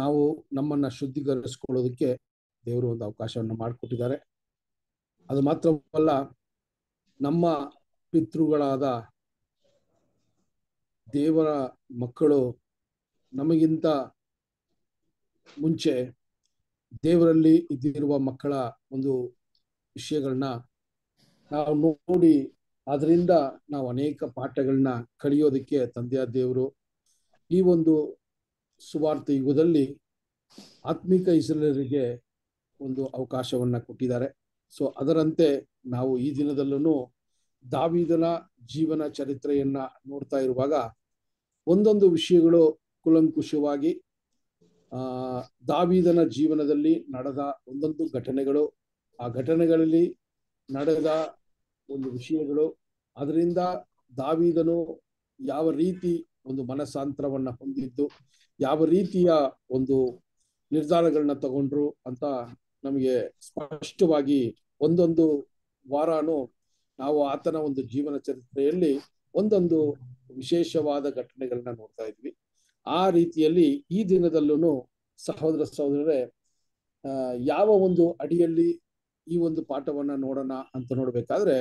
ನಾವು ನಮ್ಮನ್ನ ಶುದ್ಧೀಕರಿಸ್ಕೊಳ್ಳೋದಕ್ಕೆ ದೇವರು ಒಂದು ಅವಕಾಶವನ್ನು ಮಾಡಿಕೊಟ್ಟಿದ್ದಾರೆ ಅದು ಮಾತ್ರವಲ್ಲ ನಮ್ಮ ಪಿತೃಗಳಾದ ದೇವರ ಮಕ್ಕಳು ನಮಗಿಂತ ಮುಂಚೆ ದೇವರಲ್ಲಿ ಇದ್ದಿರುವ ಮಕ್ಕಳ ಒಂದು ವಿಷಯಗಳನ್ನ ನಾವು ನೋಡಿ ಅದರಿಂದ ನಾವು ಅನೇಕ ಪಾಠಗಳನ್ನ ಕಲಿಯೋದಕ್ಕೆ ತಂದೆಯ ದೇವರು ಈ ಒಂದು ಸುವಾರ್ಥ ಯುಗದಲ್ಲಿ ಆತ್ಮಿಕ ಇಸ್ರೇಲರಿಗೆ ಒಂದು ಅವಕಾಶವನ್ನ ಕೊಟ್ಟಿದ್ದಾರೆ ಸೊ ಅದರಂತೆ ನಾವು ಈ ದಿನದಲ್ಲೂ ದಾವಿದನ ಜೀವನ ಚರಿತ್ರೆಯನ್ನ ನೋಡ್ತಾ ಇರುವಾಗ ಒಂದೊಂದು ವಿಷಯಗಳು ಕುಲಂಕುಷವಾಗಿ ಆ ದಾವಿದನ ಜೀವನದಲ್ಲಿ ನಡೆದ ಒಂದೊಂದು ಘಟನೆಗಳು ಆ ಘಟನೆಗಳಲ್ಲಿ ನಡೆದ ಒಂದು ವಿಷಯಗಳು ಅದರಿಂದ ದಾವಿದನು ಯಾವ ರೀತಿ ಒಂದು ಮನಸ್ಸಾಂತರವನ್ನ ಹೊಂದಿದ್ದು ಯಾವ ರೀತಿಯ ಒಂದು ನಿರ್ಧಾರಗಳನ್ನ ತಗೊಂಡ್ರು ಅಂತ ನಮಗೆ ಸ್ಪಷ್ಟವಾಗಿ ಒಂದೊಂದು ವಾರಾನು ನಾವು ಆತನ ಒಂದು ಜೀವನ ಚರಿತ್ರೆಯಲ್ಲಿ ಒಂದೊಂದು ವಿಶೇಷವಾದ ಘಟನೆಗಳನ್ನ ನೋಡ್ತಾ ಇದ್ವಿ ಆ ರೀತಿಯಲ್ಲಿ ಈ ದಿನದಲ್ಲೂ ಸಹೋದರ ಸಹೋದರರೇ ಯಾವ ಒಂದು ಅಡಿಯಲ್ಲಿ ಈ ಒಂದು ಪಾಠವನ್ನ ನೋಡೋಣ ಅಂತ ನೋಡ್ಬೇಕಾದ್ರೆ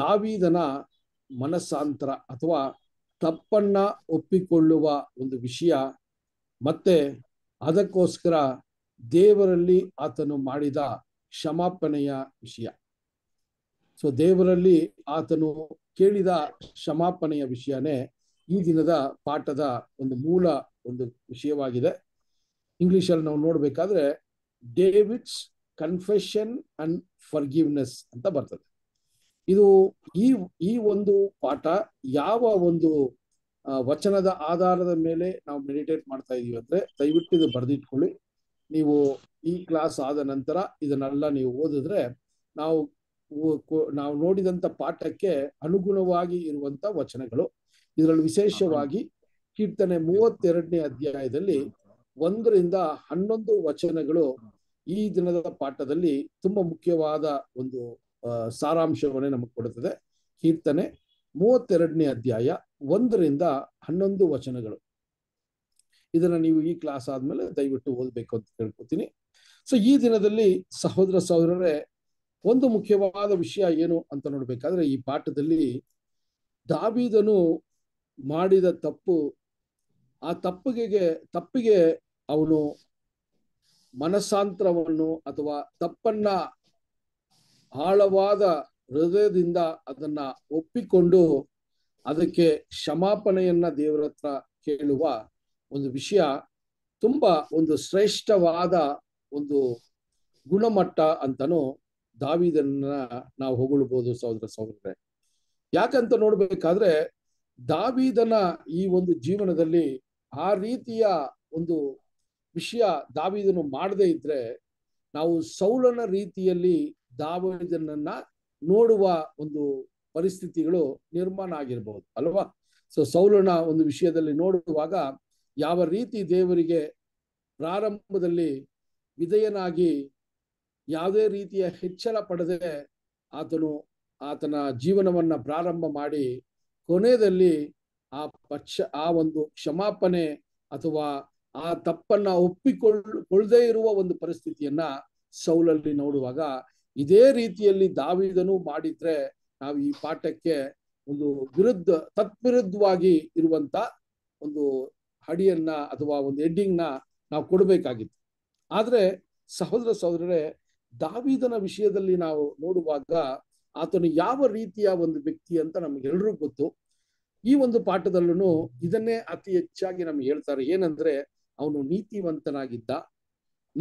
ದಾವಿದನ ಮನಸ್ಸಾಂತರ ಅಥವಾ ತಪ್ಪನ್ನ ಒಪ್ಪಿಕೊಳ್ಳುವ ಒಂದು ವಿಷಯ ಮತ್ತೆ ಅದಕ್ಕೋಸ್ಕರ ದೇವರಲ್ಲಿ ಆತನು ಮಾಡಿದ ಕ್ಷಮಾಪಣೆಯ ವಿಷಯ ಸೊ ದೇವರಲ್ಲಿ ಆತನು ಕೇಳಿದ ಕ್ಷಮಾಪಣೆಯ ವಿಷಯನೇ ಈ ದಿನದ ಪಾಠದ ಒಂದು ಮೂಲ ಒಂದು ವಿಷಯವಾಗಿದೆ ಇಂಗ್ಲಿಷಲ್ಲಿ ನಾವು ನೋಡ್ಬೇಕಾದ್ರೆ ಡೇವಿಡ್ಸ್ ಕನ್ಫೆಷನ್ ಅಂಡ್ ಫರ್ಗಿವ್ನೆಸ್ ಅಂತ ಬರ್ತದೆ ಇದು ಈ ಈ ಒಂದು ಪಾಠ ಯಾವ ಒಂದು ವಚನದ ಆಧಾರದ ಮೇಲೆ ನಾವು ಮೆಡಿಟೇಟ್ ಮಾಡ್ತಾ ಇದೀವಿ ಅಂದ್ರೆ ದಯವಿಟ್ಟು ಇದು ಬರೆದಿಟ್ಕೊಳ್ಳಿ ನೀವು ಈ ಕ್ಲಾಸ್ ಆದ ನಂತರ ಇದನ್ನೆಲ್ಲ ನೀವು ಓದಿದ್ರೆ ನಾವು ನಾವು ನೋಡಿದಂತ ಪಾಠಕ್ಕೆ ಅನುಗುಣವಾಗಿ ಇರುವಂತ ವಚನಗಳು ಇದರಲ್ಲಿ ವಿಶೇಷವಾಗಿ ಕೀರ್ತನೆ ಮೂವತ್ತೆರಡನೇ ಅಧ್ಯಾಯದಲ್ಲಿ ಒಂದರಿಂದ ಹನ್ನೊಂದು ವಚನಗಳು ಈ ದಿನದ ಪಾಠದಲ್ಲಿ ತುಂಬಾ ಮುಖ್ಯವಾದ ಒಂದು ಸಾರಾಂಶವನ್ನೇ ನಮಗೆ ಕೊಡುತ್ತದೆ ಕೀರ್ತನೆ ಮೂವತ್ತೆರಡನೇ ಅಧ್ಯಾಯ ಒಂದರಿಂದ ಹನ್ನೊಂದು ವಚನಗಳು ಇದನ್ನ ನೀವು ಈ ಕ್ಲಾಸ್ ಆದ್ಮೇಲೆ ದಯವಿಟ್ಟು ಓದಬೇಕು ಅಂತ ಕೇಳ್ಕೊತೀನಿ ಸೊ ಈ ದಿನದಲ್ಲಿ ಸಹೋದರ ಸಹೋದರರೇ ಒಂದು ಮುಖ್ಯವಾದ ವಿಷಯ ಏನು ಅಂತ ನೋಡ್ಬೇಕಾದ್ರೆ ಈ ಪಾಠದಲ್ಲಿ ದಾವಿದನು ಮಾಡಿದ ತಪ್ಪು ಆ ತಪ್ಪಿಗೆ ತಪ್ಪಿಗೆ ಅವನು ಮನಸ್ಸಾಂತರವನ್ನು ಅಥವಾ ತಪ್ಪನ್ನ ಆಳವಾದ ಹೃದಯದಿಂದ ಅದನ್ನ ಒಪ್ಪಿಕೊಂಡು ಅದಕ್ಕೆ ಕ್ಷಮಾಪಣೆಯನ್ನ ದೇವರ ಹತ್ರ ಕೇಳುವ ಒಂದು ವಿಷಯ ತುಂಬಾ ಒಂದು ಶ್ರೇಷ್ಠವಾದ ಒಂದು ಗುಣಮಟ್ಟ ಅಂತನೂ ದಾವಿದನ್ನ ನಾವು ಹೊಗಳಬಹುದು ಸಹೋದರ ಸಹೋದರ ಯಾಕಂತ ನೋಡ್ಬೇಕಾದ್ರೆ ದಾವಿದನ ಈ ಒಂದು ಜೀವನದಲ್ಲಿ ಆ ರೀತಿಯ ಒಂದು ವಿಷಯ ದಾವಿದನು ಮಾಡದೇ ಇದ್ರೆ ನಾವು ಸೌಲನ ರೀತಿಯಲ್ಲಿ ದಾವಿದನನ್ನ ನೋಡುವ ಒಂದು ಪರಿಸ್ಥಿತಿಗಳು ನಿರ್ಮಾಣ ಆಗಿರಬಹುದು ಅಲ್ವಾ ಸೊ ಸೌಲನ ಒಂದು ವಿಷಯದಲ್ಲಿ ನೋಡುವಾಗ ಯಾವ ರೀತಿ ದೇವರಿಗೆ ಪ್ರಾರಂಭದಲ್ಲಿ ವಿಧೇಯನಾಗಿ ಯಾವುದೇ ರೀತಿಯ ಹೆಚ್ಚಳ ಪಡೆದೆ ಆತನು ಆತನ ಜೀವನವನ್ನ ಪ್ರಾರಂಭ ಮಾಡಿ ಕೊನೆಯಲ್ಲಿ ಆ ಪಕ್ಷ ಆ ಒಂದು ಕ್ಷಮಾಪಣೆ ಅಥವಾ ಆ ತಪ್ಪನ್ನ ಒಪ್ಪಿಕೊಳ್ಳದೇ ಇರುವ ಒಂದು ಪರಿಸ್ಥಿತಿಯನ್ನ ಸೌಲಲ್ಲಿ ನೋಡುವಾಗ ಇದೇ ರೀತಿಯಲ್ಲಿ ದಾವಿದನು ಮಾಡಿದ್ರೆ ನಾವು ಈ ಪಾಠಕ್ಕೆ ಒಂದು ವಿರುದ್ಧ ತತ್ವಿರುದ್ಧವಾಗಿ ಇರುವಂತ ಒಂದು ಹಡಿಯನ್ನ ಅಥವಾ ಒಂದು ಎಡ್ಡಿಂಗ್ನ ನಾವು ಕೊಡಬೇಕಾಗಿತ್ತು ಆದ್ರೆ ಸಹೋದರ ಸಹೋದರರೇ ದಾವಿದನ ವಿಷಯದಲ್ಲಿ ನಾವು ನೋಡುವಾಗ ಆತನು ಯಾವ ರೀತಿಯ ಒಂದು ವ್ಯಕ್ತಿ ಅಂತ ನಮ್ಗೆಲ್ರಿಗೂ ಗೊತ್ತು ಈ ಒಂದು ಪಾಠದಲ್ಲೂ ಇದನ್ನೇ ಅತಿ ಹೆಚ್ಚಾಗಿ ನಮ್ಗೆ ಹೇಳ್ತಾರೆ ಏನಂದ್ರೆ ಅವನು ನೀತಿವಂತನಾಗಿದ್ದ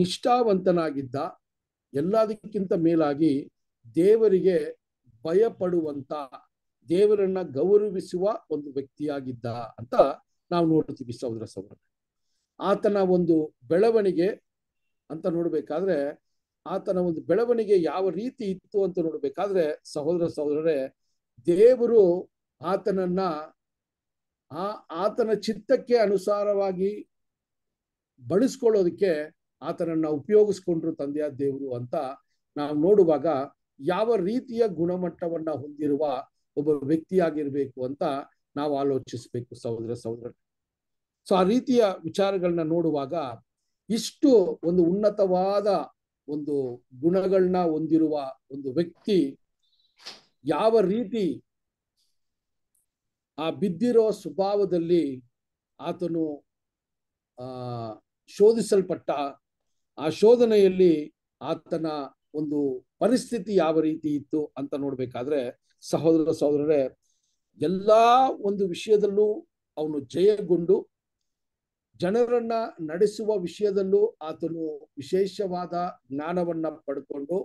ನಿಷ್ಠಾವಂತನಾಗಿದ್ದ ಎಲ್ಲದಕ್ಕಿಂತ ಮೇಲಾಗಿ ದೇವರಿಗೆ ಭಯಪಡುವಂತ ದೇವರನ್ನ ಗೌರವಿಸುವ ಒಂದು ವ್ಯಕ್ತಿಯಾಗಿದ್ದ ಅಂತ ನಾವು ನೋಡ್ತೀವಿ ಸಹೋದರ ಸಹೋದರ ಆತನ ಒಂದು ಬೆಳವಣಿಗೆ ಅಂತ ನೋಡ್ಬೇಕಾದ್ರೆ ಆತನ ಒಂದು ಬೆಳವಣಿಗೆ ಯಾವ ರೀತಿ ಇತ್ತು ಅಂತ ನೋಡ್ಬೇಕಾದ್ರೆ ಸಹೋದರ ಸಹೋದರರೇ ದೇವರು ಆತನನ್ನ ಆ ಆತನ ಚಿತ್ತಕ್ಕೆ ಅನುಸಾರವಾಗಿ ಬಳಸ್ಕೊಳ್ಳೋದಕ್ಕೆ ಆತನನ್ನ ಉಪಯೋಗಿಸ್ಕೊಂಡ್ರು ತಂದೆಯ ದೇವರು ಅಂತ ನಾವು ನೋಡುವಾಗ ಯಾವ ರೀತಿಯ ಗುಣಮಟ್ಟವನ್ನ ಹೊಂದಿರುವ ಒಬ್ಬ ವ್ಯಕ್ತಿಯಾಗಿರ್ಬೇಕು ಅಂತ ನಾವು ಆಲೋಚಿಸ್ಬೇಕು ಸಹೋದರ ಸಹೋದರ ಸೊ ಆ ರೀತಿಯ ವಿಚಾರಗಳನ್ನ ನೋಡುವಾಗ ಇಷ್ಟು ಒಂದು ಉನ್ನತವಾದ ಒಂದು ಗುಣಗಳನ್ನ ಹೊಂದಿರುವ ಒಂದು ವ್ಯಕ್ತಿ ಯಾವ ರೀತಿ ಆ ಬಿದ್ದಿರೋ ಸ್ವಭಾವದಲ್ಲಿ ಆತನು ಆ ಶೋಧಿಸಲ್ಪಟ್ಟ ಆ ಶೋಧನೆಯಲ್ಲಿ ಆತನ ಒಂದು ಪರಿಸ್ಥಿತಿ ಯಾವ ರೀತಿ ಇತ್ತು ಅಂತ ನೋಡ್ಬೇಕಾದ್ರೆ ಸಹೋದರ ಸಹೋದರರೇ ಎಲ್ಲಾ ಒಂದು ವಿಷಯದಲ್ಲೂ ಅವನು ಜಯಗೊಂಡು ಜನರನ್ನ ನಡೆಸುವ ವಿಷಯದಲ್ಲೂ ಆತನು ವಿಶೇಷವಾದ ಜ್ಞಾನವನ್ನ ಪಡ್ಕೊಂಡು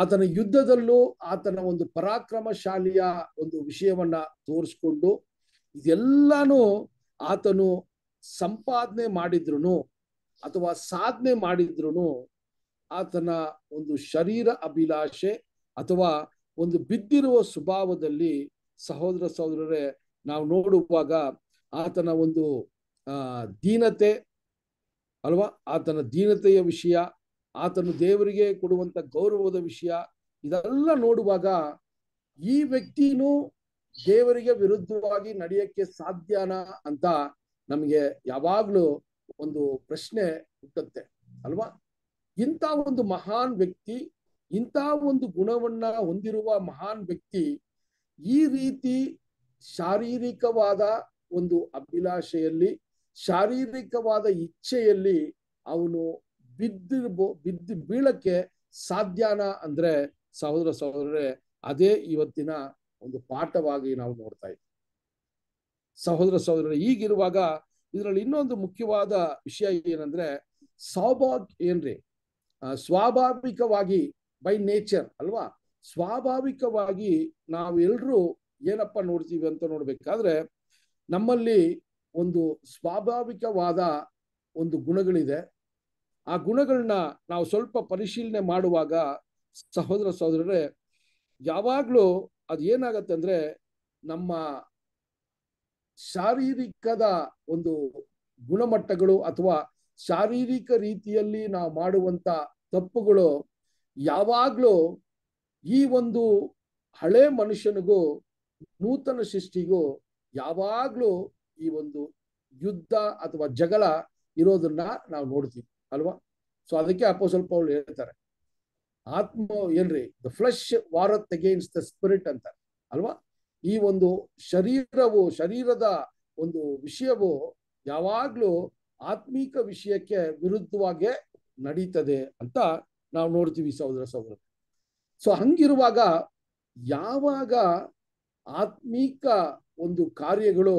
ಆತನ ಯುದ್ಧದಲ್ಲೂ ಆತನ ಒಂದು ಪರಾಕ್ರಮಶಾಲಿಯ ಒಂದು ವಿಷಯವನ್ನ ತೋರಿಸ್ಕೊಂಡು ಇದೆಲ್ಲಾನು ಆತನು ಸಂಪಾದನೆ ಮಾಡಿದ್ರು ಅಥವಾ ಸಾಧನೆ ಮಾಡಿದ್ರು ಆತನ ಒಂದು ಶರೀರ ಅಭಿಲಾಷೆ ಅಥವಾ ಒಂದು ಬಿದ್ದಿರುವ ಸ್ವಭಾವದಲ್ಲಿ ಸಹೋದರ ಸಹೋದರರೇ ನಾವು ನೋಡುವಾಗ ಆತನ ಒಂದು ದೀನತೆ ಅಲ್ವಾ ಆತನ ದೀನತೆಯ ವಿಷಯ ಆತನು ದೇವರಿಗೆ ಕೊಡುವಂತ ಗೌರವದ ವಿಷಯ ಇದೆಲ್ಲ ನೋಡುವಾಗ ಈ ವ್ಯಕ್ತಿನೂ ದೇವರಿಗೆ ವಿರುದ್ಧವಾಗಿ ನಡೆಯಕ್ಕೆ ಸಾಧ್ಯನಾ ಅಂತ ನಮಗೆ ಯಾವಾಗ್ಲೂ ಒಂದು ಪ್ರಶ್ನೆ ಹುಟ್ಟುತ್ತೆ ಅಲ್ವಾ ಇಂಥ ಒಂದು ಮಹಾನ್ ವ್ಯಕ್ತಿ ಇಂಥ ಒಂದು ಗುಣವನ್ನ ಹೊಂದಿರುವ ಮಹಾನ್ ವ್ಯಕ್ತಿ ಈ ರೀತಿ ಶಾರೀರಿಕವಾದ ಒಂದು ಅಭಿಲಾಷೆಯಲ್ಲಿ ಶಾರೀರಿಕವಾದ ಇಚ್ಛೆಯಲ್ಲಿ ಅವನು ಬಿದ್ದಿರ್ಬೋ ಬಿದ್ದು ಬೀಳಕ್ಕೆ ಸಾಧ್ಯನ ಅಂದ್ರೆ ಸಹೋದರ ಸಹೋದರರೇ ಅದೇ ಇವತ್ತಿನ ಒಂದು ಪಾಠವಾಗಿ ನಾವು ನೋಡ್ತಾ ಇದ್ದೀವಿ ಸಹೋದರ ಸಹೋದರ ಈಗಿರುವಾಗ ಇದರಲ್ಲಿ ಇನ್ನೊಂದು ಮುಖ್ಯವಾದ ವಿಷಯ ಏನಂದ್ರೆ ಸ್ವಾಭಾವಿಕ ಏನ್ರಿ ಸ್ವಾಭಾವಿಕವಾಗಿ ಬೈ ನೇಚರ್ ಅಲ್ವಾ ಸ್ವಾಭಾವಿಕವಾಗಿ ನಾವೆಲ್ಲರೂ ಏನಪ್ಪ ನೋಡ್ತೀವಿ ಅಂತ ನೋಡ್ಬೇಕಾದ್ರೆ ನಮ್ಮಲ್ಲಿ ಒಂದು ಸ್ವಾಭಾವಿಕವಾದ ಒಂದು ಗುಣಗಳಿದೆ ಆ ಗುಣಗಳನ್ನ ನಾವು ಸ್ವಲ್ಪ ಪರಿಶೀಲನೆ ಮಾಡುವಾಗ ಸಹೋದರ ಸಹೋದರರೇ ಯಾವಾಗಲೂ ಅದು ಏನಾಗತ್ತೆ ಅಂದ್ರೆ ನಮ್ಮ ಶಾರೀರಿಕದ ಒಂದು ಗುಣಮಟ್ಟಗಳು ಅಥವಾ ಶಾರೀರಿಕ ರೀತಿಯಲ್ಲಿ ನಾವು ಮಾಡುವಂತ ತಪ್ಪುಗಳು ಯಾವಾಗ್ಲೂ ಈ ಒಂದು ಹಳೆ ಮನುಷ್ಯನಿಗೂ ನೂತನ ಸೃಷ್ಟಿಗೂ ಯಾವಾಗ್ಲೂ ಈ ಒಂದು ಯುದ್ಧ ಅಥವಾ ಜಗಳ ಇರೋದನ್ನ ನಾವು ನೋಡ್ತೀವಿ ಅಲ್ವಾ ಸೊ ಅದಕ್ಕೆ ಅಪ್ಪ ಸ್ವಲ್ಪ ಅವ್ರು ಹೇಳ್ತಾರೆ ಆತ್ಮ ಏನ್ರಿ the flesh warreth against the spirit ಅಂತಾರೆ ಅಲ್ವಾ ಈ ಒಂದು ಶರೀರವು ಶರೀರದ ಒಂದು ವಿಷಯವು ಯಾವಾಗ್ಲೂ ಆತ್ಮೀಕ ವಿಷಯಕ್ಕೆ ವಿರುದ್ಧವಾಗೆ ನಡೀತದೆ ಅಂತ ನಾವು ನೋಡ್ತೀವಿ ಸಹೋದರ ಸಹೋದರ ಸೊ ಹಂಗಿರುವಾಗ ಯಾವಾಗ ಆತ್ಮೀಕ ಒಂದು ಕಾರ್ಯಗಳು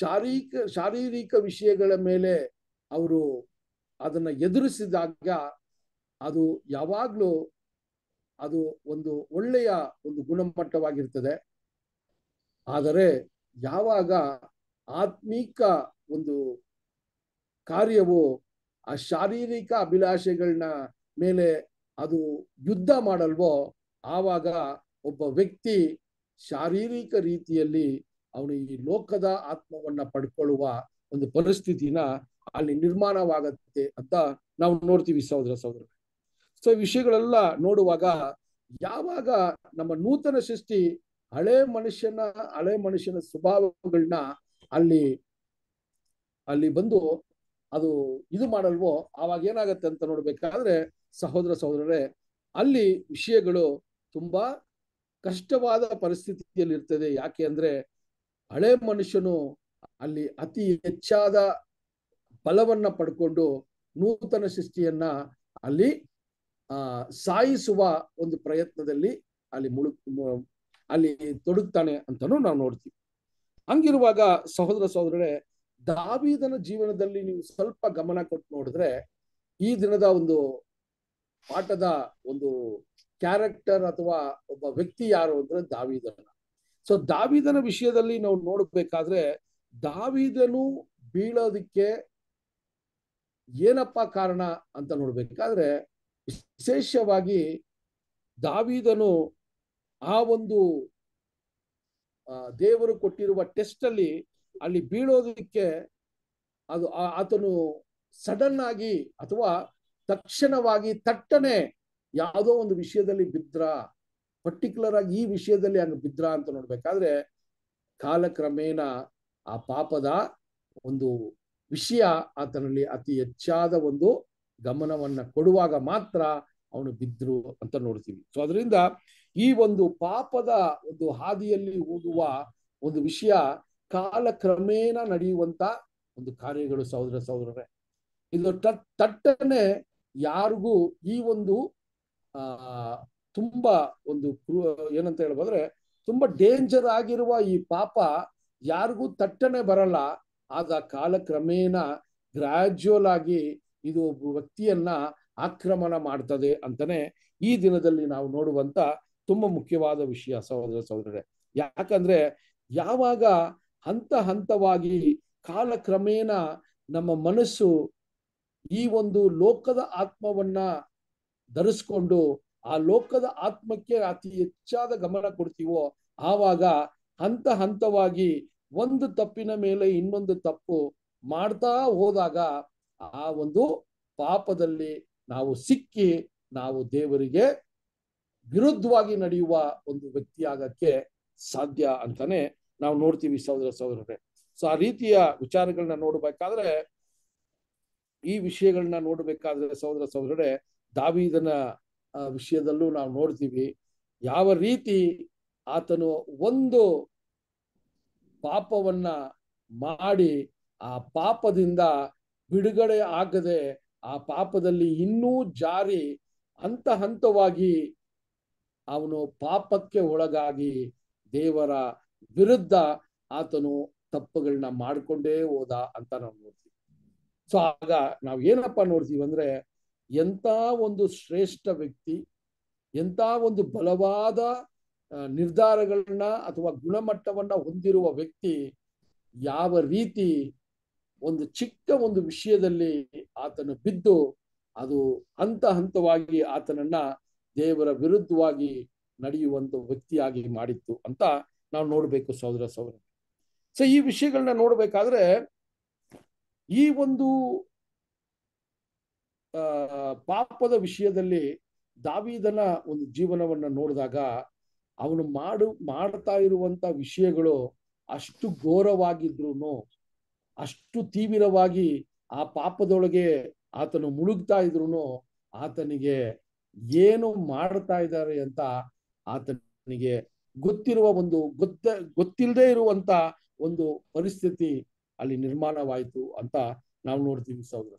ಶಾರೀರಿಕ ಶಾರೀರಿಕ ವಿಷಯಗಳ ಮೇಲೆ ಅವರು ಅದನ್ನ ಎದುರಿಸಿದಾಗ ಅದು ಯಾವಾಗ್ಲೂ ಅದು ಒಂದು ಒಳ್ಳೆಯ ಒಂದು ಗುಣಮಟ್ಟವಾಗಿರ್ತದೆ ಆದರೆ ಯಾವಾಗ ಆತ್ಮೀಕ ಒಂದು ಕಾರ್ಯವು ಆ ಶಾರೀರಿಕ ಅಭಿಲಾಷೆಗಳನ್ನ ಮೇಲೆ ಅದು ಯುದ್ಧ ಮಾಡಲ್ವೋ ಆವಾಗ ಒಬ್ಬ ವ್ಯಕ್ತಿ ಶಾರೀರಿಕ ರೀತಿಯಲ್ಲಿ ಅವನು ಈ ಲೋಕದ ಆತ್ಮವನ್ನ ಪಡ್ಕೊಳ್ಳುವ ಒಂದು ಪರಿಸ್ಥಿತಿನ ಅಲ್ಲಿ ನಿರ್ಮಾಣವಾಗತ್ತೆ ಅಂತ ನಾವು ನೋಡ್ತೀವಿ ಸಹೋದರ ಸಹೋದರ ಸೊ ವಿಷಯಗಳೆಲ್ಲ ನೋಡುವಾಗ ಯಾವಾಗ ನಮ್ಮ ನೂತನ ಸೃಷ್ಟಿ ಹಳೆ ಮನುಷ್ಯನ ಹಳೆ ಮನುಷ್ಯನ ಸ್ವಭಾವಗಳನ್ನ ಅಲ್ಲಿ ಅಲ್ಲಿ ಬಂದು ಅದು ಇದು ಮಾಡಲ್ವೋ ಆವಾಗ ಏನಾಗತ್ತೆ ಅಂತ ನೋಡ್ಬೇಕಾದ್ರೆ ಸಹೋದರ ಸಹೋದರರೇ ಅಲ್ಲಿ ವಿಷಯಗಳು ತುಂಬಾ ಕಷ್ಟವಾದ ಪರಿಸ್ಥಿತಿಯಲ್ಲಿ ಇರ್ತದೆ ಯಾಕೆ ಅಂದ್ರೆ ಹಳೆ ಮನುಷ್ಯನು ಅಲ್ಲಿ ಅತಿ ಹೆಚ್ಚಾದ ಬಲವನ್ನ ಪಡ್ಕೊಂಡು ನೂತನ ಸೃಷ್ಟಿಯನ್ನ ಅಲ್ಲಿ ಆ ಸಾಯಿಸುವ ಒಂದು ಪ್ರಯತ್ನದಲ್ಲಿ ಅಲ್ಲಿ ಮುಳು ಅಲ್ಲಿ ತೊಡಗ್ತಾನೆ ಅಂತಾನು ನಾವು ನೋಡ್ತೀವಿ ಹಂಗಿರುವಾಗ ಸಹೋದರ ಸಹೋದರರೇ ದಾವಿದನ ಜೀವನದಲ್ಲಿ ನೀವು ಸ್ವಲ್ಪ ಗಮನ ಕೊಟ್ಟು ನೋಡಿದ್ರೆ ಈ ದಿನದ ಒಂದು ಪಾಠದ ಒಂದು ಕ್ಯಾರೆಕ್ಟರ್ ಅಥವಾ ಒಬ್ಬ ವ್ಯಕ್ತಿ ಯಾರು ಅಂದ್ರೆ ದಾವಿದನ ಸೊ ದಾವಿದನ ವಿಷಯದಲ್ಲಿ ನಾವು ನೋಡ್ಬೇಕಾದ್ರೆ ದಾವಿದನು ಬೀಳೋದಕ್ಕೆ ಏನಪ್ಪಾ ಕಾರಣ ಅಂತ ನೋಡ್ಬೇಕಾದ್ರೆ ವಿಶೇಷವಾಗಿ ದಾವಿದನು ಆ ಒಂದು ದೇವರು ಕೊಟ್ಟಿರುವ ಟೆಸ್ಟ್ ಅಲ್ಲಿ ಅಲ್ಲಿ ಬೀಳೋದಕ್ಕೆ ಅದು ಆತನು ಸಡನ್ ಆಗಿ ಅಥವಾ ತಕ್ಷಣವಾಗಿ ತಟ್ಟನೆ ಯಾವುದೋ ಒಂದು ವಿಷಯದಲ್ಲಿ ಬಿದ್ರ ಪರ್ಟಿಕ್ಯುಲರ್ ಆಗಿ ಈ ವಿಷಯದಲ್ಲಿ ಹಂಗೆ ಬಿದ್ರ ಅಂತ ನೋಡ್ಬೇಕಾದ್ರೆ ಕಾಲಕ್ರಮೇಣ ಆ ಪಾಪದ ಒಂದು ವಿಷಯ ಆತನಲ್ಲಿ ಅತಿ ಹೆಚ್ಚಾದ ಒಂದು ಗಮನವನ್ನ ಕೊಡುವಾಗ ಮಾತ್ರ ಅವನು ಬಿದ್ರು ಅಂತ ನೋಡ್ತೀವಿ ಸೊ ಅದರಿಂದ ಈ ಒಂದು ಪಾಪದ ಒಂದು ಹಾದಿಯಲ್ಲಿ ಹೋಗುವ ಒಂದು ವಿಷಯ ಕಾಲಕ್ರಮೇಣ ನಡೆಯುವಂತ ಒಂದು ಕಾರ್ಯಗಳು ಸಹೋದರ ಸಹೋದರರೇ ಇದು ತಟ್ಟನೆ ಯಾರಿಗೂ ಈ ಒಂದು ಆ ತುಂಬಾ ಒಂದು ಏನಂತ ಹೇಳ್ಬೋದ್ರೆ ತುಂಬಾ ಡೇಂಜರ್ ಆಗಿರುವ ಈ ಪಾಪ ಯಾರಿಗೂ ತಟ್ಟನೆ ಬರಲ್ಲ ಆಗ ಕಾಲಕ್ರಮೇಣ ಗ್ರಾಜ್ಯುಯಲ್ ಆಗಿ ಇದು ಒಬ್ಬ ವ್ಯಕ್ತಿಯನ್ನ ಆಕ್ರಮಣ ಮಾಡ್ತದೆ ಅಂತಾನೆ ಈ ದಿನದಲ್ಲಿ ನಾವು ನೋಡುವಂತ ತುಂಬಾ ಮುಖ್ಯವಾದ ವಿಷಯ ಸಹೋದರ ಸಹೋದರರೇ ಯಾಕಂದ್ರೆ ಯಾವಾಗ ಹಂತ ಹಂತವಾಗಿ ಕಾಲಕ್ರಮೇಣ ನಮ್ಮ ಮನಸ್ಸು ಈ ಒಂದು ಲೋಕದ ಆತ್ಮವನ್ನ ಧರಿಸ್ಕೊಂಡು ಆ ಲೋಕದ ಆತ್ಮಕ್ಕೆ ಅತಿ ಹೆಚ್ಚಾದ ಗಮನ ಕೊಡ್ತೀವೋ ಆವಾಗ ಹಂತ ಹಂತವಾಗಿ ಒಂದು ತಪ್ಪಿನ ಮೇಲೆ ಇನ್ನೊಂದು ತಪ್ಪು ಮಾಡ್ತಾ ಹೋದಾಗ ಆ ಒಂದು ಪಾಪದಲ್ಲಿ ನಾವು ಸಿಕ್ಕಿ ನಾವು ದೇವರಿಗೆ ವಿರುದ್ಧವಾಗಿ ನಡೆಯುವ ಒಂದು ವ್ಯಕ್ತಿಯಾಗಕ್ಕೆ ಸಾಧ್ಯ ಅಂತಾನೆ ನಾವು ನೋಡ್ತೀವಿ ಸಹೋದರ ಸಹೋದರರೇ ಸೊ ಆ ರೀತಿಯ ವಿಚಾರಗಳನ್ನ ನೋಡ್ಬೇಕಾದ್ರೆ ಈ ವಿಷಯಗಳನ್ನ ನೋಡ್ಬೇಕಾದ್ರೆ ಸಹೋದರ ಸಹೋದರರೇ ದಾವಿದನ ವಿಷಯದಲ್ಲೂ ನಾವು ನೋಡ್ತೀವಿ ಯಾವ ರೀತಿ ಆತನು ಒಂದು ಪಾಪವನ್ನ ಮಾಡಿ ಆ ಪಾಪದಿಂದ ಬಿಡುಗಡೆ ಆಗದೆ ಆ ಪಾಪದಲ್ಲಿ ಇನ್ನೂ ಜಾರಿ ಹಂತ ಹಂತವಾಗಿ ಅವನು ಪಾಪಕ್ಕೆ ಒಳಗಾಗಿ ದೇವರ ವಿರುದ್ಧ ಆತನು ತಪ್ಪುಗಳನ್ನ ಮಾಡ್ಕೊಂಡೇ ಹೋದ ಅಂತ ನಾವು ನೋಡ್ತೀವಿ ಸೊ ಆಗ ನಾವು ಏನಪ್ಪ ನೋಡ್ತೀವಿ ಅಂದ್ರೆ ಎಂತ ಒಂದು ಶ್ರೇಷ್ಠ ವ್ಯಕ್ತಿ ಎಂತ ಒಂದು ಬಲವಾದ ನಿರ್ಧಾರಗಳನ್ನ ಅಥವಾ ಗುಣಮಟ್ಟವನ್ನ ಹೊಂದಿರುವ ವ್ಯಕ್ತಿ ಯಾವ ರೀತಿ ಒಂದು ಚಿಕ್ಕ ಒಂದು ವಿಷಯದಲ್ಲಿ ಆತನು ಬಿದ್ದು ಅದು ಹಂತ ಹಂತವಾಗಿ ಆತನನ್ನ ದೇವರ ವಿರುದ್ಧವಾಗಿ ನಡೆಯುವಂತ ವ್ಯಕ್ತಿಯಾಗಿ ಮಾಡಿತ್ತು ಅಂತ ನಾವು ನೋಡ್ಬೇಕು ಸಹೋದರ ಸಹೋದರ ಸೊ ಈ ವಿಷಯಗಳನ್ನ ನೋಡ್ಬೇಕಾದ್ರೆ ಈ ಒಂದು ಆ ಪಾಪದ ವಿಷಯದಲ್ಲಿ ದಾವಿದನ ಒಂದು ಜೀವನವನ್ನ ನೋಡಿದಾಗ ಅವನು ಮಾಡು ಮಾಡ್ತಾ ಇರುವಂತ ವಿಷಯಗಳು ಅಷ್ಟು ಘೋರವಾಗಿದ್ರು ಅಷ್ಟು ತೀವ್ರವಾಗಿ ಆ ಪಾಪದೊಳಗೆ ಆತನು ಮುಳುಗ್ತಾ ಇದ್ರು ಆತನಿಗೆ ಏನು ಮಾಡ್ತಾ ಇದ್ದಾರೆ ಅಂತ ಆತನಿಗೆ ಗೊತ್ತಿರುವ ಒಂದು ಗೊತ್ತ ಗೊತ್ತಿಲ್ಲದೆ ಇರುವಂತ ಒಂದು ಪರಿಸ್ಥಿತಿ ಅಲ್ಲಿ ನಿರ್ಮಾಣವಾಯಿತು ಅಂತ ನಾವು ನೋಡ್ತೀವಿ ಸಹೋದರ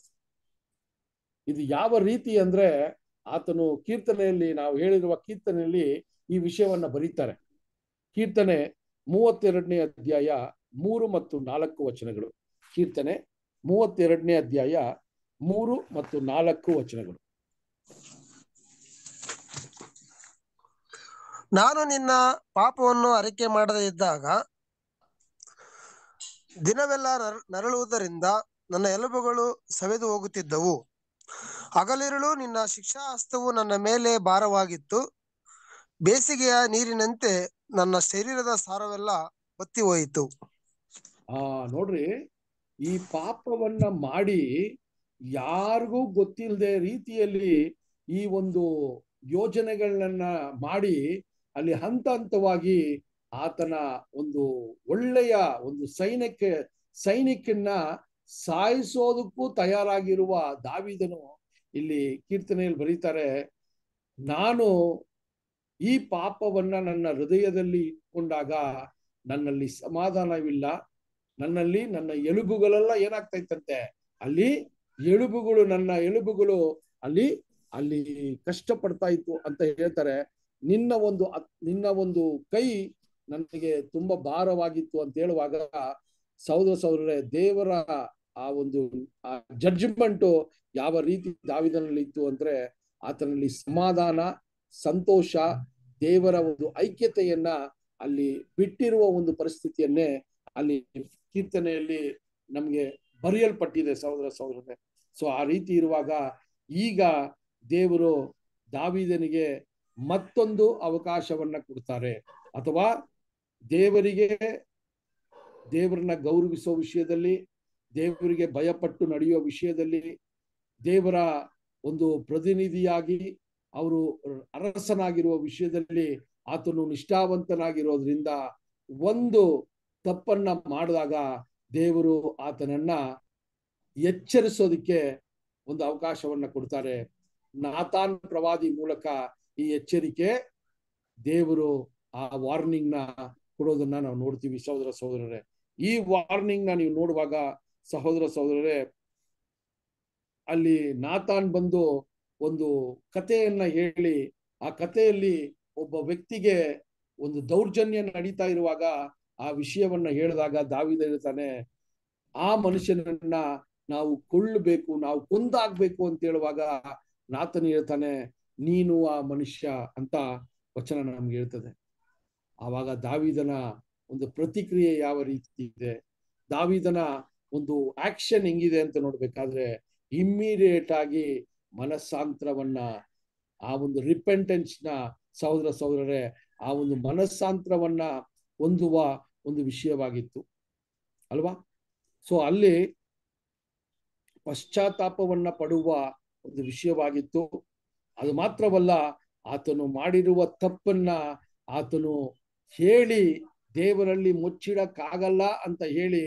ಇದು ಯಾವ ರೀತಿ ಅಂದ್ರೆ ಆತನು ಕೀರ್ತನೆಯಲ್ಲಿ ನಾವು ಹೇಳಿರುವ ಕೀರ್ತನೆಯಲ್ಲಿ ಈ ವಿಷಯವನ್ನ ಬರೀತಾರೆ ಕೀರ್ತನೆ ಮೂವತ್ತೆರಡನೇ ಅಧ್ಯಾಯ ಮೂರು ಮತ್ತು ನಾಲ್ಕು ವಚನಗಳು ಕೀರ್ತನೆ ಮೂವತ್ತೆರಡನೇ ಅಧ್ಯಾಯ ಮೂರು ಮತ್ತು ನಾಲ್ಕು ವಚನಗಳು ನಾನು ನಿನ್ನ ಪಾಪವನ್ನು ಅರಿಕೆ ಮಾಡದೇ ಇದ್ದಾಗ ದಿನವೆಲ್ಲ ನರಳುವುದರಿಂದ ನನ್ನ ಎಲುಬುಗಳು ಸವೆದು ಹೋಗುತ್ತಿದ್ದವು ಹಗಲಿರುಳು ನಿನ್ನ ಶಿಕ್ಷಾ ಹಸ್ತವು ನನ್ನ ಮೇಲೆ ಭಾರವಾಗಿತ್ತು ಬೇಸಿಗೆಯ ನೀರಿನಂತೆ ನನ್ನ ಶರೀರದ ಸಾರವೆಲ್ಲ ಒತ್ತಿ ಹೋಯಿತು ಆ ನೋಡ್ರಿ ಈ ಪಾಪವನ್ನ ಮಾಡಿ ಯಾರಿಗೂ ಗೊತ್ತಿಲ್ಲದೆ ರೀತಿಯಲ್ಲಿ ಈ ಒಂದು ಯೋಜನೆಗಳನ್ನ ಮಾಡಿ ಅಲ್ಲಿ ಹಂತ ಹಂತವಾಗಿ ಆತನ ಒಂದು ಒಳ್ಳೆಯ ಒಂದು ಸೈನ್ಯಕ್ಕೆ ಸೈನಿಕನ್ನ ಸಾಯಿಸೋದಕ್ಕೂ ತಯಾರಾಗಿರುವ ದಾವಿದನು ಇಲ್ಲಿ ಕೀರ್ತನೆಯಲ್ಲಿ ಬರೀತಾರೆ ನಾನು ಈ ಪಾಪವನ್ನ ನನ್ನ ಹೃದಯದಲ್ಲಿ ಇಟ್ಕೊಂಡಾಗ ನನ್ನಲ್ಲಿ ಸಮಾಧಾನವಿಲ್ಲ ನನ್ನಲ್ಲಿ ನನ್ನ ಎಲುಬುಗಳೆಲ್ಲ ಏನಾಗ್ತೈತಂತೆ ಅಲ್ಲಿ ಎಲುಬುಗಳು ನನ್ನ ಎಲುಬುಗಳು ಅಲ್ಲಿ ಅಲ್ಲಿ ಕಷ್ಟ ಪಡ್ತಾ ಇತ್ತು ಅಂತ ಹೇಳ್ತಾರೆ ನಿನ್ನ ಒಂದು ನಿನ್ನ ಒಂದು ಕೈ ನನಗೆ ತುಂಬಾ ಭಾರವಾಗಿತ್ತು ಅಂತ ಹೇಳುವಾಗ ಸಹೋದರ ಸಹೋದರೇ ದೇವರ ಆ ಒಂದು ಆ ಜಡ್ಜ್ಮೆಂಟು ಯಾವ ರೀತಿ ದಾವಿದನಲ್ಲಿ ಇತ್ತು ಅಂದ್ರೆ ಆತನಲ್ಲಿ ಸಮಾಧಾನ ಸಂತೋಷ ದೇವರ ಒಂದು ಐಕ್ಯತೆಯನ್ನ ಅಲ್ಲಿ ಬಿಟ್ಟಿರುವ ಒಂದು ಪರಿಸ್ಥಿತಿಯನ್ನೇ ಅಲ್ಲಿ ಕೀರ್ತನೆಯಲ್ಲಿ ನಮ್ಗೆ ಬರೆಯಲ್ಪಟ್ಟಿದೆ ಸಹೋದರ ಸಹೋದರೇ ಸೊ ಆ ರೀತಿ ಇರುವಾಗ ಈಗ ದೇವರು ದಾವಿದನಿಗೆ ಮತ್ತೊಂದು ಅವಕಾಶವನ್ನ ಕೊಡ್ತಾರೆ ಅಥವಾ ದೇವರಿಗೆ ದೇವರನ್ನ ಗೌರವಿಸುವ ವಿಷಯದಲ್ಲಿ ದೇವರಿಗೆ ಭಯಪಟ್ಟು ನಡೆಯುವ ವಿಷಯದಲ್ಲಿ ದೇವರ ಒಂದು ಪ್ರತಿನಿಧಿಯಾಗಿ ಅವರು ಅರಸನಾಗಿರುವ ವಿಷಯದಲ್ಲಿ ಆತನು ನಿಷ್ಠಾವಂತನಾಗಿರೋದ್ರಿಂದ ಒಂದು ತಪ್ಪನ್ನ ಮಾಡಿದಾಗ ದೇವರು ಆತನನ್ನ ಎಚ್ಚರಿಸೋದಕ್ಕೆ ಒಂದು ಅವಕಾಶವನ್ನ ಕೊಡ್ತಾರೆ ನಾತಾನ್ ಪ್ರವಾದಿ ಮೂಲಕ ಈ ಎಚ್ಚರಿಕೆ ದೇವರು ಆ ವಾರ್ನಿಂಗ್ ನ ಕೊಡೋದನ್ನ ನಾವು ನೋಡ್ತೀವಿ ಸಹೋದರ ಸಹೋದರರೇ ಈ ವಾರ್ನಿಂಗ್ ನ ನೀವು ನೋಡುವಾಗ ಸಹೋದರ ಸಹೋದರರೇ ಅಲ್ಲಿ ನಾತಾನ್ ಬಂದು ಒಂದು ಕಥೆಯನ್ನ ಹೇಳಿ ಆ ಕಥೆಯಲ್ಲಿ ಒಬ್ಬ ವ್ಯಕ್ತಿಗೆ ಒಂದು ದೌರ್ಜನ್ಯ ನಡೀತಾ ಇರುವಾಗ ಆ ವಿಷಯವನ್ನ ಹೇಳಿದಾಗ ದಾವಿದ ಹೇಳ್ತಾನೆ ಆ ಮನುಷ್ಯನನ್ನ ನಾವು ಕೊಳ್ಳಬೇಕು ನಾವು ಕೊಂದಾಗ್ಬೇಕು ಅಂತ ಹೇಳುವಾಗ ನಾತನ್ ಹೇಳ್ತಾನೆ ನೀನು ಆ ಮನುಷ್ಯ ಅಂತ ವಚನ ನಮ್ಗೆ ಹೇಳ್ತದೆ ಆವಾಗ ದಾವಿದನ ಒಂದು ಪ್ರತಿಕ್ರಿಯೆ ಯಾವ ರೀತಿ ಇದೆ ದಾವಿದನ ಒಂದು ಆಕ್ಷನ್ ಹೆಂಗಿದೆ ಅಂತ ನೋಡ್ಬೇಕಾದ್ರೆ ಇಮ್ಮಿಡಿಯೇಟ್ ಆಗಿ ಮನಸ್ಸಾಂತರವನ್ನ ಆ ಒಂದು ರಿಪೆಂಟೆನ್ಸ್ ನ ಸಹೋದರ ಸಹೋದರರೇ ಆ ಒಂದು ಮನಸ್ಸಾಂತರವನ್ನ ಹೊಂದುವ ಒಂದು ವಿಷಯವಾಗಿತ್ತು ಅಲ್ವಾ ಸೊ ಅಲ್ಲಿ ಪಶ್ಚಾತ್ತಾಪವನ್ನ ಪಡುವ ಒಂದು ವಿಷಯವಾಗಿತ್ತು ಅದು ಮಾತ್ರವಲ್ಲ ಆತನು ಮಾಡಿರುವ ತಪ್ಪನ್ನ ಆತನು ಹೇಳಿ ದೇವರಲ್ಲಿ ಮುಚ್ಚಿಡಕ್ಕಾಗಲ್ಲ ಅಂತ ಹೇಳಿ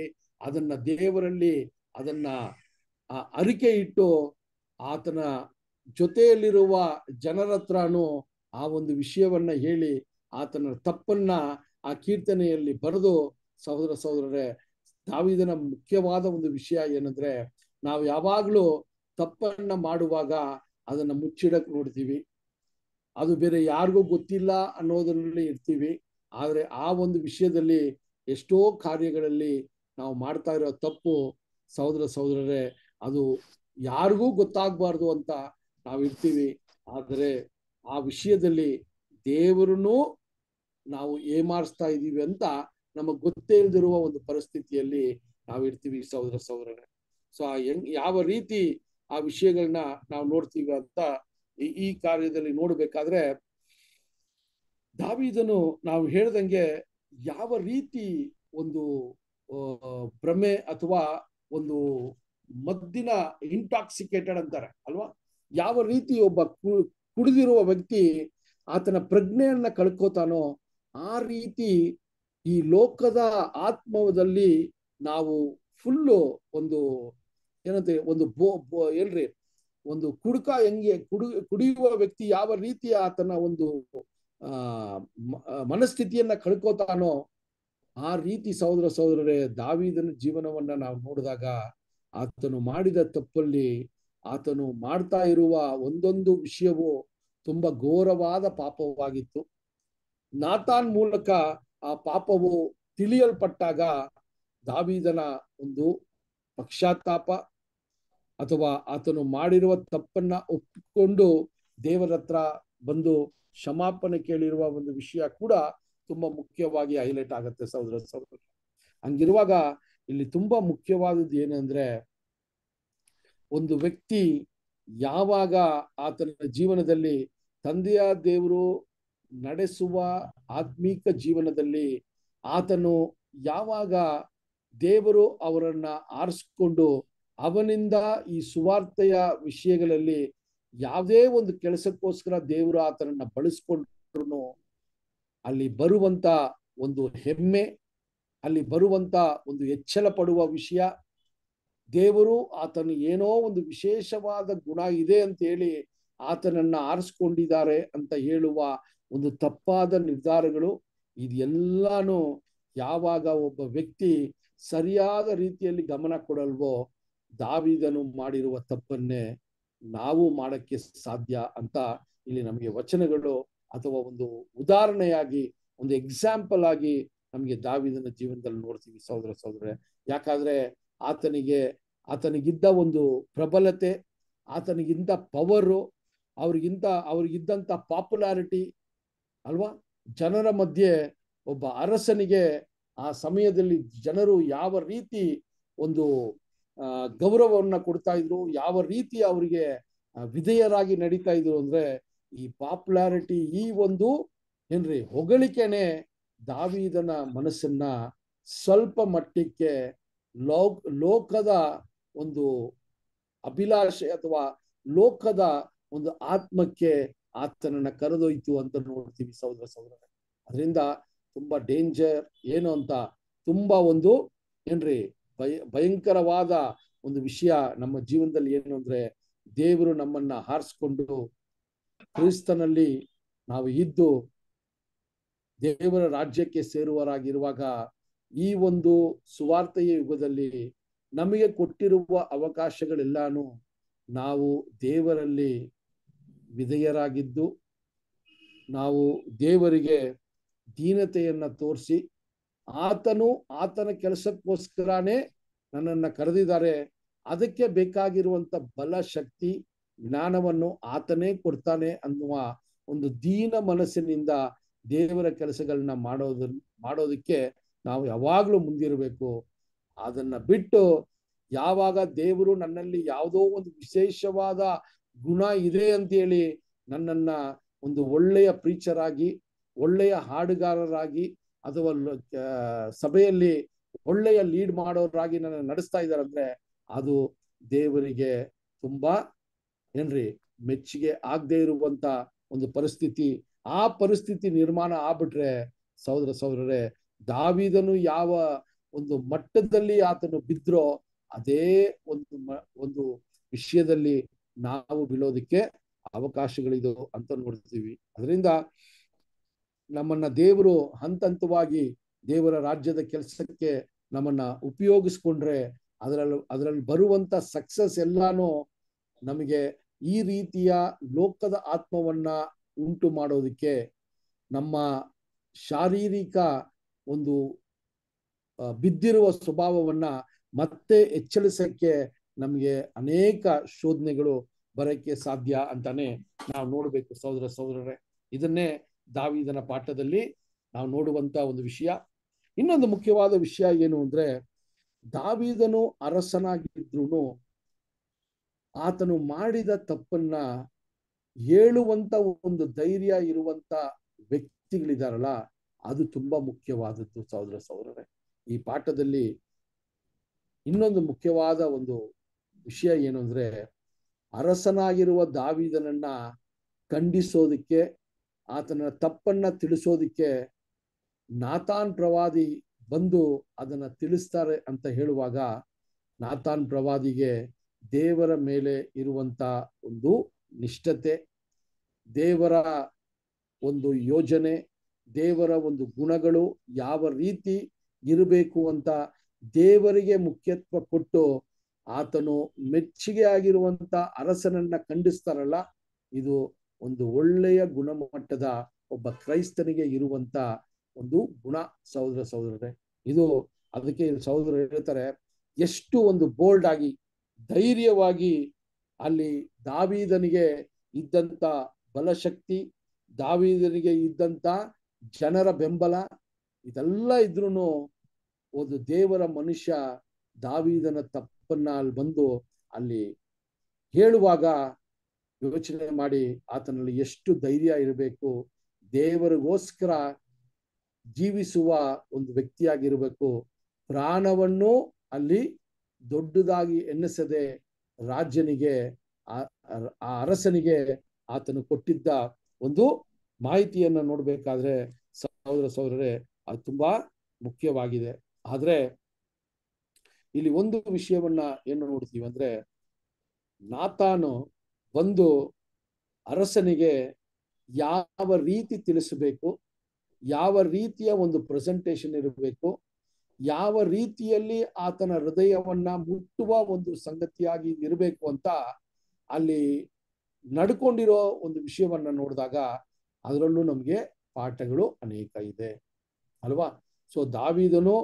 ಅದನ್ನ ದೇವರಲ್ಲಿ ಅದನ್ನ ಅರಿಕೆ ಇಟ್ಟು ಆತನ ಜೊತೆಯಲ್ಲಿರುವ ಜನರ ಆ ಒಂದು ವಿಷಯವನ್ನ ಹೇಳಿ ಆತನ ತಪ್ಪನ್ನ ಆ ಕೀರ್ತನೆಯಲ್ಲಿ ಬರೆದು ಸಹೋದರ ಸಹೋದರರೇ ದಾವಿದನ ಮುಖ್ಯವಾದ ಒಂದು ವಿಷಯ ಏನಂದ್ರೆ ನಾವು ಯಾವಾಗಲೂ ತಪ್ಪನ್ನ ಮಾಡುವಾಗ ಅದನ್ನು ಮುಚ್ಚಿಡಕ್ಕೆ ನೋಡ್ತೀವಿ ಅದು ಬೇರೆ ಯಾರಿಗೂ ಗೊತ್ತಿಲ್ಲ ಅನ್ನೋದರಲ್ಲಿ ಇರ್ತೀವಿ ಆದರೆ ಆ ಒಂದು ವಿಷಯದಲ್ಲಿ ಎಷ್ಟೋ ಕಾರ್ಯಗಳಲ್ಲಿ ನಾವು ಮಾಡ್ತಾ ಇರೋ ತಪ್ಪು ಸಹೋದರ ಸಹೋದರರೇ ಅದು ಯಾರಿಗೂ ಗೊತ್ತಾಗಬಾರ್ದು ಅಂತ ನಾವು ಇರ್ತೀವಿ ಆದರೆ ಆ ವಿಷಯದಲ್ಲಿ ದೇವರನ್ನು ನಾವು ಏಮಾರಿಸ್ತಾ ಇದ್ದೀವಿ ಅಂತ ನಮಗೆ ಗೊತ್ತೇ ಇಲ್ದಿರುವ ಒಂದು ಪರಿಸ್ಥಿತಿಯಲ್ಲಿ ನಾವು ಇರ್ತೀವಿ ಸಹೋದರ ಸಹೋದರರೇ ಸೊ ಆ ಹೆಂಗ್ ಯಾವ ರೀತಿ ಆ ವಿಷಯಗಳನ್ನ ನಾವು ನೋಡ್ತೀವಿ ಅಂತ ಈ ಕಾರ್ಯದಲ್ಲಿ ನೋಡ್ಬೇಕಾದ್ರೆ ದಾವಿದನು ನಾವು ಹೇಳ್ದಂಗೆ ಯಾವ ರೀತಿ ಒಂದು ಭ್ರಮೆ ಅಥವಾ ಒಂದು ಮದ್ದಿನ ಇಂಟಾಕ್ಸಿಕೇಟೆಡ್ ಅಂತಾರೆ ಅಲ್ವಾ ಯಾವ ರೀತಿ ಒಬ್ಬ ಕುಡಿದಿರುವ ವ್ಯಕ್ತಿ ಆತನ ಪ್ರಜ್ಞೆಯನ್ನ ಕಳ್ಕೋತಾನೋ ಆ ರೀತಿ ಈ ಲೋಕದ ಆತ್ಮದಲ್ಲಿ ನಾವು ಫುಲ್ಲು ಒಂದು ಏನಂತೆ ಒಂದು ಬೋ ಬೋ ಹೇಳ್ರಿ ಒಂದು ಕುಡುಕ ಹೆಂಗೆ ಕುಡು ಕುಡಿಯುವ ವ್ಯಕ್ತಿ ಯಾವ ರೀತಿ ಆತನ ಒಂದು ಆ ಮನಸ್ಥಿತಿಯನ್ನ ಕಳ್ಕೋತಾನೋ ಆ ರೀತಿ ಸಹೋದರ ಸಹೋದರರೇ ದಾವಿದನ ಜೀವನವನ್ನ ನಾವು ನೋಡಿದಾಗ ಆತನು ಮಾಡಿದ ತಪ್ಪಲ್ಲಿ ಆತನು ಮಾಡ್ತಾ ಇರುವ ಒಂದೊಂದು ವಿಷಯವು ತುಂಬಾ ಘೋರವಾದ ಪಾಪವಾಗಿತ್ತು ನಾತಾನ್ ಮೂಲಕ ಆ ಪಾಪವು ತಿಳಿಯಲ್ಪಟ್ಟಾಗ ದಾವಿದನ ಒಂದು ಪಕ್ಷಾತ್ತಾಪ ಅಥವಾ ಆತನು ಮಾಡಿರುವ ತಪ್ಪನ್ನ ಒಪ್ಪಿಕೊಂಡು ದೇವರತ್ರ ಬಂದು ಕ್ಷಮಾಪಣೆ ಕೇಳಿರುವ ಒಂದು ವಿಷಯ ಕೂಡ ತುಂಬಾ ಮುಖ್ಯವಾಗಿ ಹೈಲೈಟ್ ಆಗುತ್ತೆ ಸಹೋದರ ಸಹೋದರ ಹಂಗಿರುವಾಗ ಇಲ್ಲಿ ತುಂಬಾ ಮುಖ್ಯವಾದದ್ದು ಏನಂದ್ರೆ ಒಂದು ವ್ಯಕ್ತಿ ಯಾವಾಗ ಆತನ ಜೀವನದಲ್ಲಿ ತಂದೆಯ ದೇವರು ನಡೆಸುವ ಆತ್ಮೀಕ ಜೀವನದಲ್ಲಿ ಆತನು ಯಾವಾಗ ದೇವರು ಅವರನ್ನ ಆರಿಸ್ಕೊಂಡು ಅವನಿಂದ ಈ ಸುವಾರ್ತೆಯ ವಿಷಯಗಳಲ್ಲಿ ಯಾವುದೇ ಒಂದು ಕೆಲಸಕ್ಕೋಸ್ಕರ ದೇವರು ಆತನನ್ನ ಬಳಸ್ಕೊಂಡ್ರು ಅಲ್ಲಿ ಬರುವಂತ ಒಂದು ಹೆಮ್ಮೆ ಅಲ್ಲಿ ಬರುವಂತ ಒಂದು ಎಚ್ಚಲ ಪಡುವ ವಿಷಯ ದೇವರು ಆತನ ಏನೋ ಒಂದು ವಿಶೇಷವಾದ ಗುಣ ಇದೆ ಅಂತ ಹೇಳಿ ಆತನನ್ನ ಆರಿಸ್ಕೊಂಡಿದ್ದಾರೆ ಅಂತ ಹೇಳುವ ಒಂದು ತಪ್ಪಾದ ನಿರ್ಧಾರಗಳು ಇದೆಲ್ಲಾನು ಯಾವಾಗ ಒಬ್ಬ ವ್ಯಕ್ತಿ ಸರಿಯಾದ ರೀತಿಯಲ್ಲಿ ಗಮನ ಕೊಡಲ್ವೋ ದಾವಿದನು ಮಾಡಿರುವ ತಪ್ಪನ್ನೇ ನಾವು ಮಾಡಕ್ಕೆ ಸಾಧ್ಯ ಅಂತ ಇಲ್ಲಿ ನಮಗೆ ವಚನಗಳು ಅಥವಾ ಒಂದು ಉದಾಹರಣೆಯಾಗಿ ಒಂದು ಎಕ್ಸಾಂಪಲ್ ಆಗಿ ನಮಗೆ ದಾವಿದನ ಜೀವನದಲ್ಲಿ ನೋಡ್ತೀವಿ ಸಹೋದರ ಸಹೋದರ ಯಾಕಂದ್ರೆ ಆತನಿಗೆ ಆತನಿಗಿದ್ದ ಒಂದು ಪ್ರಬಲತೆ ಆತನಿಗಿಂತ ಪವರು ಅವ್ರಿಗಿಂತ ಅವ್ರಿಗಿದ್ದಂಥ ಪಾಪ್ಯುಲಾರಿಟಿ ಅಲ್ವಾ ಜನರ ಮಧ್ಯೆ ಒಬ್ಬ ಅರಸನಿಗೆ ಆ ಸಮಯದಲ್ಲಿ ಜನರು ಯಾವ ರೀತಿ ಒಂದು ಗೌರವವನ್ನ ಕೊಡ್ತಾ ಇದ್ರು ಯಾವ ರೀತಿ ಅವರಿಗೆ ವಿಧೇಯರಾಗಿ ನಡೀತಾ ಇದ್ರು ಅಂದ್ರೆ ಈ ಪಾಪ್ಯುಲಾರಿಟಿ ಈ ಒಂದು ಏನ್ರಿ ಹೊಗಳಿಕೆನೆ ದಾವಿದನ ಮನಸ್ಸನ್ನ ಸ್ವಲ್ಪ ಮಟ್ಟಕ್ಕೆ ಲೋಕ್ ಲೋಕದ ಒಂದು ಅಭಿಲಾಷೆ ಅಥವಾ ಲೋಕದ ಒಂದು ಆತ್ಮಕ್ಕೆ ಆತನನ್ನ ಕರೆದೊಯ್ತು ಅಂತ ನೋಡ್ತೀವಿ ಸಹೋದರ ಸಹೋದರ ಅದರಿಂದ ತುಂಬಾ ಡೇಂಜರ್ ಏನು ಅಂತ ತುಂಬಾ ಒಂದು ಏನ್ರಿ ಭಯ ಭಯಂಕರವಾದ ಒಂದು ವಿಷಯ ನಮ್ಮ ಜೀವನದಲ್ಲಿ ಏನು ಅಂದ್ರೆ ದೇವರು ನಮ್ಮನ್ನ ಹಾರಿಸ್ಕೊಂಡು ಕ್ರಿಸ್ತನಲ್ಲಿ ನಾವು ಇದ್ದು ದೇವರ ರಾಜ್ಯಕ್ಕೆ ಸೇರುವರಾಗಿರುವಾಗ ಈ ಒಂದು ಸುವಾರ್ತೆಯ ಯುಗದಲ್ಲಿ ನಮಗೆ ಕೊಟ್ಟಿರುವ ಅವಕಾಶಗಳೆಲ್ಲಾನು ನಾವು ದೇವರಲ್ಲಿ ವಿಧೇಯರಾಗಿದ್ದು ನಾವು ದೇವರಿಗೆ ದೀನತೆಯನ್ನ ತೋರಿಸಿ ಆತನು ಆತನ ಕೆಲಸಕ್ಕೋಸ್ಕರನೇ ನನ್ನನ್ನು ಕರೆದಿದ್ದಾರೆ ಅದಕ್ಕೆ ಬೇಕಾಗಿರುವಂತ ಬಲ ಶಕ್ತಿ ಜ್ಞಾನವನ್ನು ಆತನೇ ಕೊಡ್ತಾನೆ ಅನ್ನುವ ಒಂದು ದೀನ ಮನಸ್ಸಿನಿಂದ ದೇವರ ಕೆಲಸಗಳನ್ನ ಮಾಡೋದನ್ ಮಾಡೋದಕ್ಕೆ ನಾವು ಯಾವಾಗಲೂ ಮುಂದಿರಬೇಕು ಅದನ್ನ ಬಿಟ್ಟು ಯಾವಾಗ ದೇವರು ನನ್ನಲ್ಲಿ ಯಾವುದೋ ಒಂದು ವಿಶೇಷವಾದ ಗುಣ ಇದೆ ಅಂತೇಳಿ ನನ್ನನ್ನ ಒಂದು ಒಳ್ಳೆಯ ಪ್ರೀಚರಾಗಿ ಒಳ್ಳೆಯ ಹಾಡುಗಾರರಾಗಿ ಅಥವಾ ಸಭೆಯಲ್ಲಿ ಒಳ್ಳೆಯ ಲೀಡ್ ಮಾಡೋರಾಗಿ ನನ್ನ ನಡೆಸ್ತಾ ಇದ್ದಾರೆ ಅದು ದೇವರಿಗೆ ತುಂಬಾ ಏನ್ರಿ ಮೆಚ್ಚುಗೆ ಆಗದೆ ಇರುವಂತ ಒಂದು ಪರಿಸ್ಥಿತಿ ಆ ಪರಿಸ್ಥಿತಿ ನಿರ್ಮಾಣ ಆಗ್ಬಿಟ್ರೆ ಸಹೋದರ ಸಹೋದರರೇ ದಾವಿದನು ಯಾವ ಒಂದು ಮಟ್ಟದಲ್ಲಿ ಆತನು ಬಿದ್ರೋ ಅದೇ ಒಂದು ಒಂದು ವಿಷಯದಲ್ಲಿ ನಾವು ಬೀಳೋದಕ್ಕೆ ಅವಕಾಶಗಳಿದು ಅಂತ ನೋಡ್ತೀವಿ ಅದರಿಂದ ನಮ್ಮನ್ನ ದೇವರು ಹಂತವಾಗಿ ದೇವರ ರಾಜ್ಯದ ಕೆಲಸಕ್ಕೆ ನಮ್ಮನ್ನ ಉಪಯೋಗಿಸ್ಕೊಂಡ್ರೆ ಅದರಲ್ಲಿ ಅದರಲ್ಲಿ ಬರುವಂತ ಸಕ್ಸಸ್ ಎಲ್ಲಾನು ನಮಗೆ ಈ ರೀತಿಯ ಲೋಕದ ಆತ್ಮವನ್ನ ಉಂಟು ಮಾಡೋದಕ್ಕೆ ನಮ್ಮ ಶಾರೀರಿಕ ಒಂದು ಬಿದ್ದಿರುವ ಸ್ವಭಾವವನ್ನ ಮತ್ತೆ ಎಚ್ಚರಿಸಕ್ಕೆ ನಮಗೆ ಅನೇಕ ಶೋಧನೆಗಳು ಬರಕ್ಕೆ ಸಾಧ್ಯ ಅಂತಾನೆ ನಾವು ನೋಡಬೇಕು ಸಹೋದರ ಸಹೋದರರೇ ಇದನ್ನೇ ದಾವಿದನ ಪಾಠದಲ್ಲಿ ನಾವು ನೋಡುವಂತ ಒಂದು ವಿಷಯ ಇನ್ನೊಂದು ಮುಖ್ಯವಾದ ವಿಷಯ ಏನು ಅಂದ್ರೆ ದಾವಿದನು ಅರಸನಾಗಿದ್ರು ಆತನು ಮಾಡಿದ ತಪ್ಪನ್ನ ಹೇಳುವಂತ ಒಂದು ಧೈರ್ಯ ಇರುವಂತ ವ್ಯಕ್ತಿಗಳಿದಾರಲ್ಲ ಅದು ತುಂಬಾ ಮುಖ್ಯವಾದದ್ದು ಸಹೋದರ ಸಹೋದರರೇ ಈ ಪಾಠದಲ್ಲಿ ಇನ್ನೊಂದು ಮುಖ್ಯವಾದ ಒಂದು ವಿಷಯ ಏನು ಅಂದ್ರೆ ಅರಸನಾಗಿರುವ ದಾವಿದನನ್ನ ಖಂಡಿಸೋದಕ್ಕೆ ಆತನ ತಪ್ಪನ್ನ ತಿಳಿಸೋದಿಕ್ಕೆ ನಾತಾನ್ ಪ್ರವಾದಿ ಬಂದು ಅದನ್ನ ತಿಳಿಸ್ತಾರೆ ಅಂತ ಹೇಳುವಾಗ ನಾತಾನ್ ಪ್ರವಾದಿಗೆ ದೇವರ ಮೇಲೆ ಇರುವಂತ ಒಂದು ನಿಷ್ಠತೆ ದೇವರ ಒಂದು ಯೋಜನೆ ದೇವರ ಒಂದು ಗುಣಗಳು ಯಾವ ರೀತಿ ಇರಬೇಕು ಅಂತ ದೇವರಿಗೆ ಮುಖ್ಯತ್ವ ಕೊಟ್ಟು ಆತನು ಮೆಚ್ಚುಗೆ ಆಗಿರುವಂಥ ಅರಸನನ್ನ ಖಂಡಿಸ್ತಾರಲ್ಲ ಇದು ಒಂದು ಒಳ್ಳೆಯ ಗುಣಮಟ್ಟದ ಒಬ್ಬ ಕ್ರೈಸ್ತನಿಗೆ ಇರುವಂತ ಒಂದು ಗುಣ ಸಹೋದರ ಸಹೋದರರೇ ಇದು ಅದಕ್ಕೆ ಸಹೋದರ ಹೇಳ್ತಾರೆ ಎಷ್ಟು ಒಂದು ಬೋಲ್ಡ್ ಆಗಿ ಧೈರ್ಯವಾಗಿ ಅಲ್ಲಿ ದಾವಿದನಿಗೆ ಇದ್ದಂತ ಬಲಶಕ್ತಿ ದಾವಿದನಿಗೆ ಇದ್ದಂತ ಜನರ ಬೆಂಬಲ ಇದೆಲ್ಲ ಇದ್ರೂ ಒಂದು ದೇವರ ಮನುಷ್ಯ ದಾವಿದನ ತಪ್ಪನ್ನ ಅಲ್ಲಿ ಬಂದು ಅಲ್ಲಿ ಹೇಳುವಾಗ ಯೋಚನೆ ಮಾಡಿ ಆತನಲ್ಲಿ ಎಷ್ಟು ಧೈರ್ಯ ಇರಬೇಕು ದೇವರಿಗೋಸ್ಕರ ಜೀವಿಸುವ ಒಂದು ವ್ಯಕ್ತಿಯಾಗಿರಬೇಕು ಪ್ರಾಣವನ್ನು ಅಲ್ಲಿ ದೊಡ್ಡದಾಗಿ ಎನ್ನಿಸದೆ ರಾಜ್ಯನಿಗೆ ಆ ಅರಸನಿಗೆ ಆತನು ಕೊಟ್ಟಿದ್ದ ಒಂದು ಮಾಹಿತಿಯನ್ನು ನೋಡ್ಬೇಕಾದ್ರೆ ಸಹೋದರ ಸಹೋದರರೇ ಅದು ತುಂಬಾ ಮುಖ್ಯವಾಗಿದೆ ಆದ್ರೆ ಇಲ್ಲಿ ಒಂದು ವಿಷಯವನ್ನ ಏನು ನೋಡ್ತೀವಿ ಅಂದ್ರೆ ನಾತಾನು ಒಂದು ಅರಸನಿಗೆ ಯಾವ ರೀತಿ ತಿಳಿಸಬೇಕು ಯಾವ ರೀತಿಯ ಒಂದು ಪ್ರೆಸೆಂಟೇಷನ್ ಇರಬೇಕು ಯಾವ ರೀತಿಯಲ್ಲಿ ಆತನ ಹೃದಯವನ್ನ ಮುಟ್ಟುವ ಒಂದು ಸಂಗತಿಯಾಗಿ ಇರಬೇಕು ಅಂತ ಅಲ್ಲಿ ನಡ್ಕೊಂಡಿರೋ ಒಂದು ವಿಷಯವನ್ನ ನೋಡಿದಾಗ ಅದರಲ್ಲೂ ನಮಗೆ ಪಾಠಗಳು ಅನೇಕ ಇದೆ ಅಲ್ವಾ ಸೊ ದಾವಿದನು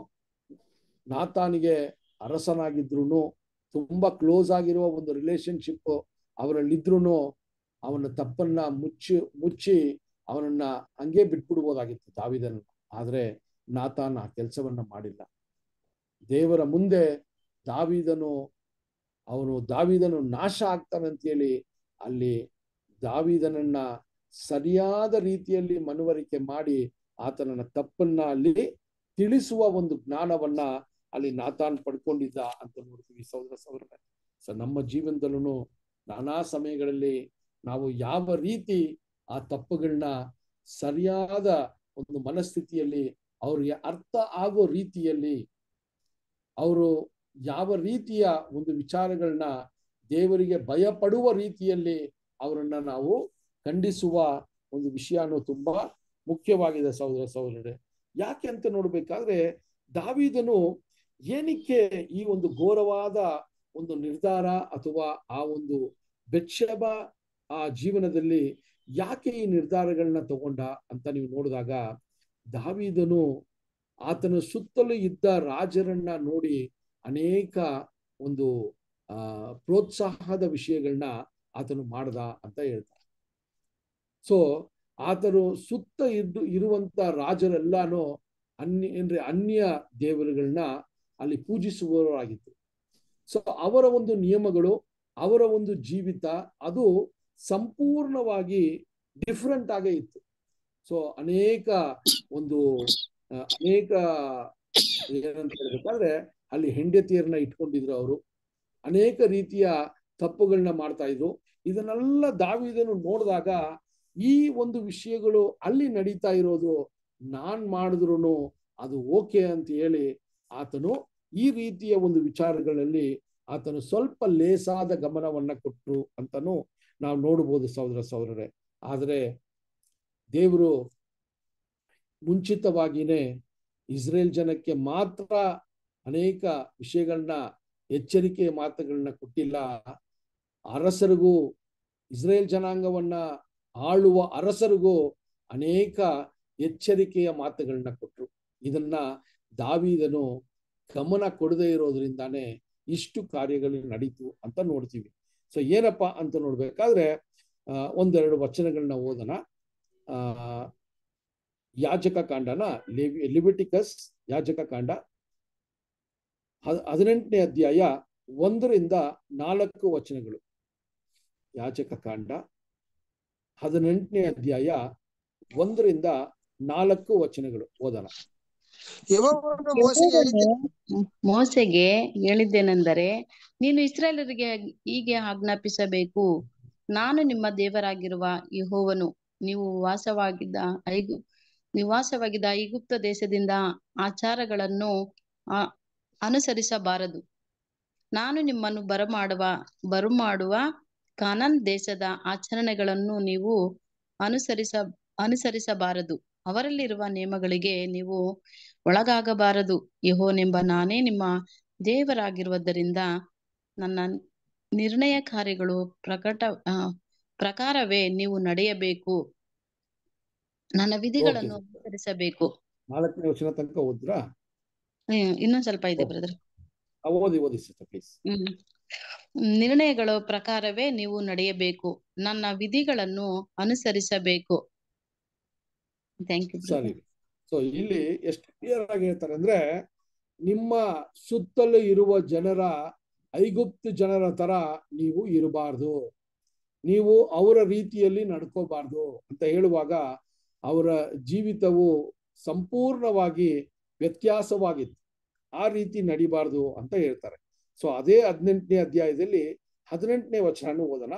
ನಾತಾನಿಗೆ ಅರಸನಾಗಿದ್ರು ತುಂಬಾ ಕ್ಲೋಸ್ ಆಗಿರುವ ಒಂದು ರಿಲೇಶನ್ಶಿಪ್ ಅವರಲ್ಲಿದ್ರು ಅವನ ತಪ್ಪನ್ನ ಮುಚ್ಚಿ ಮುಚ್ಚಿ ಅವನನ್ನ ಹಂಗೆ ಬಿಟ್ಬಿಡ್ಬೋದಾಗಿತ್ತು ದಾವಿದನ ಆದ್ರೆ ನಾತಾನ್ ಆ ಕೆಲಸವನ್ನ ಮಾಡಿಲ್ಲ ದೇವರ ಮುಂದೆ ದಾವಿದನು ಅವನು ದಾವಿದನು ನಾಶ ಆಗ್ತಾನೆ ಹೇಳಿ ಅಲ್ಲಿ ದಾವಿದನನ್ನ ಸರಿಯಾದ ರೀತಿಯಲ್ಲಿ ಮನವರಿಕೆ ಮಾಡಿ ಆತನನ್ನ ತಪ್ಪನ್ನ ಅಲ್ಲಿ ತಿಳಿಸುವ ಒಂದು ಜ್ಞಾನವನ್ನ ಅಲ್ಲಿ ನಾತಾನ್ ಪಡ್ಕೊಂಡಿದ್ದ ಅಂತ ನೋಡ್ತೀವಿ ಸೌಂದರ ಸೌರ ಸೊ ನಮ್ಮ ಜೀವನದಲ್ಲೂ ನಾನಾ ಸಮಯಗಳಲ್ಲಿ ನಾವು ಯಾವ ರೀತಿ ಆ ತಪ್ಪುಗಳನ್ನ ಸರಿಯಾದ ಒಂದು ಮನಸ್ಥಿತಿಯಲ್ಲಿ ಅವ್ರಿಗೆ ಅರ್ಥ ಆಗೋ ರೀತಿಯಲ್ಲಿ ಅವರು ಯಾವ ರೀತಿಯ ಒಂದು ವಿಚಾರಗಳನ್ನ ದೇವರಿಗೆ ಭಯಪಡುವ ರೀತಿಯಲ್ಲಿ ಅವರನ್ನ ನಾವು ಖಂಡಿಸುವ ಒಂದು ವಿಷಯನೂ ತುಂಬಾ ಮುಖ್ಯವಾಗಿದೆ ಸಹೋದರ ಸಹೋದರರೇ ಯಾಕೆ ಅಂತ ನೋಡ್ಬೇಕಾದ್ರೆ ದಾವಿದನು ಏನಕ್ಕೆ ಈ ಒಂದು ಘೋರವಾದ ಒಂದು ನಿರ್ಧಾರ ಅಥವಾ ಆ ಒಂದು ಬೆಚ್ಚಬ ಆ ಜೀವನದಲ್ಲಿ ಯಾಕೆ ಈ ನಿರ್ಧಾರಗಳನ್ನ ತಗೊಂಡ ಅಂತ ನೀವು ನೋಡಿದಾಗ ದಾವಿದನು ಆತನ ಸುತ್ತಲೂ ಇದ್ದ ರಾಜರನ್ನ ನೋಡಿ ಅನೇಕ ಒಂದು ಪ್ರೋತ್ಸಾಹದ ವಿಷಯಗಳನ್ನ ಆತನು ಮಾಡ್ದ ಅಂತ ಹೇಳ್ತಾರೆ ಸೊ ಆತನು ಸುತ್ತ ಇದ್ದು ಇರುವಂತ ರಾಜರೆಲ್ಲಾನು ಅನ್ಯ ಏನ್ರಿ ಅನ್ಯ ದೇವರುಗಳನ್ನ ಅಲ್ಲಿ ಪೂಜಿಸುವವರಾಗಿತ್ತು ಸೊ ಅವರ ಒಂದು ನಿಯಮಗಳು ಅವರ ಒಂದು ಜೀವಿತ ಅದು ಸಂಪೂರ್ಣವಾಗಿ ಡಿಫ್ರೆಂಟ್ ಆಗೇ ಇತ್ತು ಸೊ ಅನೇಕ ಒಂದು ಅನೇಕ ಏನಂತ ಹೇಳ್ಬೇಕಾದ್ರೆ ಅಲ್ಲಿ ಹೆಂಡತಿಯರನ್ನ ಇಟ್ಕೊಂಡಿದ್ರು ಅವರು ಅನೇಕ ರೀತಿಯ ತಪ್ಪುಗಳನ್ನ ಮಾಡ್ತಾ ಇದ್ರು ಇದನ್ನೆಲ್ಲ ದಾವಿದನು ನೋಡಿದಾಗ ಈ ಒಂದು ವಿಷಯಗಳು ಅಲ್ಲಿ ನಡೀತಾ ಇರೋದು ನಾನ್ ಮಾಡಿದ್ರು ಅದು ಓಕೆ ಅಂತ ಹೇಳಿ ಆತನು ಈ ರೀತಿಯ ಒಂದು ವಿಚಾರಗಳಲ್ಲಿ ಆತನು ಸ್ವಲ್ಪ ಲೇಸಾದ ಗಮನವನ್ನ ಕೊಟ್ಟರು ಅಂತನೂ ನಾವು ನೋಡಬಹುದು ಸಹೋದರ ಸಹೋದರರೇ ಆದರೆ ದೇವರು ಮುಂಚಿತವಾಗಿನೇ ಇಸ್ರೇಲ್ ಜನಕ್ಕೆ ಮಾತ್ರ ಅನೇಕ ವಿಷಯಗಳನ್ನ ಎಚ್ಚರಿಕೆಯ ಮಾತುಗಳನ್ನ ಕೊಟ್ಟಿಲ್ಲ ಅರಸರಿಗೂ ಇಸ್ರೇಲ್ ಜನಾಂಗವನ್ನ ಆಳುವ ಅರಸರಿಗೂ ಅನೇಕ ಎಚ್ಚರಿಕೆಯ ಮಾತುಗಳನ್ನ ಕೊಟ್ಟರು ಇದನ್ನ ದಾವಿದನು ಗಮನ ಕೊಡದೇ ಇರೋದ್ರಿಂದಾನೇ ಇಷ್ಟು ಕಾರ್ಯಗಳು ನಡೀತು ಅಂತ ನೋಡ್ತೀವಿ ಸೊ ಏನಪ್ಪಾ ಅಂತ ನೋಡ್ಬೇಕಾದ್ರೆ ಒಂದೆರಡು ವಚನಗಳನ್ನ ಓದೋಣ ಯಾಜಕ ಕಾಂಡನ ಲಿಬಿಟಿಕಸ್ ಯಾಜಕ ಕಾಂಡ ಹದಿನೆಂಟನೇ ಅಧ್ಯಾಯ ಒಂದರಿಂದ ನಾಲ್ಕು ವಚನಗಳು ಯಾಜಕ ಕಾಂಡ ಹದಿನೆಂಟನೇ ಅಧ್ಯಾಯ ಒಂದರಿಂದ ನಾಲ್ಕು ವಚನಗಳು ಓದೋಣ ಮೋಸೆಗೆ ಹೇಳಿದ್ದೇನೆಂದರೆ ನೀನು ಇಸ್ರೇಲರಿಗೆ ಹೀಗೆ ಆಜ್ಞಾಪಿಸಬೇಕು ನಾನು ನಿಮ್ಮ ದೇವರಾಗಿರುವ ಯಹೋವನು ನೀವು ವಾಸವಾಗಿದ್ದ ಐಗು ನಿವಾಸವಾಗಿದ್ದ ಐಗುಪ್ತ ದೇಶದಿಂದ ಆಚಾರಗಳನ್ನು ಅನುಸರಿಸಬಾರದು ನಾನು ನಿಮ್ಮನ್ನು ಬರಮಾಡುವ ಬರುಮಾಡುವ ಕಾನನ್ ದೇಶದ ಆಚರಣೆಗಳನ್ನು ನೀವು ಅನುಸರಿಸ ಅನುಸರಿಸಬಾರದು ಅವರಲ್ಲಿರುವ ನಿಯಮಗಳಿಗೆ ನೀವು ಒಳಗಾಗಬಾರದು ಯಹೋನೆಂಬ ನಾನೇ ನಿಮ್ಮ ದೇವರಾಗಿರುವುದರಿಂದ ನನ್ನ ನಿರ್ಣಯ ಕಾರ್ಯಗಳು ಪ್ರಕಟ ಪ್ರಕಾರವೇ ನೀವು ನಡೆಯಬೇಕು ನನ್ನ ವಿಧಿಗಳನ್ನು ಅನುಸರಿಸಬೇಕು ಇನ್ನೊಂದು ಸ್ವಲ್ಪ ಇದೆ ಬ್ರದರ್ ನಿರ್ಣಯಗಳ ಪ್ರಕಾರವೇ ನೀವು ನಡೆಯಬೇಕು ನನ್ನ ವಿಧಿಗಳನ್ನು ಅನುಸರಿಸಬೇಕು ಥ್ಯಾಂಕ್ ಯು ಸರಿ ಸೊ ಇಲ್ಲಿ ಎಷ್ಟು ಕ್ಲಿಯರ್ ಆಗಿ ಹೇಳ್ತಾರೆ ಅಂದ್ರೆ ನಿಮ್ಮ ಸುತ್ತಲೂ ಇರುವ ಜನರ ಐಗುಪ್ತ ಜನರ ತರ ನೀವು ಇರಬಾರ್ದು ನೀವು ಅವರ ರೀತಿಯಲ್ಲಿ ನಡ್ಕೋಬಾರ್ದು ಅಂತ ಹೇಳುವಾಗ ಅವರ ಜೀವಿತವು ಸಂಪೂರ್ಣವಾಗಿ ವ್ಯತ್ಯಾಸವಾಗಿತ್ತು ಆ ರೀತಿ ನಡಿಬಾರ್ದು ಅಂತ ಹೇಳ್ತಾರೆ ಸೊ ಅದೇ ಹದಿನೆಂಟನೇ ಅಧ್ಯಾಯದಲ್ಲಿ ಹದಿನೆಂಟನೇ ವಚನ ಓದೋಣ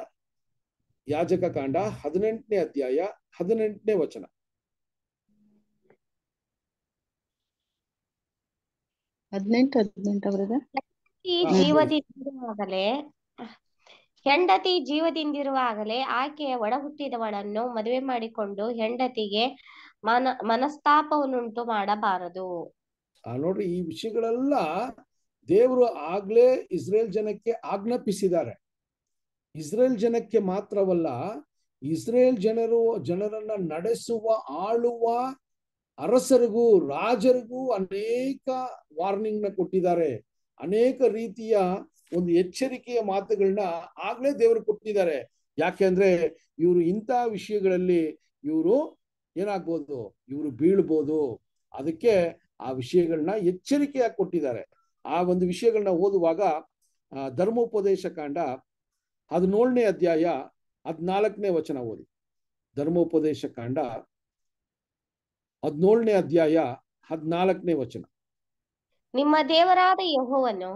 ಯಾಜಕ ಕಾಂಡ ಹದಿನೆಂಟನೇ ಅಧ್ಯಾಯ ಹದಿನೆಂಟನೇ ವಚನ ಹದಿನೆಂಟು ಹದಿನೆಂಟು ಅವರದ ಜೀವದಿಂದಿರುವಾಗಲೇ ಹೆಂಡತಿ ಜೀವದಿಂದಿರುವಾಗಲೇ ಆಕೆಯ ಒಡ ಹುಟ್ಟಿದವಳನ್ನು ಮದುವೆ ಮಾಡಿಕೊಂಡು ಹೆಂಡತಿಗೆ ಮನ ಮನಸ್ತಾಪವನ್ನುಂಟು ಮಾಡಬಾರದು ನೋಡ್ರಿ ಈ ವಿಷಯಗಳೆಲ್ಲ ದೇವರು ಆಗ್ಲೇ ಇಸ್ರೇಲ್ ಜನಕ್ಕೆ ಆಜ್ಞಾಪಿಸಿದ್ದಾರೆ ಇಸ್ರೇಲ್ ಜನಕ್ಕೆ ಮಾತ್ರವಲ್ಲ ಇಸ್ರೇಲ್ ಜನರು ಜನರನ್ನ ನಡೆಸುವ ಆಳುವ ಅರಸರಿಗೂ ರಾಜರಿಗೂ ಅನೇಕ ವಾರ್ನಿಂಗ್ನ ಕೊಟ್ಟಿದ್ದಾರೆ ಅನೇಕ ರೀತಿಯ ಒಂದು ಎಚ್ಚರಿಕೆಯ ಮಾತುಗಳನ್ನ ಆಗ್ಲೇ ದೇವರು ಕೊಟ್ಟಿದ್ದಾರೆ ಯಾಕೆಂದ್ರೆ ಇವರು ಇಂಥ ವಿಷಯಗಳಲ್ಲಿ ಇವರು ಏನಾಗ್ಬೋದು ಇವರು ಬೀಳ್ಬೋದು ಅದಕ್ಕೆ ಆ ವಿಷಯಗಳನ್ನ ಎಚ್ಚರಿಕೆಯಾಗಿ ಕೊಟ್ಟಿದ್ದಾರೆ ಆ ಒಂದು ವಿಷಯಗಳನ್ನ ಓದುವಾಗ ಧರ್ಮೋಪದೇಶ ಕಾಂಡ ಹದಿನೇಳನೇ ಅಧ್ಯಾಯ ಹದಿನಾಲ್ಕನೇ ವಚನ ಓದಿ ಧರ್ಮೋಪದೇಶ ಕಾಂಡ ಹದಿನೇಳನೇ ಅಧ್ಯಾಯ ಹದಿನಾಲ್ಕನೇ ವಚನ ನಿಮ್ಮ ದೇವರಾದ ಯಹೋವನು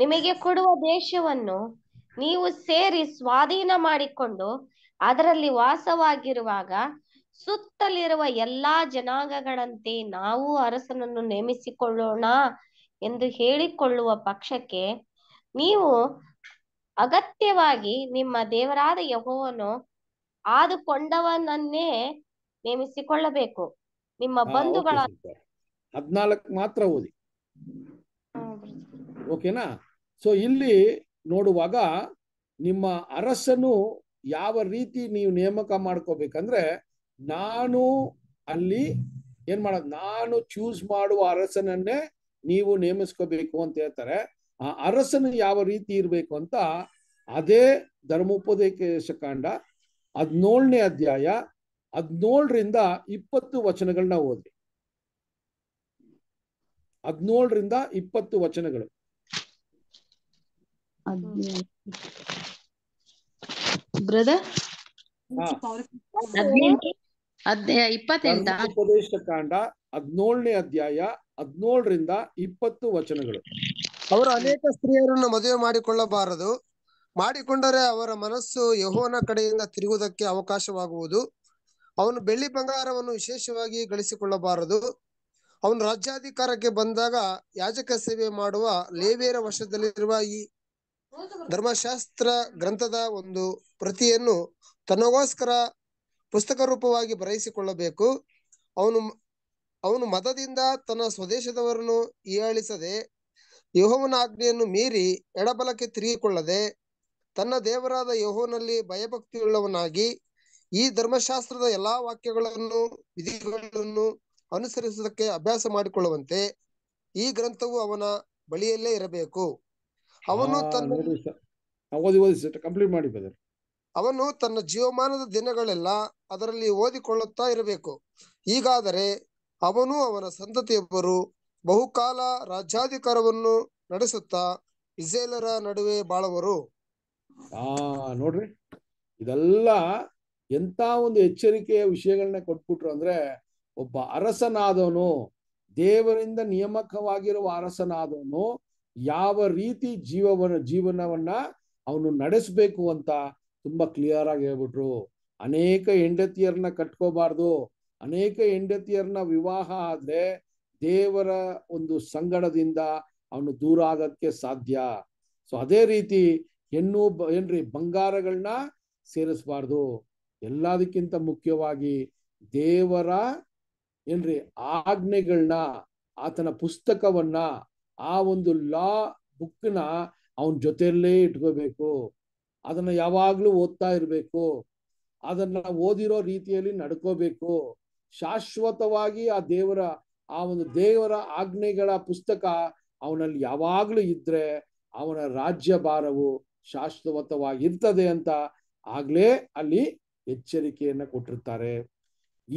ನಿಮಗೆ ಕೊಡುವ ದೇಶವನ್ನು ನೀವು ಸೇರಿ ಸ್ವಾಧೀನ ಮಾಡಿಕೊಂಡು ಅದರಲ್ಲಿ ವಾಸವಾಗಿರುವಾಗ ಸುತ್ತಲಿರುವ ಎಲ್ಲಾ ಜನಾಂಗಗಳಂತೆ ನಾವು ಅರಸನನ್ನು ನೇಮಿಸಿಕೊಳ್ಳೋಣ ಎಂದು ಹೇಳಿಕೊಳ್ಳುವ ಪಕ್ಷಕ್ಕೆ ನೀವು ಅಗತ್ಯವಾಗಿ ನಿಮ್ಮ ದೇವರಾದ ಯಹೋವನು ಆದುಕೊಂಡವನನ್ನೇ ನೇಮಿಸಿಕೊಳ್ಳಬೇಕು ನಿಮ್ಮ ಬಂಧುಗಳ ಹದ್ನಾಲ್ಕು ಮಾತ್ರ ಓದಿ ಓಕೆನಾ ಸೊ ಇಲ್ಲಿ ನೋಡುವಾಗ ನಿಮ್ಮ ಅರಸನು ಯಾವ ರೀತಿ ನೀವು ನೇಮಕ ಮಾಡ್ಕೋಬೇಕಂದ್ರೆ ನಾನು ಅಲ್ಲಿ ಏನ್ ಮಾಡ ನಾನು ಚೂಸ್ ಮಾಡುವ ಅರಸನನ್ನೇ ನೀವು ನೇಮಿಸ್ಕೋಬೇಕು ಅಂತ ಹೇಳ್ತಾರೆ ಆ ಅರಸನು ಯಾವ ರೀತಿ ಇರಬೇಕು ಅಂತ ಅದೇ ಧರ್ಮೋಪದೇಶ ಕಾಂಡ ಹದಿನೇಳನೇ ಅಧ್ಯಾಯ ಹದಿನೇಳರಿಂದ ಇಪ್ಪತ್ತು ವಚನಗಳನ್ನ ಓದ್ರಿ ಹದಿನೇಳರಿಂದ ಇಪ್ಪತ್ತು ವಚನಗಳು ಬ್ರದರ್ ಕಾಂಡ ಹದಿನೇಳನೇ ಅಧ್ಯಾಯ ಹದಿನೇಳರಿಂದ ಇಪ್ಪತ್ತು ವಚನಗಳು ಅವರು ಅನೇಕ ಸ್ತ್ರೀಯರನ್ನು ಮದುವೆ ಮಾಡಿಕೊಳ್ಳಬಾರದು ಮಾಡಿಕೊಂಡರೆ ಅವರ ಮನಸ್ಸು ಯಹೋನ ಕಡೆಯಿಂದ ತಿರುಗುವುದಕ್ಕೆ ಅವಕಾಶವಾಗುವುದು ಅವನು ಬೆಳ್ಳಿ ಬಂಗಾರವನ್ನು ವಿಶೇಷವಾಗಿ ಗಳಿಸಿಕೊಳ್ಳಬಾರದು ಅವನು ರಾಜ್ಯಾಧಿಕಾರಕ್ಕೆ ಬಂದಾಗ ಯಾಜಕ ಸೇವೆ ಮಾಡುವ ಲೇವೇರ ವಶದಲ್ಲಿರುವ ಈ ಧರ್ಮಶಾಸ್ತ್ರ ಗ್ರಂಥದ ಒಂದು ಪ್ರತಿಯನ್ನು ತನಗೋಸ್ಕರ ಪುಸ್ತಕ ರೂಪವಾಗಿ ಬರೆಯಿಸಿಕೊಳ್ಳಬೇಕು ಅವನು ಅವನು ಮತದಿಂದ ತನ್ನ ಸ್ವದೇಶದವರನ್ನು ಹೀಯಾಳಿಸದೆ ಯಹೋವನ ಆಜ್ಞೆಯನ್ನು ಮೀರಿ ಎಡಬಲಕ್ಕೆ ತಿರುಗಿಕೊಳ್ಳದೆ ತನ್ನ ದೇವರಾದ ಯಹೋನಲ್ಲಿ ಭಯಭಕ್ತಿಯುಳ್ಳವನಾಗಿ ಈ ಧರ್ಮಶಾಸ್ತ್ರದ ಎಲ್ಲಾ ವಾಕ್ಯಗಳನ್ನು ವಿಧಿಗಳನ್ನು ಅನುಸರಿಸುವುದಕ್ಕೆ ಅಭ್ಯಾಸ ಮಾಡಿಕೊಳ್ಳುವಂತೆ ಈ ಗ್ರಂಥವು ಅವನ ಬಳಿಯಲ್ಲೇ ಇರಬೇಕು ಅವನು ತನ್ನ ಕಂಪ್ಲೀಟ್ ಅವನು ತನ್ನ ಜೀವಮಾನದ ದಿನಗಳೆಲ್ಲ ಅದರಲ್ಲಿ ಓದಿಕೊಳ್ಳುತ್ತಾ ಇರಬೇಕು ಈಗಾದರೆ ಅವನು ಅವನ ಸಂತತಿಯೊಬ್ಬರು ಬಹುಕಾಲ ರಾಜ್ಯಾಧಿಕಾರವನ್ನು ನಡೆಸುತ್ತಾ ಇಸೇಲರ ನಡುವೆ ಬಾಳವರು ಆ ನೋಡ್ರಿ ಇದೆಲ್ಲ ಎಂತ ಒಂದು ಎಚ್ಚರಿಕೆಯ ವಿಷಯಗಳನ್ನ ಕೊಟ್ಬಿಟ್ರು ಅಂದ್ರೆ ಒಬ್ಬ ಅರಸನಾದವನು ದೇವರಿಂದ ನಿಯಮಕವಾಗಿರುವ ಅರಸನಾದವನು ಯಾವ ರೀತಿ ಜೀವವನ ಜೀವನವನ್ನ ಅವನು ನಡೆಸಬೇಕು ಅಂತ ತುಂಬಾ ಕ್ಲಿಯರ್ ಆಗಿ ಹೇಳ್ಬಿಟ್ರು ಅನೇಕ ಹೆಂಡತಿಯರನ್ನ ಕಟ್ಕೋಬಾರ್ದು ಅನೇಕ ಹೆಂಡತಿಯರನ್ನ ವಿವಾಹ ಆದ್ರೆ ದೇವರ ಒಂದು ಸಂಗಡದಿಂದ ಅವನು ದೂರ ಆಗಕ್ಕೆ ಸಾಧ್ಯ ಸೊ ಅದೇ ರೀತಿ ಹೆಣ್ಣು ಏನ್ರಿ ಬಂಗಾರಗಳನ್ನ ಸೇರಿಸಬಾರ್ದು ಎಲ್ಲದಕ್ಕಿಂತ ಮುಖ್ಯವಾಗಿ ದೇವರ ಏನ್ರಿ ಆಜ್ಞೆಗಳನ್ನ ಆತನ ಪುಸ್ತಕವನ್ನ ಆ ಒಂದು ಲಾ ಬುಕ್ನ ಅವನ ಜೊತೆಯಲ್ಲೇ ಇಟ್ಕೋಬೇಕು ಅದನ್ನ ಯಾವಾಗ್ಲೂ ಓದ್ತಾ ಇರಬೇಕು ಅದನ್ನ ಓದಿರೋ ರೀತಿಯಲ್ಲಿ ನಡ್ಕೋಬೇಕು ಶಾಶ್ವತವಾಗಿ ಆ ದೇವರ ಆ ಒಂದು ದೇವರ ಆಜ್ಞೆಗಳ ಪುಸ್ತಕ ಅವನಲ್ಲಿ ಯಾವಾಗ್ಲೂ ಇದ್ರೆ ಅವನ ರಾಜ್ಯ ಭಾರವು ಶಾಶ್ವತವಾಗಿರ್ತದೆ ಅಂತ ಆಗ್ಲೇ ಅಲ್ಲಿ ಎಚ್ಚರಿಕೆಯನ್ನು ಕೊಟ್ಟಿರ್ತಾರೆ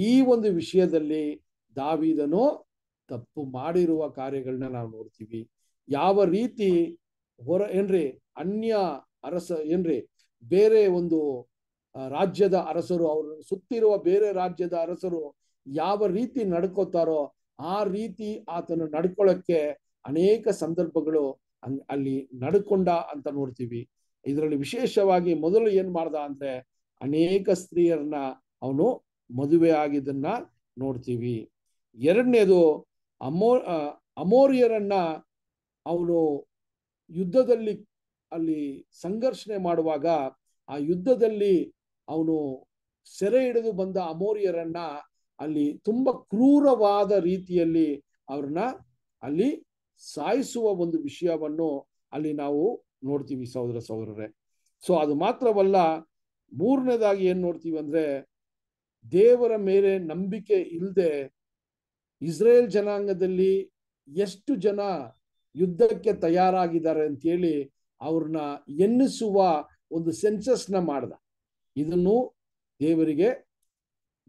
ಈ ಒಂದು ವಿಷಯದಲ್ಲಿ ದಾವಿದನು ತಪ್ಪು ಮಾಡಿರುವ ಕಾರ್ಯಗಳನ್ನ ನಾವು ನೋಡ್ತೀವಿ ಯಾವ ರೀತಿ ಹೊರ ಏನ್ರಿ ಅನ್ಯ ಅರಸ ಏನ್ರಿ ಬೇರೆ ಒಂದು ರಾಜ್ಯದ ಅರಸರು ಅವರು ಸುತ್ತಿರುವ ಬೇರೆ ರಾಜ್ಯದ ಅರಸರು ಯಾವ ರೀತಿ ನಡ್ಕೋತಾರೋ ಆ ರೀತಿ ಆತನು ನಡ್ಕೊಳಕ್ಕೆ ಅನೇಕ ಸಂದರ್ಭಗಳು ಅಲ್ಲಿ ನಡ್ಕೊಂಡ ಅಂತ ನೋಡ್ತೀವಿ ಇದರಲ್ಲಿ ವಿಶೇಷವಾಗಿ ಮೊದಲು ಏನ್ ಮಾಡ್ದ ಅಂದ್ರೆ ಅನೇಕ ಸ್ತ್ರೀಯರನ್ನ ಅವನು ಮದುವೆ ಆಗಿದ್ದನ್ನ ನೋಡ್ತೀವಿ ಎರಡನೇದು ಅಮೋ ಅಮೋರಿಯರನ್ನ ಅವನು ಯುದ್ಧದಲ್ಲಿ ಅಲ್ಲಿ ಸಂಘರ್ಷಣೆ ಮಾಡುವಾಗ ಆ ಯುದ್ಧದಲ್ಲಿ ಅವನು ಸೆರೆ ಹಿಡಿದು ಬಂದ ಅಮೋರಿಯರನ್ನ ಅಲ್ಲಿ ತುಂಬಾ ಕ್ರೂರವಾದ ರೀತಿಯಲ್ಲಿ ಅವ್ರನ್ನ ಅಲ್ಲಿ ಸಾಯಿಸುವ ಒಂದು ವಿಷಯವನ್ನು ಅಲ್ಲಿ ನಾವು ನೋಡ್ತೀವಿ ಸಹೋದರ ಸಹೋದರರೇ ಸೊ ಅದು ಮಾತ್ರವಲ್ಲ ಮೂರನೇದಾಗಿ ಏನು ನೋಡ್ತೀವಿ ಅಂದ್ರೆ ದೇವರ ಮೇಲೆ ನಂಬಿಕೆ ಇಲ್ಲದೆ ಇಸ್ರೇಲ್ ಜನಾಂಗದಲ್ಲಿ ಎಷ್ಟು ಜನ ಯುದ್ಧಕ್ಕೆ ತಯಾರಾಗಿದ್ದಾರೆ ಅಂತೇಳಿ ಅವ್ರನ್ನ ಎನ್ನಿಸುವ ಒಂದು ಸೆನ್ಸಸ್ನ ಮಾಡ್ದ ಇದನ್ನು ದೇವರಿಗೆ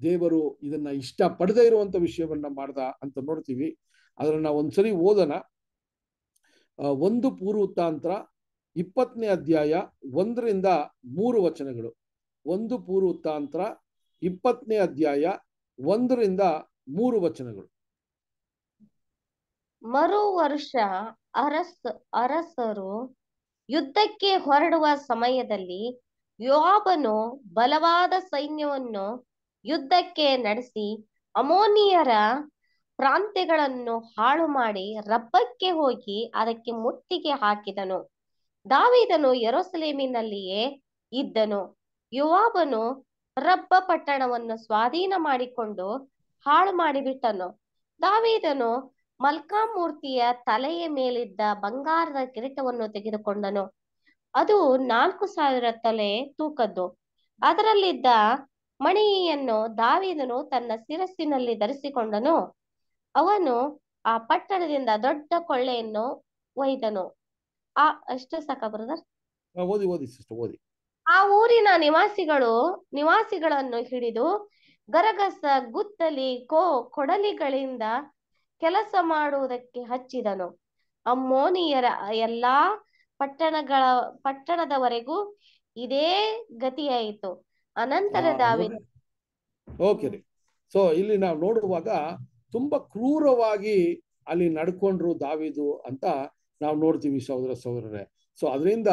ದೇವರು ಇದನ್ನ ಇಷ್ಟ ಪಡೆದೇ ಇರುವಂತ ವಿಷಯವನ್ನ ಮಾಡ್ದ ಅಂತ ನೋಡ್ತೀವಿ ಅದನ್ನ ನಾವು ಒಂದ್ಸರಿ ಓದೋಣ ಒಂದು ಪೂರ್ವತಾಂತ್ರ ಇಪ್ಪತ್ತನೇ ಅಧ್ಯಾಯ ಒಂದರಿಂದ ಮೂರು ವಚನಗಳು ಒಂದು ಪೂರ್ವತಾಂತ್ರ ಇಪ್ಪತ್ತನೇ ಅಧ್ಯಾಯ ಒಂದರಿಂದ ಮೂರು ವಚನಗಳು ಮರು ವರ್ಷ ಅರಸ್ ಅರಸರು ಯುದ್ಧಕ್ಕೆ ಹೊರಡುವ ಸಮಯದಲ್ಲಿ ಯೋಬನು ಬಲವಾದ ಸೈನ್ಯವನ್ನು ಯುದ್ಧಕ್ಕೆ ನಡೆಸಿ ಅಮೋನಿಯರ ಪ್ರಾಂತ್ಯಗಳನ್ನು ಹಾಳು ಮಾಡಿ ರಬ್ಬಕ್ಕೆ ಹೋಗಿ ಅದಕ್ಕೆ ಮುತ್ತಿಗೆ ಹಾಕಿದನು ದಾವಿದನು ಯರೋಸಲೇಮಿನಲ್ಲಿಯೇ ಇದ್ದನು ಯುವಾಬನು ರಬ್ಬ ಪಟ್ಟಣವನ್ನು ಸ್ವಾಧೀನ ಮಾಡಿಕೊಂಡು ಹಾಳು ಮಾಡಿಬಿಟ್ಟನು ದಾವೀದನು ಮಲ್ಕಾಮೂರ್ತಿಯ ತಲೆಯ ಮೇಲಿದ್ದ ಬಂಗಾರದ ಕಿರೀಟವನ್ನು ತೆಗೆದುಕೊಂಡನು ಅದು ನಾಲ್ಕು ಸಾವಿರ ತಲೆ ತೂಕದ್ದು ಅದರಲ್ಲಿದ್ದ ಮಣಿಯನ್ನು ದಾವಿದನು ತನ್ನ ಶಿರಸ್ಸಿನಲ್ಲಿ ಧರಿಸಿಕೊಂಡನು ಅವನು ಆ ಪಟ್ಟಣದಿಂದ ದೊಡ್ಡ ಕೊಳ್ಳೆಯನ್ನು ಒಯ್ದನು ಆ ಎಷ್ಟು ಸಾಕ ಬ್ರದರ್ ಓದಿ ಓದಿ ಸಿಸ್ಟರ್ ಓದಿ ಆ ಊರಿನ ನಿವಾಸಿಗಳು ನಿವಾಸಿಗಳನ್ನು ಹಿಡಿದು ಗರಗಸ ಗುತ್ತಲಿ ಕೋ ಕೊಡಲಿಗಳಿಂದ ಕೆಲಸ ಮಾಡುವುದಕ್ಕೆ ಹಚ್ಚಿದನು ಅಮ್ಮೋನಿಯರ ಎಲ್ಲಾ ಪಟ್ಟಣಗಳ ಪಟ್ಟಣದವರೆಗೂ ಇದೇ ಗತಿಯಾಯಿತು ಅನಂತರ ಓಕೆ ಸೊ ಇಲ್ಲಿ ನಾವು ನೋಡುವಾಗ ತುಂಬಾ ಕ್ರೂರವಾಗಿ ಅಲ್ಲಿ ನಡ್ಕೊಂಡ್ರು ದಾವಿದು ಅಂತ ನಾವು ನೋಡ್ತೀವಿ ಸಹೋದರ ಸಹೋದರರೇ ಸೊ ಅದರಿಂದ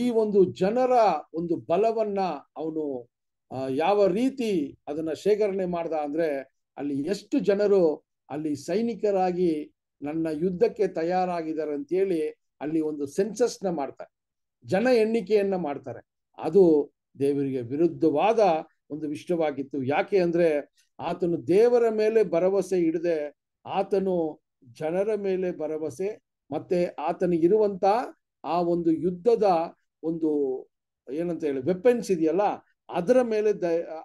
ಈ ಒಂದು ಜನರ ಒಂದು ಬಲವನ್ನ ಅವನು ಯಾವ ರೀತಿ ಅದನ್ನ ಶೇಖರಣೆ ಮಾಡ್ದ ಅಂದ್ರೆ ಅಲ್ಲಿ ಎಷ್ಟು ಜನರು ಅಲ್ಲಿ ಸೈನಿಕರಾಗಿ ನನ್ನ ಯುದ್ಧಕ್ಕೆ ತಯಾರಾಗಿದ್ದಾರೆ ಅಂತೇಳಿ ಅಲ್ಲಿ ಒಂದು ಸೆನ್ಸಸ್ನ ಮಾಡ್ತಾರೆ ಜನ ಎಣ್ಣಿಕೆಯನ್ನ ಮಾಡ್ತಾರೆ ಅದು ದೇವರಿಗೆ ವಿರುದ್ಧವಾದ ಒಂದು ವಿಷಯವಾಗಿತ್ತು ಯಾಕೆ ಅಂದ್ರೆ ಆತನು ದೇವರ ಮೇಲೆ ಭರವಸೆ ಇಡದೆ ಆತನು ಜನರ ಮೇಲೆ ಭರವಸೆ ಮತ್ತೆ ಆತನಿಗಿರುವಂತ ಆ ಒಂದು ಯುದ್ಧದ ಒಂದು ಏನಂತ ಹೇಳಿ ವೆಪನ್ಸ್ ಇದೆಯಲ್ಲ ಅದರ ಮೇಲೆ ದ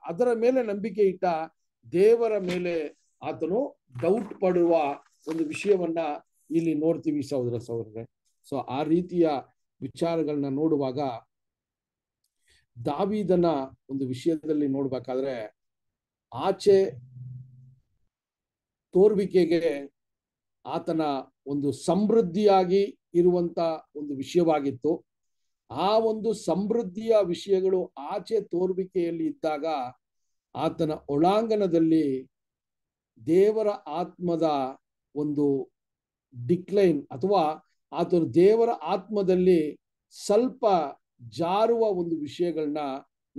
ಅದರ ಮೇಲೆ ನಂಬಿಕೆ ಇಟ್ಟ ದೇವರ ಮೇಲೆ ಆತನು ಡೌಟ್ ಪಡುವ ಒಂದು ವಿಷಯವನ್ನ ಇಲ್ಲಿ ನೋಡ್ತೀವಿ ಸಹೋದರ ಸಹೋದರ ಸೊ ಆ ರೀತಿಯ ವಿಚಾರಗಳನ್ನ ನೋಡುವಾಗ ದಾವಿದನ ಒಂದು ವಿಷಯದಲ್ಲಿ ನೋಡ್ಬೇಕಾದ್ರೆ ಆಚೆ ತೋರ್ವಿಕೆಗೆ ಆತನ ಒಂದು ಸಮೃದ್ಧಿಯಾಗಿ ಇರುವಂತ ಒಂದು ವಿಷಯವಾಗಿತ್ತು ಆ ಒಂದು ಸಮೃದ್ಧಿಯ ವಿಷಯಗಳು ಆಚೆ ತೋರ್ವಿಕೆಯಲ್ಲಿ ಇದ್ದಾಗ ಆತನ ಒಳಾಂಗಣದಲ್ಲಿ ದೇವರ ಆತ್ಮದ ಒಂದು ಡಿಕ್ಲೈನ್ ಅಥವಾ ಆತನ ದೇವರ ಆತ್ಮದಲ್ಲಿ ಸ್ವಲ್ಪ ಜಾರುವ ಒಂದು ವಿಷಯಗಳನ್ನ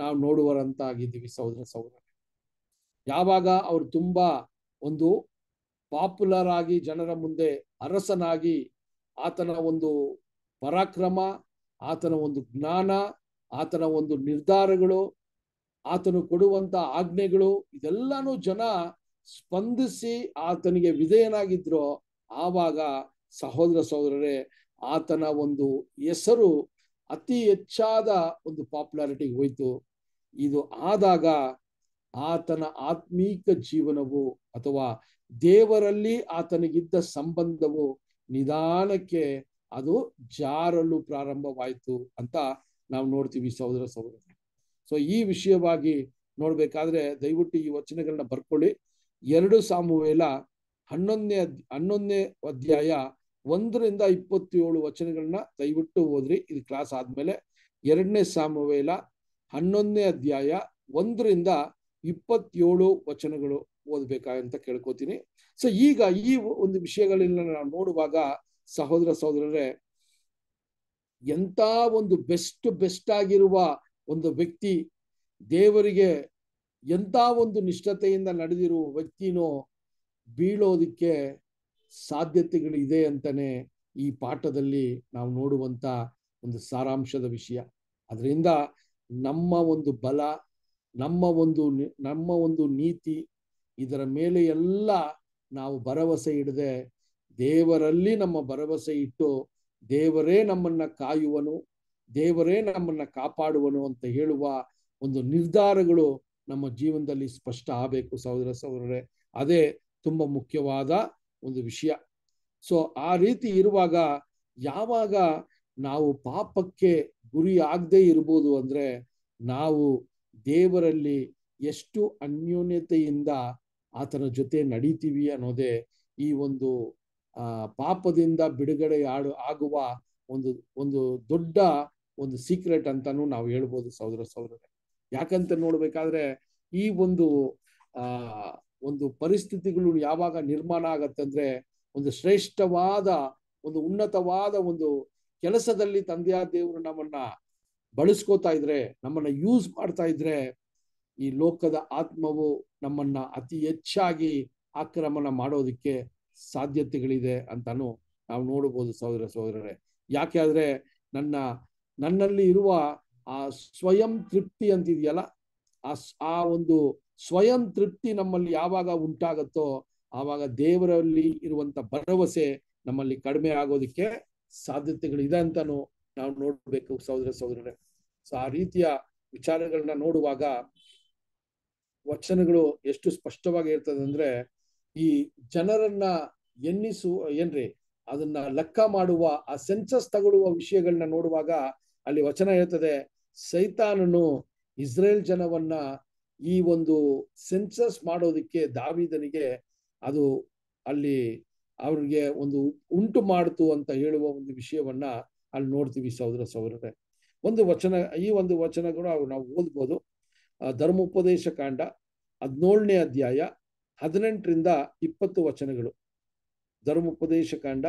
ನಾವು ನೋಡುವರಂತಾಗಿದ್ದೀವಿ ಸಹೋದರ ಸಹೋದರ ಯಾವಾಗ ಅವರು ತುಂಬಾ ಒಂದು ಪಾಪ್ಯುಲರ್ ಆಗಿ ಜನರ ಮುಂದೆ ಅರಸನಾಗಿ ಆತನ ಒಂದು ಪರಾಕ್ರಮ ಆತನ ಒಂದು ಜ್ಞಾನ ಆತನ ಒಂದು ನಿರ್ಧಾರಗಳು ಆತನು ಕೊಡುವಂತ ಆಜ್ಞೆಗಳು ಇದೆಲ್ಲಾನು ಜನ ಸ್ಪಂದಿಸಿ ಆತನಿಗೆ ವಿಧೇಯನಾಗಿದ್ರು ಆವಾಗ ಸಹೋದರ ಸಹೋದರರೇ ಆತನ ಒಂದು ಹೆಸರು ಅತಿ ಹೆಚ್ಚಾದ ಒಂದು ಪಾಪ್ಯುಲಾರಿಟಿಗೆ ಹೋಯ್ತು ಇದು ಆದಾಗ ಆತನ ಆತ್ಮೀಕ ಜೀವನವು ಅಥವಾ ದೇವರಲ್ಲಿ ಆತನಿಗಿದ್ದ ಸಂಬಂಧವು ನಿಧಾನಕ್ಕೆ ಅದು ಜಾರಲು ಪ್ರಾರಂಭವಾಯಿತು ಅಂತ ನಾವು ನೋಡ್ತೀವಿ ಸಹೋದರ ಸಹೋದರ ಸೊ ಈ ವಿಷಯವಾಗಿ ನೋಡ್ಬೇಕಾದ್ರೆ ದಯವಿಟ್ಟು ಈ ವಚನಗಳನ್ನ ಬರ್ಕೊಳ್ಳಿ ಎರಡು ಸಾಮುವೇಲ ಹನ್ನೊಂದನೇ ಹನ್ನೊಂದನೇ ಅಧ್ಯಾಯ ಒಂದರಿಂದ ಇಪ್ಪತ್ತೇಳು ವಚನಗಳನ್ನ ದಯವಿಟ್ಟು ಓದ್ರಿ ಇದು ಕ್ಲಾಸ್ ಆದ್ಮೇಲೆ ಎರಡನೇ ಸಾಮುವೇಲ ಹನ್ನೊಂದನೇ ಅಧ್ಯಾಯ ಒಂದರಿಂದ ಇಪ್ಪತ್ತೇಳು ವಚನಗಳು ಓದ್ಬೇಕಾಗಂತ ಕೇಳ್ಕೊತೀನಿ ಸೊ ಈಗ ಈ ಒಂದು ವಿಷಯಗಳನ್ನ ನಾವು ನೋಡುವಾಗ ಸಹೋದರ ಸಹೋದರರೇ ಎಂತ ಒಂದು ಬೆಸ್ಟ್ ಬೆಸ್ಟ್ ಆಗಿರುವ ಒಂದು ವ್ಯಕ್ತಿ ದೇವರಿಗೆ ಎಂತ ಒಂದು ನಿಷ್ಠತೆಯಿಂದ ನಡೆದಿರುವ ವ್ಯಕ್ತಿನೋ ಬೀಳೋದಕ್ಕೆ ಸಾಧ್ಯತೆಗಳಿದೆ ಅಂತಾನೆ ಈ ಪಾಠದಲ್ಲಿ ನಾವು ನೋಡುವಂತ ಒಂದು ಸಾರಾಂಶದ ವಿಷಯ ಅದರಿಂದ ನಮ್ಮ ಒಂದು ಬಲ ನಮ್ಮ ಒಂದು ನಮ್ಮ ಒಂದು ನೀತಿ ಇದರ ಮೇಲೆ ಎಲ್ಲ ನಾವು ಭರವಸೆ ಇಡದೆ ದೇವರಲ್ಲಿ ನಮ್ಮ ಭರವಸೆ ಇಟ್ಟು ದೇವರೇ ನಮ್ಮನ್ನ ಕಾಯುವನು ದೇವರೇ ನಮ್ಮನ್ನ ಕಾಪಾಡುವನು ಅಂತ ಹೇಳುವ ಒಂದು ನಿರ್ಧಾರಗಳು ನಮ್ಮ ಜೀವನದಲ್ಲಿ ಸ್ಪಷ್ಟ ಆಗಬೇಕು ಸಹೋದರ ಸಹೋದರರೇ ಅದೇ ತುಂಬ ಮುಖ್ಯವಾದ ಒಂದು ವಿಷಯ ಸೊ ಆ ರೀತಿ ಇರುವಾಗ ಯಾವಾಗ ನಾವು ಪಾಪಕ್ಕೆ ಗುರಿ ಆಗದೆ ಇರ್ಬೋದು ಅಂದರೆ ನಾವು ದೇವರಲ್ಲಿ ಎಷ್ಟು ಅನ್ಯೋನ್ಯತೆಯಿಂದ ಆತನ ಜೊತೆ ನಡೀತೀವಿ ಅನ್ನೋದೇ ಈ ಒಂದು ಆ ಪಾಪದಿಂದ ಬಿಡುಗಡೆ ಆಡು ಆಗುವ ಒಂದು ಒಂದು ದೊಡ್ಡ ಒಂದು ಸೀಕ್ರೆಟ್ ಅಂತಾನು ನಾವು ಹೇಳ್ಬೋದು ಸಹೋದರ ಸಹೋದರರೇ ಯಾಕಂತ ನೋಡ್ಬೇಕಾದ್ರೆ ಈ ಒಂದು ಆ ಒಂದು ಪರಿಸ್ಥಿತಿಗಳು ಯಾವಾಗ ನಿರ್ಮಾಣ ಅಂದ್ರೆ ಒಂದು ಶ್ರೇಷ್ಠವಾದ ಒಂದು ಉನ್ನತವಾದ ಒಂದು ಕೆಲಸದಲ್ಲಿ ತಂದೆಯ ದೇವರು ನಮ್ಮನ್ನ ಬಳಸ್ಕೋತಾ ಇದ್ರೆ ನಮ್ಮನ್ನ ಯೂಸ್ ಮಾಡ್ತಾ ಇದ್ರೆ ಈ ಲೋಕದ ಆತ್ಮವು ನಮ್ಮನ್ನ ಅತಿ ಹೆಚ್ಚಾಗಿ ಆಕ್ರಮಣ ಮಾಡೋದಕ್ಕೆ ಸಾಧ್ಯತೆಗಳಿದೆ ಅಂತಾನು ನಾವು ನೋಡಬಹುದು ಸಹೋದರ ಸಹೋದರರೇ ಯಾಕೆ ಆದ್ರೆ ನನ್ನ ನನ್ನಲ್ಲಿ ಇರುವ ಆ ಸ್ವಯಂ ತೃಪ್ತಿ ಅಂತಿದೆಯಲ್ಲ ಆ ಆ ಒಂದು ಸ್ವಯಂ ತೃಪ್ತಿ ನಮ್ಮಲ್ಲಿ ಯಾವಾಗ ಉಂಟಾಗತ್ತೋ ಆವಾಗ ದೇವರಲ್ಲಿ ಇರುವಂತ ಭರವಸೆ ನಮ್ಮಲ್ಲಿ ಕಡಿಮೆ ಆಗೋದಕ್ಕೆ ಸಾಧ್ಯತೆಗಳಿದೆ ಅಂತಾನು ನಾವು ನೋಡ್ಬೇಕು ಸಹೋದರ ಸಹೋದರರೇ ಸೊ ಆ ರೀತಿಯ ವಿಚಾರಗಳನ್ನ ನೋಡುವಾಗ ವಚನಗಳು ಎಷ್ಟು ಸ್ಪಷ್ಟವಾಗಿ ಇರ್ತದೆ ಅಂದ್ರೆ ಈ ಜನರನ್ನ ಎನ್ನಿಸು ಏನ್ರಿ ಅದನ್ನ ಲೆಕ್ಕ ಮಾಡುವ ಆ ಸೆನ್ಸಸ್ ತಗೊಳ್ಳುವ ವಿಷಯಗಳನ್ನ ನೋಡುವಾಗ ಅಲ್ಲಿ ವಚನ ಹೇಳ್ತದೆ ಸೈತಾನನು ಇಸ್ರೇಲ್ ಜನವನ್ನ ಈ ಒಂದು ಸೆನ್ಸಸ್ ಮಾಡೋದಕ್ಕೆ ದಾವಿದನಿಗೆ ಅದು ಅಲ್ಲಿ ಅವ್ರಿಗೆ ಒಂದು ಉಂಟು ಮಾಡ್ತು ಅಂತ ಹೇಳುವ ಒಂದು ವಿಷಯವನ್ನ ಅಲ್ಲಿ ನೋಡ್ತೀವಿ ಸಹೋದರ ಸಹೋದರರೇ ಒಂದು ವಚನ ಈ ಒಂದು ವಚನಗಳು ನಾವು ಓದ್ಬೋದು ಧರ್ಮೋಪದೇಶ ಕಾಂಡ ಹದಿನೇಳನೇ ಅಧ್ಯಾಯ ಹದಿನೆಂಟರಿಂದ ಇಪ್ಪತ್ತು ವಚನಗಳು ಧರ್ಮೋಪದೇಶ ಕಾಂಡ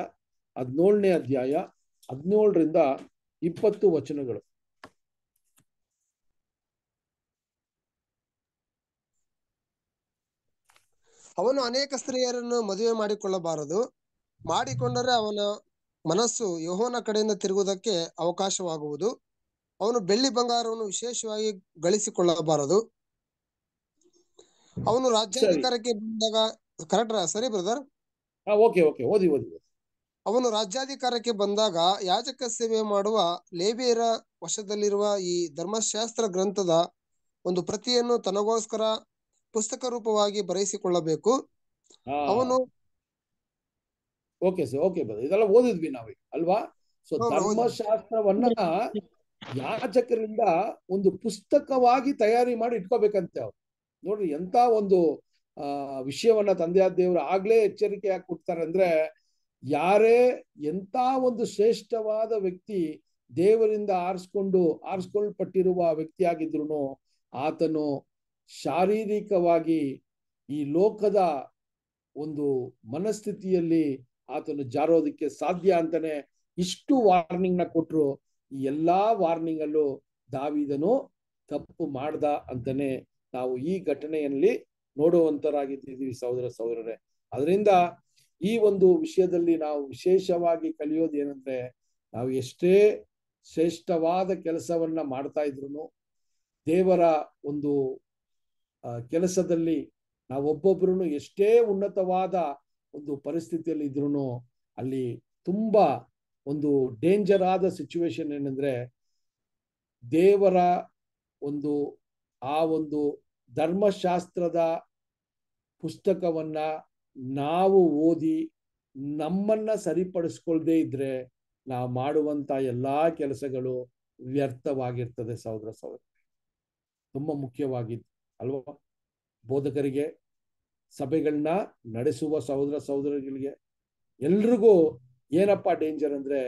ಹದಿನೇಳನೇ ಅಧ್ಯಾಯ ಹದಿನೇಳರಿಂದ ಇಪ್ಪತ್ತು ವಚನಗಳು ಅವನು ಅನೇಕ ಸ್ತ್ರೀಯರನ್ನು ಮದುವೆ ಮಾಡಿಕೊಳ್ಳಬಾರದು ಮಾಡಿಕೊಂಡರೆ ಅವನ ಮನಸ್ಸು ಯಹೋನ ಕಡೆಯಿಂದ ತಿರುಗುವುದಕ್ಕೆ ಅವಕಾಶವಾಗುವುದು ಅವನು ಬೆಳ್ಳಿ ಬಂಗಾರವನ್ನು ವಿಶೇಷವಾಗಿ ಗಳಿಸಿಕೊಳ್ಳಬಾರದು ಅವನು ರಾಜ್ಯಾಧಿಕಾರಕ್ಕೆ ಬಂದಾಗ ಕರೆಕ್ಟ್ ಸರಿ ಬ್ರದರ್ ಓಕೆ ಓಕೆ ಓದಿ ಓದಿ ಅವನು ರಾಜ್ಯಾಧಿಕಾರಕ್ಕೆ ಬಂದಾಗ ಯಾಜಕ ಸೇವೆ ಮಾಡುವ ಲೇಬಿಯರ ವಶದಲ್ಲಿರುವ ಈ ಧರ್ಮಶಾಸ್ತ್ರ ಗ್ರಂಥದ ಒಂದು ಪ್ರತಿಯನ್ನು ತನಗೋಸ್ಕರ ಪುಸ್ತಕ ರೂಪವಾಗಿ ಬರೆಯಿಸಿಕೊಳ್ಳಬೇಕು ಅವನು ಓಕೆ ಸರ್ ಓಕೆ ಇದೆಲ್ಲ ಓದಿದ್ವಿ ನಾವು ಅಲ್ವಾ ಸೊ ಧರ್ಮಶಾಸ್ತ್ರವನ್ನ ಯಾಜಕರಿಂದ ಒಂದು ಪುಸ್ತಕವಾಗಿ ತಯಾರಿ ಮಾಡಿ ಇಟ್ಕೋಬೇಕಂತೆ ಅವ್ರು ನೋಡ್ರಿ ಎಂತ ಒಂದು ಆ ವಿಷಯವನ್ನ ತಂದೆಯಾದ ದೇವರು ಆಗ್ಲೇ ಎಚ್ಚರಿಕೆ ಹಾಕಿ ಕೊಡ್ತಾರೆ ಅಂದ್ರೆ ಯಾರೇ ಎಂತ ಒಂದು ಶ್ರೇಷ್ಠವಾದ ವ್ಯಕ್ತಿ ದೇವರಿಂದ ಆರಿಸ್ಕೊಂಡು ಆರಿಸ್ಕೊಳ್ಪಟ್ಟಿರುವ ವ್ಯಕ್ತಿಯಾಗಿದ್ರು ಆತನು ಶಾರೀರಿಕವಾಗಿ ಈ ಲೋಕದ ಒಂದು ಮನಸ್ಥಿತಿಯಲ್ಲಿ ಆತನು ಜಾರೋದಕ್ಕೆ ಸಾಧ್ಯ ಅಂತಾನೆ ಇಷ್ಟು ವಾರ್ನಿಂಗ್ ನ ಕೊಟ್ರು ಎಲ್ಲಾ ವಾರ್ನಿಂಗ್ ಅಲ್ಲೂ ದಾವಿದನು ತಪ್ಪು ಮಾಡ್ದ ಅಂತಾನೆ ನಾವು ಈ ಘಟನೆಯಲ್ಲಿ ನೋಡುವಂತರಾಗಿದ್ದೀವಿ ಸಹೋದರ ಸಹೋದರರೇ ಅದರಿಂದ ಈ ಒಂದು ವಿಷಯದಲ್ಲಿ ನಾವು ವಿಶೇಷವಾಗಿ ಕಲಿಯೋದು ಏನಂದ್ರೆ ನಾವು ಎಷ್ಟೇ ಶ್ರೇಷ್ಠವಾದ ಕೆಲಸವನ್ನ ಮಾಡ್ತಾ ಇದ್ರು ದೇವರ ಒಂದು ಕೆಲಸದಲ್ಲಿ ಒಬ್ಬೊಬ್ಬರು ಎಷ್ಟೇ ಉನ್ನತವಾದ ಒಂದು ಪರಿಸ್ಥಿತಿಯಲ್ಲಿ ಇದ್ರು ಅಲ್ಲಿ ತುಂಬಾ ಒಂದು ಡೇಂಜರ್ ಆದ ಸಿಚುವೇಶನ್ ಏನಂದ್ರೆ ದೇವರ ಒಂದು ಆ ಒಂದು ಧರ್ಮಶಾಸ್ತ್ರದ ಪುಸ್ತಕವನ್ನ ನಾವು ಓದಿ ನಮ್ಮನ್ನ ಸರಿಪಡಿಸ್ಕೊಳ್ದೇ ಇದ್ದರೆ ನಾವು ಮಾಡುವಂಥ ಎಲ್ಲಾ ಕೆಲಸಗಳು ವ್ಯರ್ಥವಾಗಿರ್ತದೆ ಸಹೋದರ ಸಹೋದರ ತುಂಬಾ ಮುಖ್ಯವಾಗಿದ್ದು ಅಲ್ವಾ ಬೋಧಕರಿಗೆ ಸಭೆಗಳನ್ನ ನಡೆಸುವ ಸಹೋದರ ಸಹೋದರಿಗಳಿಗೆ ಎಲ್ರಿಗೂ ಏನಪ್ಪ ಡೇಂಜರ್ ಅಂದ್ರೆ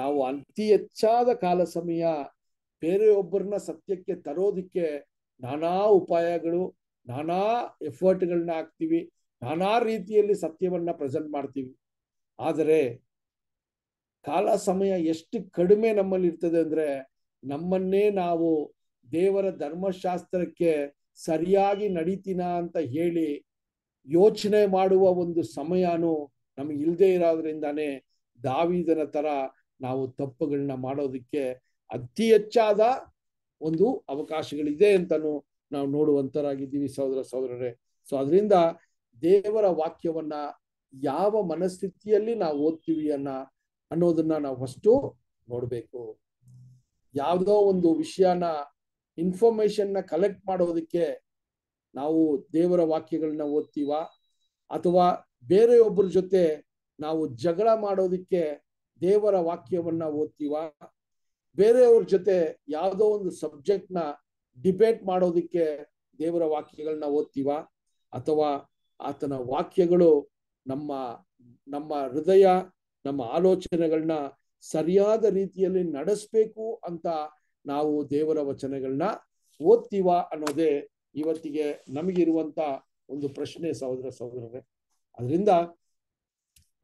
ನಾವು ಅತಿ ಹೆಚ್ಚಾದ ಕಾಲ ಸಮಯ ಬೇರೆಯೊಬ್ಬರನ್ನ ಸತ್ಯಕ್ಕೆ ತರೋದಕ್ಕೆ ನಾನಾ ಉಪಾಯಗಳು ನಾನಾ ಎಫರ್ಟ್ಗಳನ್ನ ಹಾಕ್ತೀವಿ ನಾನಾ ರೀತಿಯಲ್ಲಿ ಸತ್ಯವನ್ನ ಪ್ರೆಸೆಂಟ್ ಮಾಡ್ತೀವಿ ಆದರೆ ಕಾಲ ಸಮಯ ಎಷ್ಟು ಕಡಿಮೆ ನಮ್ಮಲ್ಲಿ ಇರ್ತದೆ ಅಂದ್ರೆ ನಮ್ಮನ್ನೇ ನಾವು ದೇವರ ಧರ್ಮಶಾಸ್ತ್ರಕ್ಕೆ ಸರಿಯಾಗಿ ನಡೀತೀನ ಅಂತ ಹೇಳಿ ಯೋಚನೆ ಮಾಡುವ ಒಂದು ಸಮಯನೂ ನಮಗೆ ಇಲ್ಲದೆ ಇರೋದ್ರಿಂದಾನೇ ದಾವಿದನ ತರ ನಾವು ತಪ್ಪುಗಳನ್ನ ಮಾಡೋದಕ್ಕೆ ಅತಿ ಹೆಚ್ಚಾದ ಒಂದು ಅವಕಾಶಗಳಿದೆ ಅಂತಾನು ನಾವು ನೋಡುವಂತರಾಗಿದ್ದೀವಿ ಸಹೋದರ ಸಹೋದರರೇ ಸೊ ಅದರಿಂದ ದೇವರ ವಾಕ್ಯವನ್ನ ಯಾವ ಮನಸ್ಥಿತಿಯಲ್ಲಿ ನಾವು ಓದ್ತೀವಿ ಅನ್ನ ಅನ್ನೋದನ್ನ ನಾವು ಫಸ್ಟು ನೋಡಬೇಕು ಯಾವುದೋ ಒಂದು ವಿಷಯನ ಇನ್ಫಾರ್ಮೇಶನ್ನ ಕಲೆಕ್ಟ್ ಮಾಡೋದಕ್ಕೆ ನಾವು ದೇವರ ವಾಕ್ಯಗಳನ್ನ ಓದ್ತೀವ ಅಥವಾ ಬೇರೆಯೊಬ್ಬರ ಜೊತೆ ನಾವು ಜಗಳ ಮಾಡೋದಕ್ಕೆ ದೇವರ ವಾಕ್ಯವನ್ನ ಓದ್ತೀವ ಬೇರೆಯವ್ರ ಜೊತೆ ಯಾವುದೋ ಒಂದು ಸಬ್ಜೆಕ್ಟ್ ನ ಡಿಬೇಟ್ ಮಾಡೋದಿಕ್ಕೆ ದೇವರ ವಾಕ್ಯಗಳನ್ನ ಓದ್ತೀವ ಅಥವಾ ಆತನ ವಾಕ್ಯಗಳು ನಮ್ಮ ನಮ್ಮ ಹೃದಯ ನಮ್ಮ ಆಲೋಚನೆಗಳನ್ನ ಸರಿಯಾದ ರೀತಿಯಲ್ಲಿ ನಡೆಸ್ಬೇಕು ಅಂತ ನಾವು ದೇವರ ವಚನಗಳನ್ನ ಓದ್ತೀವ ಅನ್ನೋದೇ ಇವತ್ತಿಗೆ ನಮಗಿರುವಂತ ಒಂದು ಪ್ರಶ್ನೆ ಸಹೋದರ ಸಹೋದರರೇ ಅದರಿಂದ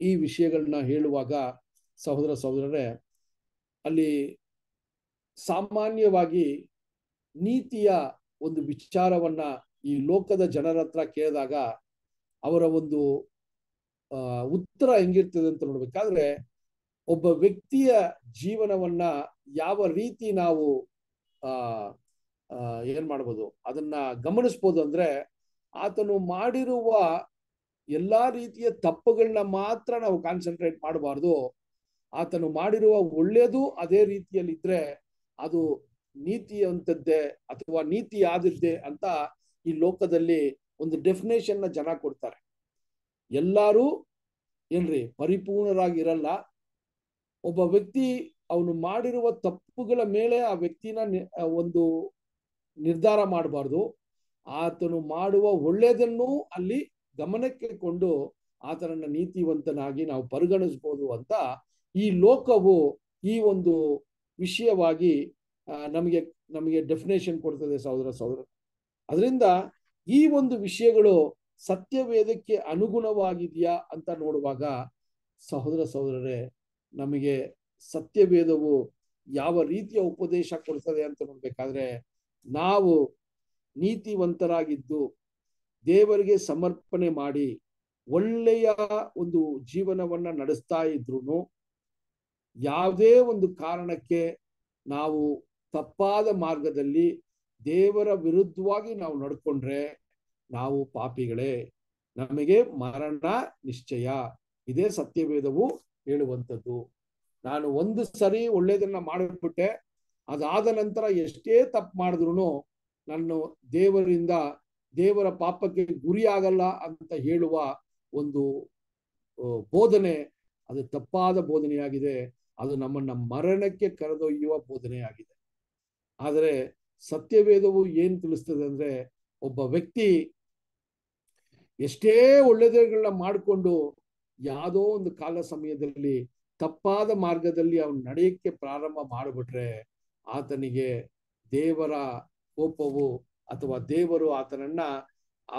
ಈ ವಿಷಯಗಳನ್ನ ಹೇಳುವಾಗ ಸಹೋದರ ಸಹೋದರರೇ ಅಲ್ಲಿ ಸಾಮಾನ್ಯವಾಗಿ ನೀತಿಯ ಒಂದು ವಿಚಾರವನ್ನ ಈ ಲೋಕದ ಜನರ ಹತ್ರ ಕೇಳಿದಾಗ ಅವರ ಒಂದು ಉತ್ತರ ಹೆಂಗಿರ್ತದೆ ಅಂತ ನೋಡ್ಬೇಕಾದ್ರೆ ಒಬ್ಬ ವ್ಯಕ್ತಿಯ ಜೀವನವನ್ನ ಯಾವ ರೀತಿ ನಾವು ಆ ಏನ್ ಮಾಡ್ಬೋದು ಅದನ್ನ ಗಮನಿಸ್ಬೋದು ಅಂದ್ರೆ ಆತನು ಮಾಡಿರುವ ಎಲ್ಲಾ ರೀತಿಯ ತಪ್ಪುಗಳನ್ನ ಮಾತ್ರ ನಾವು ಕಾನ್ಸಂಟ್ರೇಟ್ ಮಾಡಬಾರ್ದು ಆತನು ಮಾಡಿರುವ ಒಳ್ಳೇದು ಅದೇ ರೀತಿಯಲ್ಲಿ ಅದು ಅಂತದ್ದೇ ಅಥವಾ ನೀತಿ ಆದದ್ದೇ ಅಂತ ಈ ಲೋಕದಲ್ಲಿ ಒಂದು ಡೆಫಿನೇಷನ್ ನ ಜನ ಕೊಡ್ತಾರೆ ಎಲ್ಲರೂ ಏನ್ರಿ ಪರಿಪೂರ್ಣರಾಗಿರಲ್ಲ ಒಬ್ಬ ವ್ಯಕ್ತಿ ಅವನು ಮಾಡಿರುವ ತಪ್ಪುಗಳ ಮೇಲೆ ಆ ವ್ಯಕ್ತಿನ ಒಂದು ನಿರ್ಧಾರ ಮಾಡಬಾರ್ದು ಆತನು ಮಾಡುವ ಒಳ್ಳೆಯದನ್ನು ಅಲ್ಲಿ ಗಮನಕ್ಕೆ ಕೊಂಡು ಆತನನ್ನ ನೀತಿವಂತನಾಗಿ ನಾವು ಪರಿಗಣಿಸ್ಬೋದು ಅಂತ ಈ ಲೋಕವು ಈ ಒಂದು ವಿಷಯವಾಗಿ ನಮಗೆ ನಮಗೆ ಡೆಫಿನೇಷನ್ ಕೊಡ್ತದೆ ಸಹೋದರ ಸಹೋದರ ಅದರಿಂದ ಈ ಒಂದು ವಿಷಯಗಳು ಸತ್ಯವೇದಕ್ಕೆ ಅನುಗುಣವಾಗಿದೆಯಾ ಅಂತ ನೋಡುವಾಗ ಸಹೋದರ ಸಹೋದರರೇ ನಮಗೆ ಸತ್ಯವೇದವು ಯಾವ ರೀತಿಯ ಉಪದೇಶ ಕೊಡ್ತದೆ ಅಂತ ನೋಡ್ಬೇಕಾದ್ರೆ ನಾವು ನೀತಿವಂತರಾಗಿದ್ದು ದೇವರಿಗೆ ಸಮರ್ಪಣೆ ಮಾಡಿ ಒಳ್ಳೆಯ ಒಂದು ಜೀವನವನ್ನ ನಡೆಸ್ತಾ ಇದ್ರು ಯಾವುದೇ ಒಂದು ಕಾರಣಕ್ಕೆ ನಾವು ತಪ್ಪಾದ ಮಾರ್ಗದಲ್ಲಿ ದೇವರ ವಿರುದ್ಧವಾಗಿ ನಾವು ನಡ್ಕೊಂಡ್ರೆ ನಾವು ಪಾಪಿಗಳೇ ನಮಗೆ ಮರಣ ನಿಶ್ಚಯ ಇದೇ ಸತ್ಯವೇದವು ಹೇಳುವಂಥದ್ದು ನಾನು ಒಂದು ಸರಿ ಒಳ್ಳೇದನ್ನ ಮಾಡಿಬಿಟ್ಟೆ ಅದಾದ ನಂತರ ಎಷ್ಟೇ ತಪ್ಪು ಮಾಡಿದ್ರು ನನ್ನ ದೇವರಿಂದ ದೇವರ ಪಾಪಕ್ಕೆ ಗುರಿ ಆಗಲ್ಲ ಅಂತ ಹೇಳುವ ಒಂದು ಬೋಧನೆ ಅದು ತಪ್ಪಾದ ಬೋಧನೆಯಾಗಿದೆ ಅದು ನಮ್ಮನ್ನ ಮರಣಕ್ಕೆ ಕರೆದೊಯ್ಯುವ ಬೋಧನೆಯಾಗಿದೆ ಆದರೆ ಸತ್ಯವೇದವು ಏನು ತಿಳಿಸ್ತದೆ ಅಂದ್ರೆ ಒಬ್ಬ ವ್ಯಕ್ತಿ ಎಷ್ಟೇ ಒಳ್ಳೆಯದಗಳನ್ನ ಮಾಡಿಕೊಂಡು ಯಾವುದೋ ಒಂದು ಕಾಲ ಸಮಯದಲ್ಲಿ ತಪ್ಪಾದ ಮಾರ್ಗದಲ್ಲಿ ಅವನು ನಡೆಯಕ್ಕೆ ಪ್ರಾರಂಭ ಮಾಡಿಬಿಟ್ರೆ ಆತನಿಗೆ ದೇವರ ಕೋಪವು ಅಥವಾ ದೇವರು ಆತನನ್ನ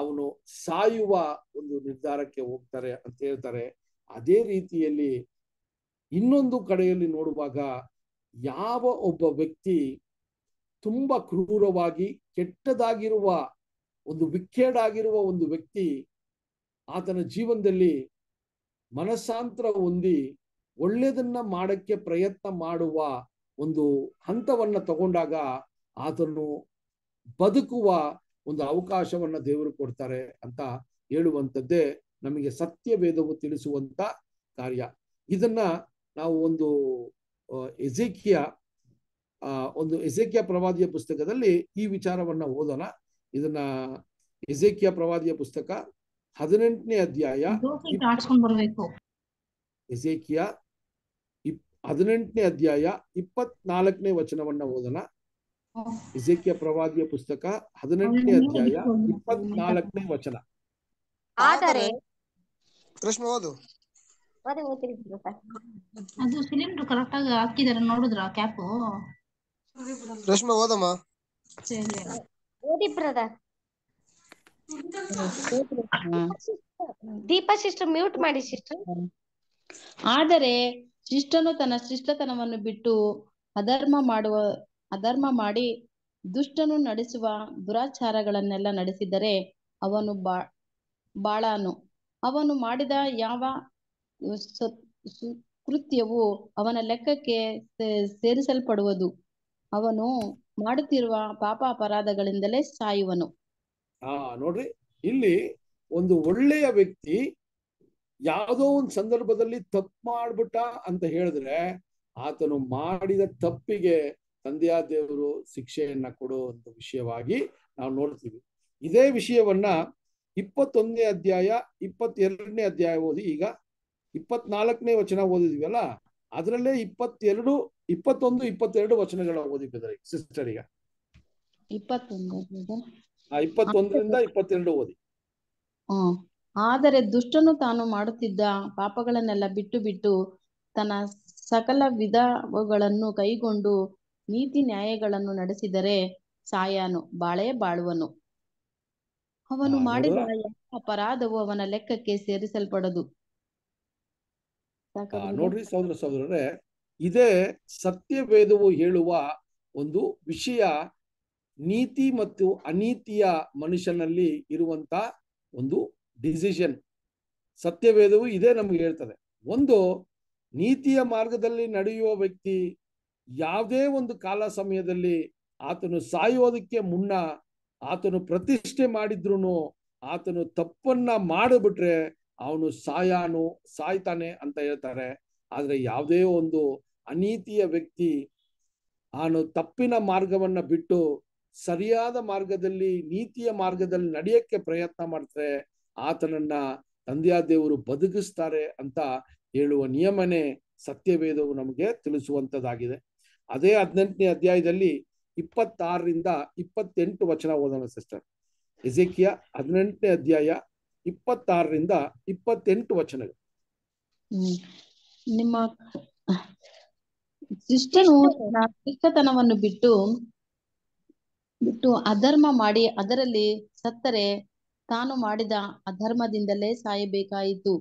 ಅವನು ಸಾಯುವ ಒಂದು ನಿರ್ಧಾರಕ್ಕೆ ಹೋಗ್ತಾರೆ ಅಂತ ಹೇಳ್ತಾರೆ ಅದೇ ರೀತಿಯಲ್ಲಿ ಇನ್ನೊಂದು ಕಡೆಯಲ್ಲಿ ನೋಡುವಾಗ ಯಾವ ಒಬ್ಬ ವ್ಯಕ್ತಿ ತುಂಬಾ ಕ್ರೂರವಾಗಿ ಕೆಟ್ಟದಾಗಿರುವ ಒಂದು ವಿಖೇಡ್ ಆಗಿರುವ ಒಂದು ವ್ಯಕ್ತಿ ಆತನ ಜೀವನದಲ್ಲಿ ಮನಸ್ಸಾಂತರ ಹೊಂದಿ ಒಳ್ಳೆಯದನ್ನ ಮಾಡಕ್ಕೆ ಪ್ರಯತ್ನ ಮಾಡುವ ಒಂದು ಹಂತವನ್ನ ತಗೊಂಡಾಗ ಆತನು ಬದುಕುವ ಒಂದು ಅವಕಾಶವನ್ನ ದೇವರು ಕೊಡ್ತಾರೆ ಅಂತ ಹೇಳುವಂಥದ್ದೇ ನಮಗೆ ಸತ್ಯ ವೇದವು ತಿಳಿಸುವಂತ ಕಾರ್ಯ ಇದನ್ನ ನಾವು ಒಂದು ಎಜೇಕಿಯ ಒಂದು ಎಜೇಕಿಯ ಪ್ರವಾದಿಯ ಪುಸ್ತಕದಲ್ಲಿ ಈ ವಿಚಾರವನ್ನ ಓದೋಣ ಇದನ್ನ ಎಜೇಕಿಯ ಪ್ರವಾದಿಯ ಪುಸ್ತಕ ಹದಿನೆಂಟನೇ ಅಧ್ಯಾಯ ಎಜೇಕಿಯ ಹದಿನೆಂಟನೇ ಅಧ್ಯಾಯ ಇಪ್ಪತ್ನಾಲ್ಕನೇ ವಚನವನ್ನ ಓದೋಣ ಎಜೇಕಿಯ ಪ್ರವಾದಿಯ ಪುಸ್ತಕ ಹದಿನೆಂಟನೇ ಅಧ್ಯಾಯ ಇಪ್ಪತ್ನಾಲ್ಕನೇ ವಚನ ಆದರೆ ಕೃಷ್ಣ ಓದು ಅದು ಸಿಲಿಂಡರ್ ಕರೆಕ್ಟ್ ಆಗಿ ಹಾಕಿದಾರೆ ನೋಡಿದ್ರ ಕ್ಯಾಪ್ ರಶ್ಮ ಓದಮ್ಮ ಓದಿ ಪ್ರದ ದೀಪ ಸಿಸ್ಟರ್ ಮ್ಯೂಟ್ ಮಾಡಿ ಸಿಸ್ಟರ್ ಆದರೆ ಶಿಷ್ಟನು ತನ್ನ ಶಿಷ್ಟತನವನ್ನು ಬಿಟ್ಟು ಅಧರ್ಮ ಮಾಡುವ ಅಧರ್ಮ ಮಾಡಿ ದುಷ್ಟನು ನಡೆಸುವ ದುರಾಚಾರಗಳನ್ನೆಲ್ಲ ನಡೆಸಿದರೆ ಅವನು ಬಾ ಬಾಳಾನು ಅವನು ಮಾಡಿದ ಯಾವ ಕೃತ್ಯವು ಅವನ ಲೆಕ್ಕಕ್ಕೆ ಸೇರಿಸಲ್ಪಡುವುದು ಅವನು ಮಾಡುತ್ತಿರುವ ಪಾಪ ಅಪರಾಧಗಳಿಂದಲೇ ಸಾಯುವನು ಹಾ ನೋಡ್ರಿ ಇಲ್ಲಿ ಒಂದು ಒಳ್ಳೆಯ ವ್ಯಕ್ತಿ ಯಾವುದೋ ಒಂದು ಸಂದರ್ಭದಲ್ಲಿ ತಪ್ಪು ಮಾಡ್ಬಿಟ್ಟ ಅಂತ ಹೇಳಿದ್ರೆ ಆತನು ಮಾಡಿದ ತಪ್ಪಿಗೆ ತಂದೆಯಾದೇವರು ದೇವರು ಶಿಕ್ಷೆಯನ್ನ ಕೊಡುವಂತ ವಿಷಯವಾಗಿ ನಾವು ನೋಡ್ತೀವಿ ಇದೇ ವಿಷಯವನ್ನ ಇಪ್ಪತ್ತೊಂದನೇ ಅಧ್ಯಾಯ ಇಪ್ಪತ್ತೆರಡನೇ ಅಧ್ಯಾಯ ಓದಿ ಈಗ ಇಪ್ಪತ್ನಾಲ್ಕನೇ ವಚನ ಓದಿದಿವಲ್ಲ ಅದರಲ್ಲೇ ಇಪ್ಪತ್ತೆರಡು ಇಪ್ಪತ್ತೊಂದು ಇಪ್ಪತ್ತೆರಡು ವಚನಗಳ ಓದಿದ್ದಾರೆ ಸಿಸ್ಟರ್ ಈಗ ಇಪ್ಪತ್ತೊಂದರಿಂದ ಇಪ್ಪತ್ತೆರಡು ಓದಿ ಆದರೆ ದುಷ್ಟನು ತಾನು ಮಾಡುತ್ತಿದ್ದ ಪಾಪಗಳನ್ನೆಲ್ಲ ಬಿಟ್ಟು ಬಿಟ್ಟು ತನ್ನ ಸಕಲ ವಿಧಗಳನ್ನು ಕೈಗೊಂಡು ನೀತಿ ನ್ಯಾಯಗಳನ್ನು ನಡೆಸಿದರೆ ಸಾಯಾನು ಬಾಳೆ ಬಾಳುವನು ಅವನು ಮಾಡಿದ ಅಪರಾಧವು ಅವನ ಲೆಕ್ಕಕ್ಕೆ ಸೇರಿಸಲ್ಪಡದು ನೋಡ್ರಿ ಸಹೋದರ ಸಹೋದರರೇ ಇದೇ ಸತ್ಯವೇದವು ಹೇಳುವ ಒಂದು ವಿಷಯ ನೀತಿ ಮತ್ತು ಅನೀತಿಯ ಮನುಷ್ಯನಲ್ಲಿ ಇರುವಂತ ಒಂದು ಡಿಸಿಷನ್ ಸತ್ಯವೇದವು ಇದೇ ನಮ್ಗೆ ಹೇಳ್ತದೆ ಒಂದು ನೀತಿಯ ಮಾರ್ಗದಲ್ಲಿ ನಡೆಯುವ ವ್ಯಕ್ತಿ ಯಾವುದೇ ಒಂದು ಕಾಲ ಸಮಯದಲ್ಲಿ ಆತನು ಸಾಯೋದಕ್ಕೆ ಮುನ್ನ ಆತನು ಪ್ರತಿಷ್ಠೆ ಮಾಡಿದ್ರು ಆತನು ತಪ್ಪನ್ನ ಮಾಡಿಬಿಟ್ರೆ ಅವನು ಸಾಯಾನು ಸಾಯ್ತಾನೆ ಅಂತ ಹೇಳ್ತಾರೆ ಆದರೆ ಯಾವುದೇ ಒಂದು ಅನೀತಿಯ ವ್ಯಕ್ತಿ ಅವನು ತಪ್ಪಿನ ಮಾರ್ಗವನ್ನ ಬಿಟ್ಟು ಸರಿಯಾದ ಮಾರ್ಗದಲ್ಲಿ ನೀತಿಯ ಮಾರ್ಗದಲ್ಲಿ ನಡೆಯಕ್ಕೆ ಪ್ರಯತ್ನ ಮಾಡ್ತಾರೆ ಆತನನ್ನ ತಂದೆಯ ದೇವರು ಬದುಕಿಸ್ತಾರೆ ಅಂತ ಹೇಳುವ ನಿಯಮನೆ ಸತ್ಯವೇದವು ನಮಗೆ ತಿಳಿಸುವಂತದ್ದಾಗಿದೆ ಅದೇ ಹದಿನೆಂಟನೇ ಅಧ್ಯಾಯದಲ್ಲಿ ಇಪ್ಪತ್ತಾರರಿಂದ ಇಪ್ಪತ್ತೆಂಟು ವಚನ ಓದೋಣ ಸಿಸ್ಟರ್ ಎಜೆಕಿಯ ಹದಿನೆಂಟನೇ ಅಧ್ಯಾಯ ಇಪ್ಪತ್ತಾರರಿಂದ ಇಪ್ಪತ್ತೆಂಟು ವಚನಗಳು ನಿಮ್ಮ ಶಿಷ್ಟನು ಶಿಷ್ಟತನವನ್ನು ಬಿಟ್ಟು ಬಿಟ್ಟು ಅಧರ್ಮ ಮಾಡಿ ಅದರಲ್ಲಿ ಸತ್ತರೆ ತಾನು ಮಾಡಿದ ಅಧರ್ಮದಿಂದಲೇ ಸಾಯಬೇಕಾಯಿತು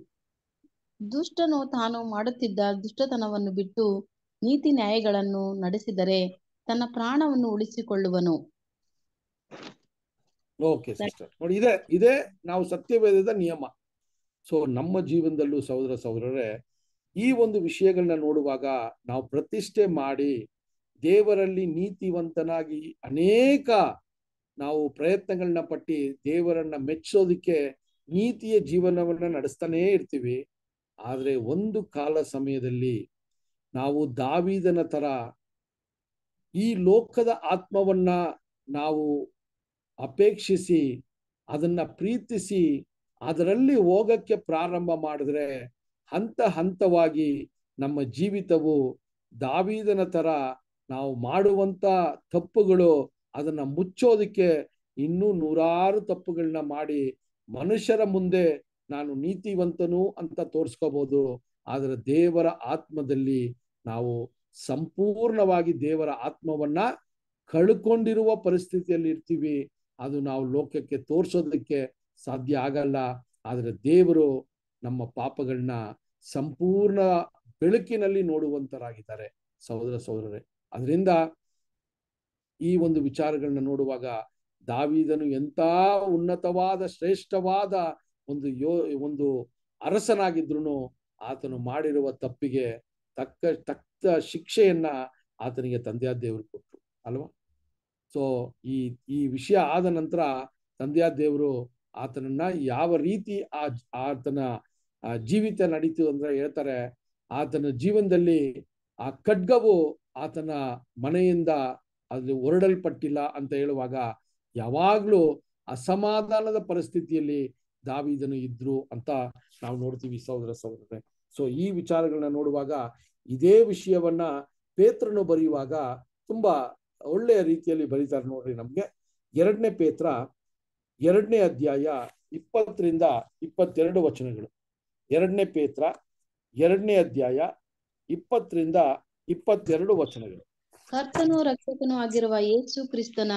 ದುಷ್ಟನು ತಾನು ಮಾಡುತ್ತಿದ್ದ ದುಷ್ಟತನವನ್ನು ಬಿಟ್ಟು ನೀತಿ ನ್ಯಾಯಗಳನ್ನು ನಡೆಸಿದರೆ ತನ್ನ ಪ್ರಾಣವನ್ನು ಉಳಿಸಿಕೊಳ್ಳುವನು ಓಕೆ ಸಿಸ್ಟರ್ ನೋಡಿ ಇದೆ ಇದೆ ನಾವು ಸತ್ಯವೇದದ ನಿಯಮ ಸೊ ನಮ್ಮ ಜೀವನದಲ್ಲೂ ಸಹೋದರ ಸಹೋದರರೇ ಈ ಒಂದು ವಿಷಯಗಳನ್ನ ನೋಡುವಾಗ ನಾವು ಪ್ರತಿಷ್ಠೆ ಮಾಡಿ ದೇವರಲ್ಲಿ ನೀತಿವಂತನಾಗಿ ಅನೇಕ ನಾವು ಪ್ರಯತ್ನಗಳನ್ನ ಪಟ್ಟಿ ದೇವರನ್ನ ಮೆಚ್ಚೋದಿಕ್ಕೆ ನೀತಿಯ ಜೀವನವನ್ನ ನಡೆಸ್ತಾನೇ ಇರ್ತೀವಿ ಆದರೆ ಒಂದು ಕಾಲ ಸಮಯದಲ್ಲಿ ನಾವು ದಾವಿದನ ತರ ಈ ಲೋಕದ ಆತ್ಮವನ್ನ ನಾವು ಅಪೇಕ್ಷಿಸಿ ಅದನ್ನ ಪ್ರೀತಿಸಿ ಅದರಲ್ಲಿ ಹೋಗಕ್ಕೆ ಪ್ರಾರಂಭ ಮಾಡಿದ್ರೆ ಹಂತ ಹಂತವಾಗಿ ನಮ್ಮ ಜೀವಿತವು ದಾವಿದನ ತರ ನಾವು ಮಾಡುವಂತ ತಪ್ಪುಗಳು ಅದನ್ನ ಮುಚ್ಚೋದಕ್ಕೆ ಇನ್ನೂ ನೂರಾರು ತಪ್ಪುಗಳನ್ನ ಮಾಡಿ ಮನುಷ್ಯರ ಮುಂದೆ ನಾನು ನೀತಿವಂತನು ಅಂತ ತೋರಿಸ್ಕೋಬಹುದು ಆದರೆ ದೇವರ ಆತ್ಮದಲ್ಲಿ ನಾವು ಸಂಪೂರ್ಣವಾಗಿ ದೇವರ ಆತ್ಮವನ್ನ ಕಳ್ಕೊಂಡಿರುವ ಪರಿಸ್ಥಿತಿಯಲ್ಲಿ ಇರ್ತೀವಿ ಅದು ನಾವು ಲೋಕಕ್ಕೆ ತೋರಿಸೋದಕ್ಕೆ ಸಾಧ್ಯ ಆಗಲ್ಲ ಆದರೆ ದೇವರು ನಮ್ಮ ಪಾಪಗಳನ್ನ ಸಂಪೂರ್ಣ ಬೆಳಕಿನಲ್ಲಿ ನೋಡುವಂತರಾಗಿದ್ದಾರೆ ಸಹೋದರ ಸಹೋದರರೇ ಅದರಿಂದ ಈ ಒಂದು ವಿಚಾರಗಳನ್ನ ನೋಡುವಾಗ ದಾವಿದನು ಎಂತ ಉನ್ನತವಾದ ಶ್ರೇಷ್ಠವಾದ ಒಂದು ಯೋ ಒಂದು ಅರಸನಾಗಿದ್ರು ಆತನು ಮಾಡಿರುವ ತಪ್ಪಿಗೆ ತಕ್ಕ ತಕ್ಕ ಶಿಕ್ಷೆಯನ್ನ ಆತನಿಗೆ ತಂದೆಯ ದೇವರು ಕೊಟ್ಟರು ಅಲ್ವಾ ಸೊ ಈ ಈ ವಿಷಯ ಆದ ನಂತರ ತಂದೆಯ ದೇವರು ಆತನನ್ನ ಯಾವ ರೀತಿ ಆ ಆತನ ಜೀವಿತ ನಡೀತು ಅಂದ್ರೆ ಹೇಳ್ತಾರೆ ಆತನ ಜೀವನದಲ್ಲಿ ಆ ಖಡ್ಗವು ಆತನ ಮನೆಯಿಂದ ಅದು ಹೊರಡಲ್ಪಟ್ಟಿಲ್ಲ ಅಂತ ಹೇಳುವಾಗ ಯಾವಾಗ್ಲೂ ಅಸಮಾಧಾನದ ಪರಿಸ್ಥಿತಿಯಲ್ಲಿ ದಾವಿದನು ಇದ್ರು ಅಂತ ನಾವು ನೋಡ್ತೀವಿ ಸಹೋದರ ಸಹೋದರ ಸೊ ಈ ವಿಚಾರಗಳನ್ನ ನೋಡುವಾಗ ಇದೇ ವಿಷಯವನ್ನ ಪೇತ್ರನು ಬರೆಯುವಾಗ ತುಂಬಾ ಒಳ್ಳೆಯ ರೀತಿಯಲ್ಲಿ ಬರೀತಾರೆ ನೋಡ್ರಿ ನಮ್ಗೆ ಎರಡನೇ ಪೇತ್ರ ಎರಡನೇ ಅಧ್ಯಾಯ ಇಪ್ಪತ್ತರಿಂದ ಇಪ್ಪತ್ತೆರಡು ವಚನಗಳು ಎರಡನೇ ಪೇತ್ರ ಎರಡನೇ ಅಧ್ಯಾಯ ಇಪ್ಪತ್ತರಿಂದ ಇಪ್ಪತ್ತೆರಡು ವಚನಗಳು ಕರ್ತನು ರಕ್ಷಕನು ಆಗಿರುವ ಯೇಸು ಕ್ರಿಸ್ತನ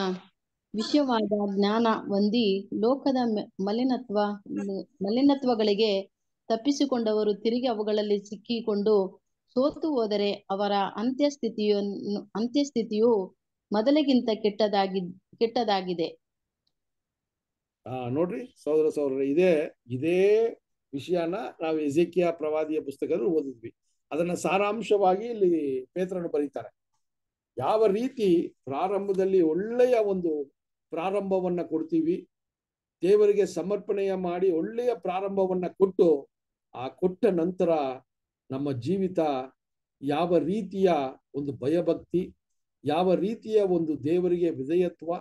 ವಿಷಯವಾದ ಜ್ಞಾನ ಹೊಂದಿ ಲೋಕದ ಮಲಿನತ್ವ ಮಲಿನತ್ವಗಳಿಗೆ ತಪ್ಪಿಸಿಕೊಂಡವರು ತಿರುಗಿ ಅವುಗಳಲ್ಲಿ ಸಿಕ್ಕಿಕೊಂಡು ಸೋತು ಹೋದರೆ ಅವರ ಅಂತ್ಯಸ್ಥಿತಿಯನ್ನು ಅಂತ್ಯಸ್ಥಿತಿಯು ಮೊದಲಿಗಿಂತ ಕೆಟ್ಟದಾಗಿ ಕೆಟ್ಟದಾಗಿದೆ ಆ ನೋಡ್ರಿ ಸಹೋದರ ಸಹೋದರ ಇದೇ ಇದೇ ವಿಷಯನ ನಾವು ಎಜೇಕಿಯ ಪ್ರವಾದಿಯ ಪುಸ್ತಕದಲ್ಲಿ ಓದಿದ್ವಿ ಅದನ್ನ ಸಾರಾಂಶವಾಗಿ ಇಲ್ಲಿ ಪೇತ್ರನು ಬರೀತಾರೆ ಯಾವ ರೀತಿ ಪ್ರಾರಂಭದಲ್ಲಿ ಒಳ್ಳೆಯ ಒಂದು ಪ್ರಾರಂಭವನ್ನ ಕೊಡ್ತೀವಿ ದೇವರಿಗೆ ಸಮರ್ಪಣೆಯ ಮಾಡಿ ಒಳ್ಳೆಯ ಪ್ರಾರಂಭವನ್ನ ಕೊಟ್ಟು ಆ ಕೊಟ್ಟ ನಂತರ ನಮ್ಮ ಜೀವಿತ ಯಾವ ರೀತಿಯ ಒಂದು ಭಯಭಕ್ತಿ ಯಾವ ರೀತಿಯ ಒಂದು ದೇವರಿಗೆ ವಿಧೇಯತ್ವ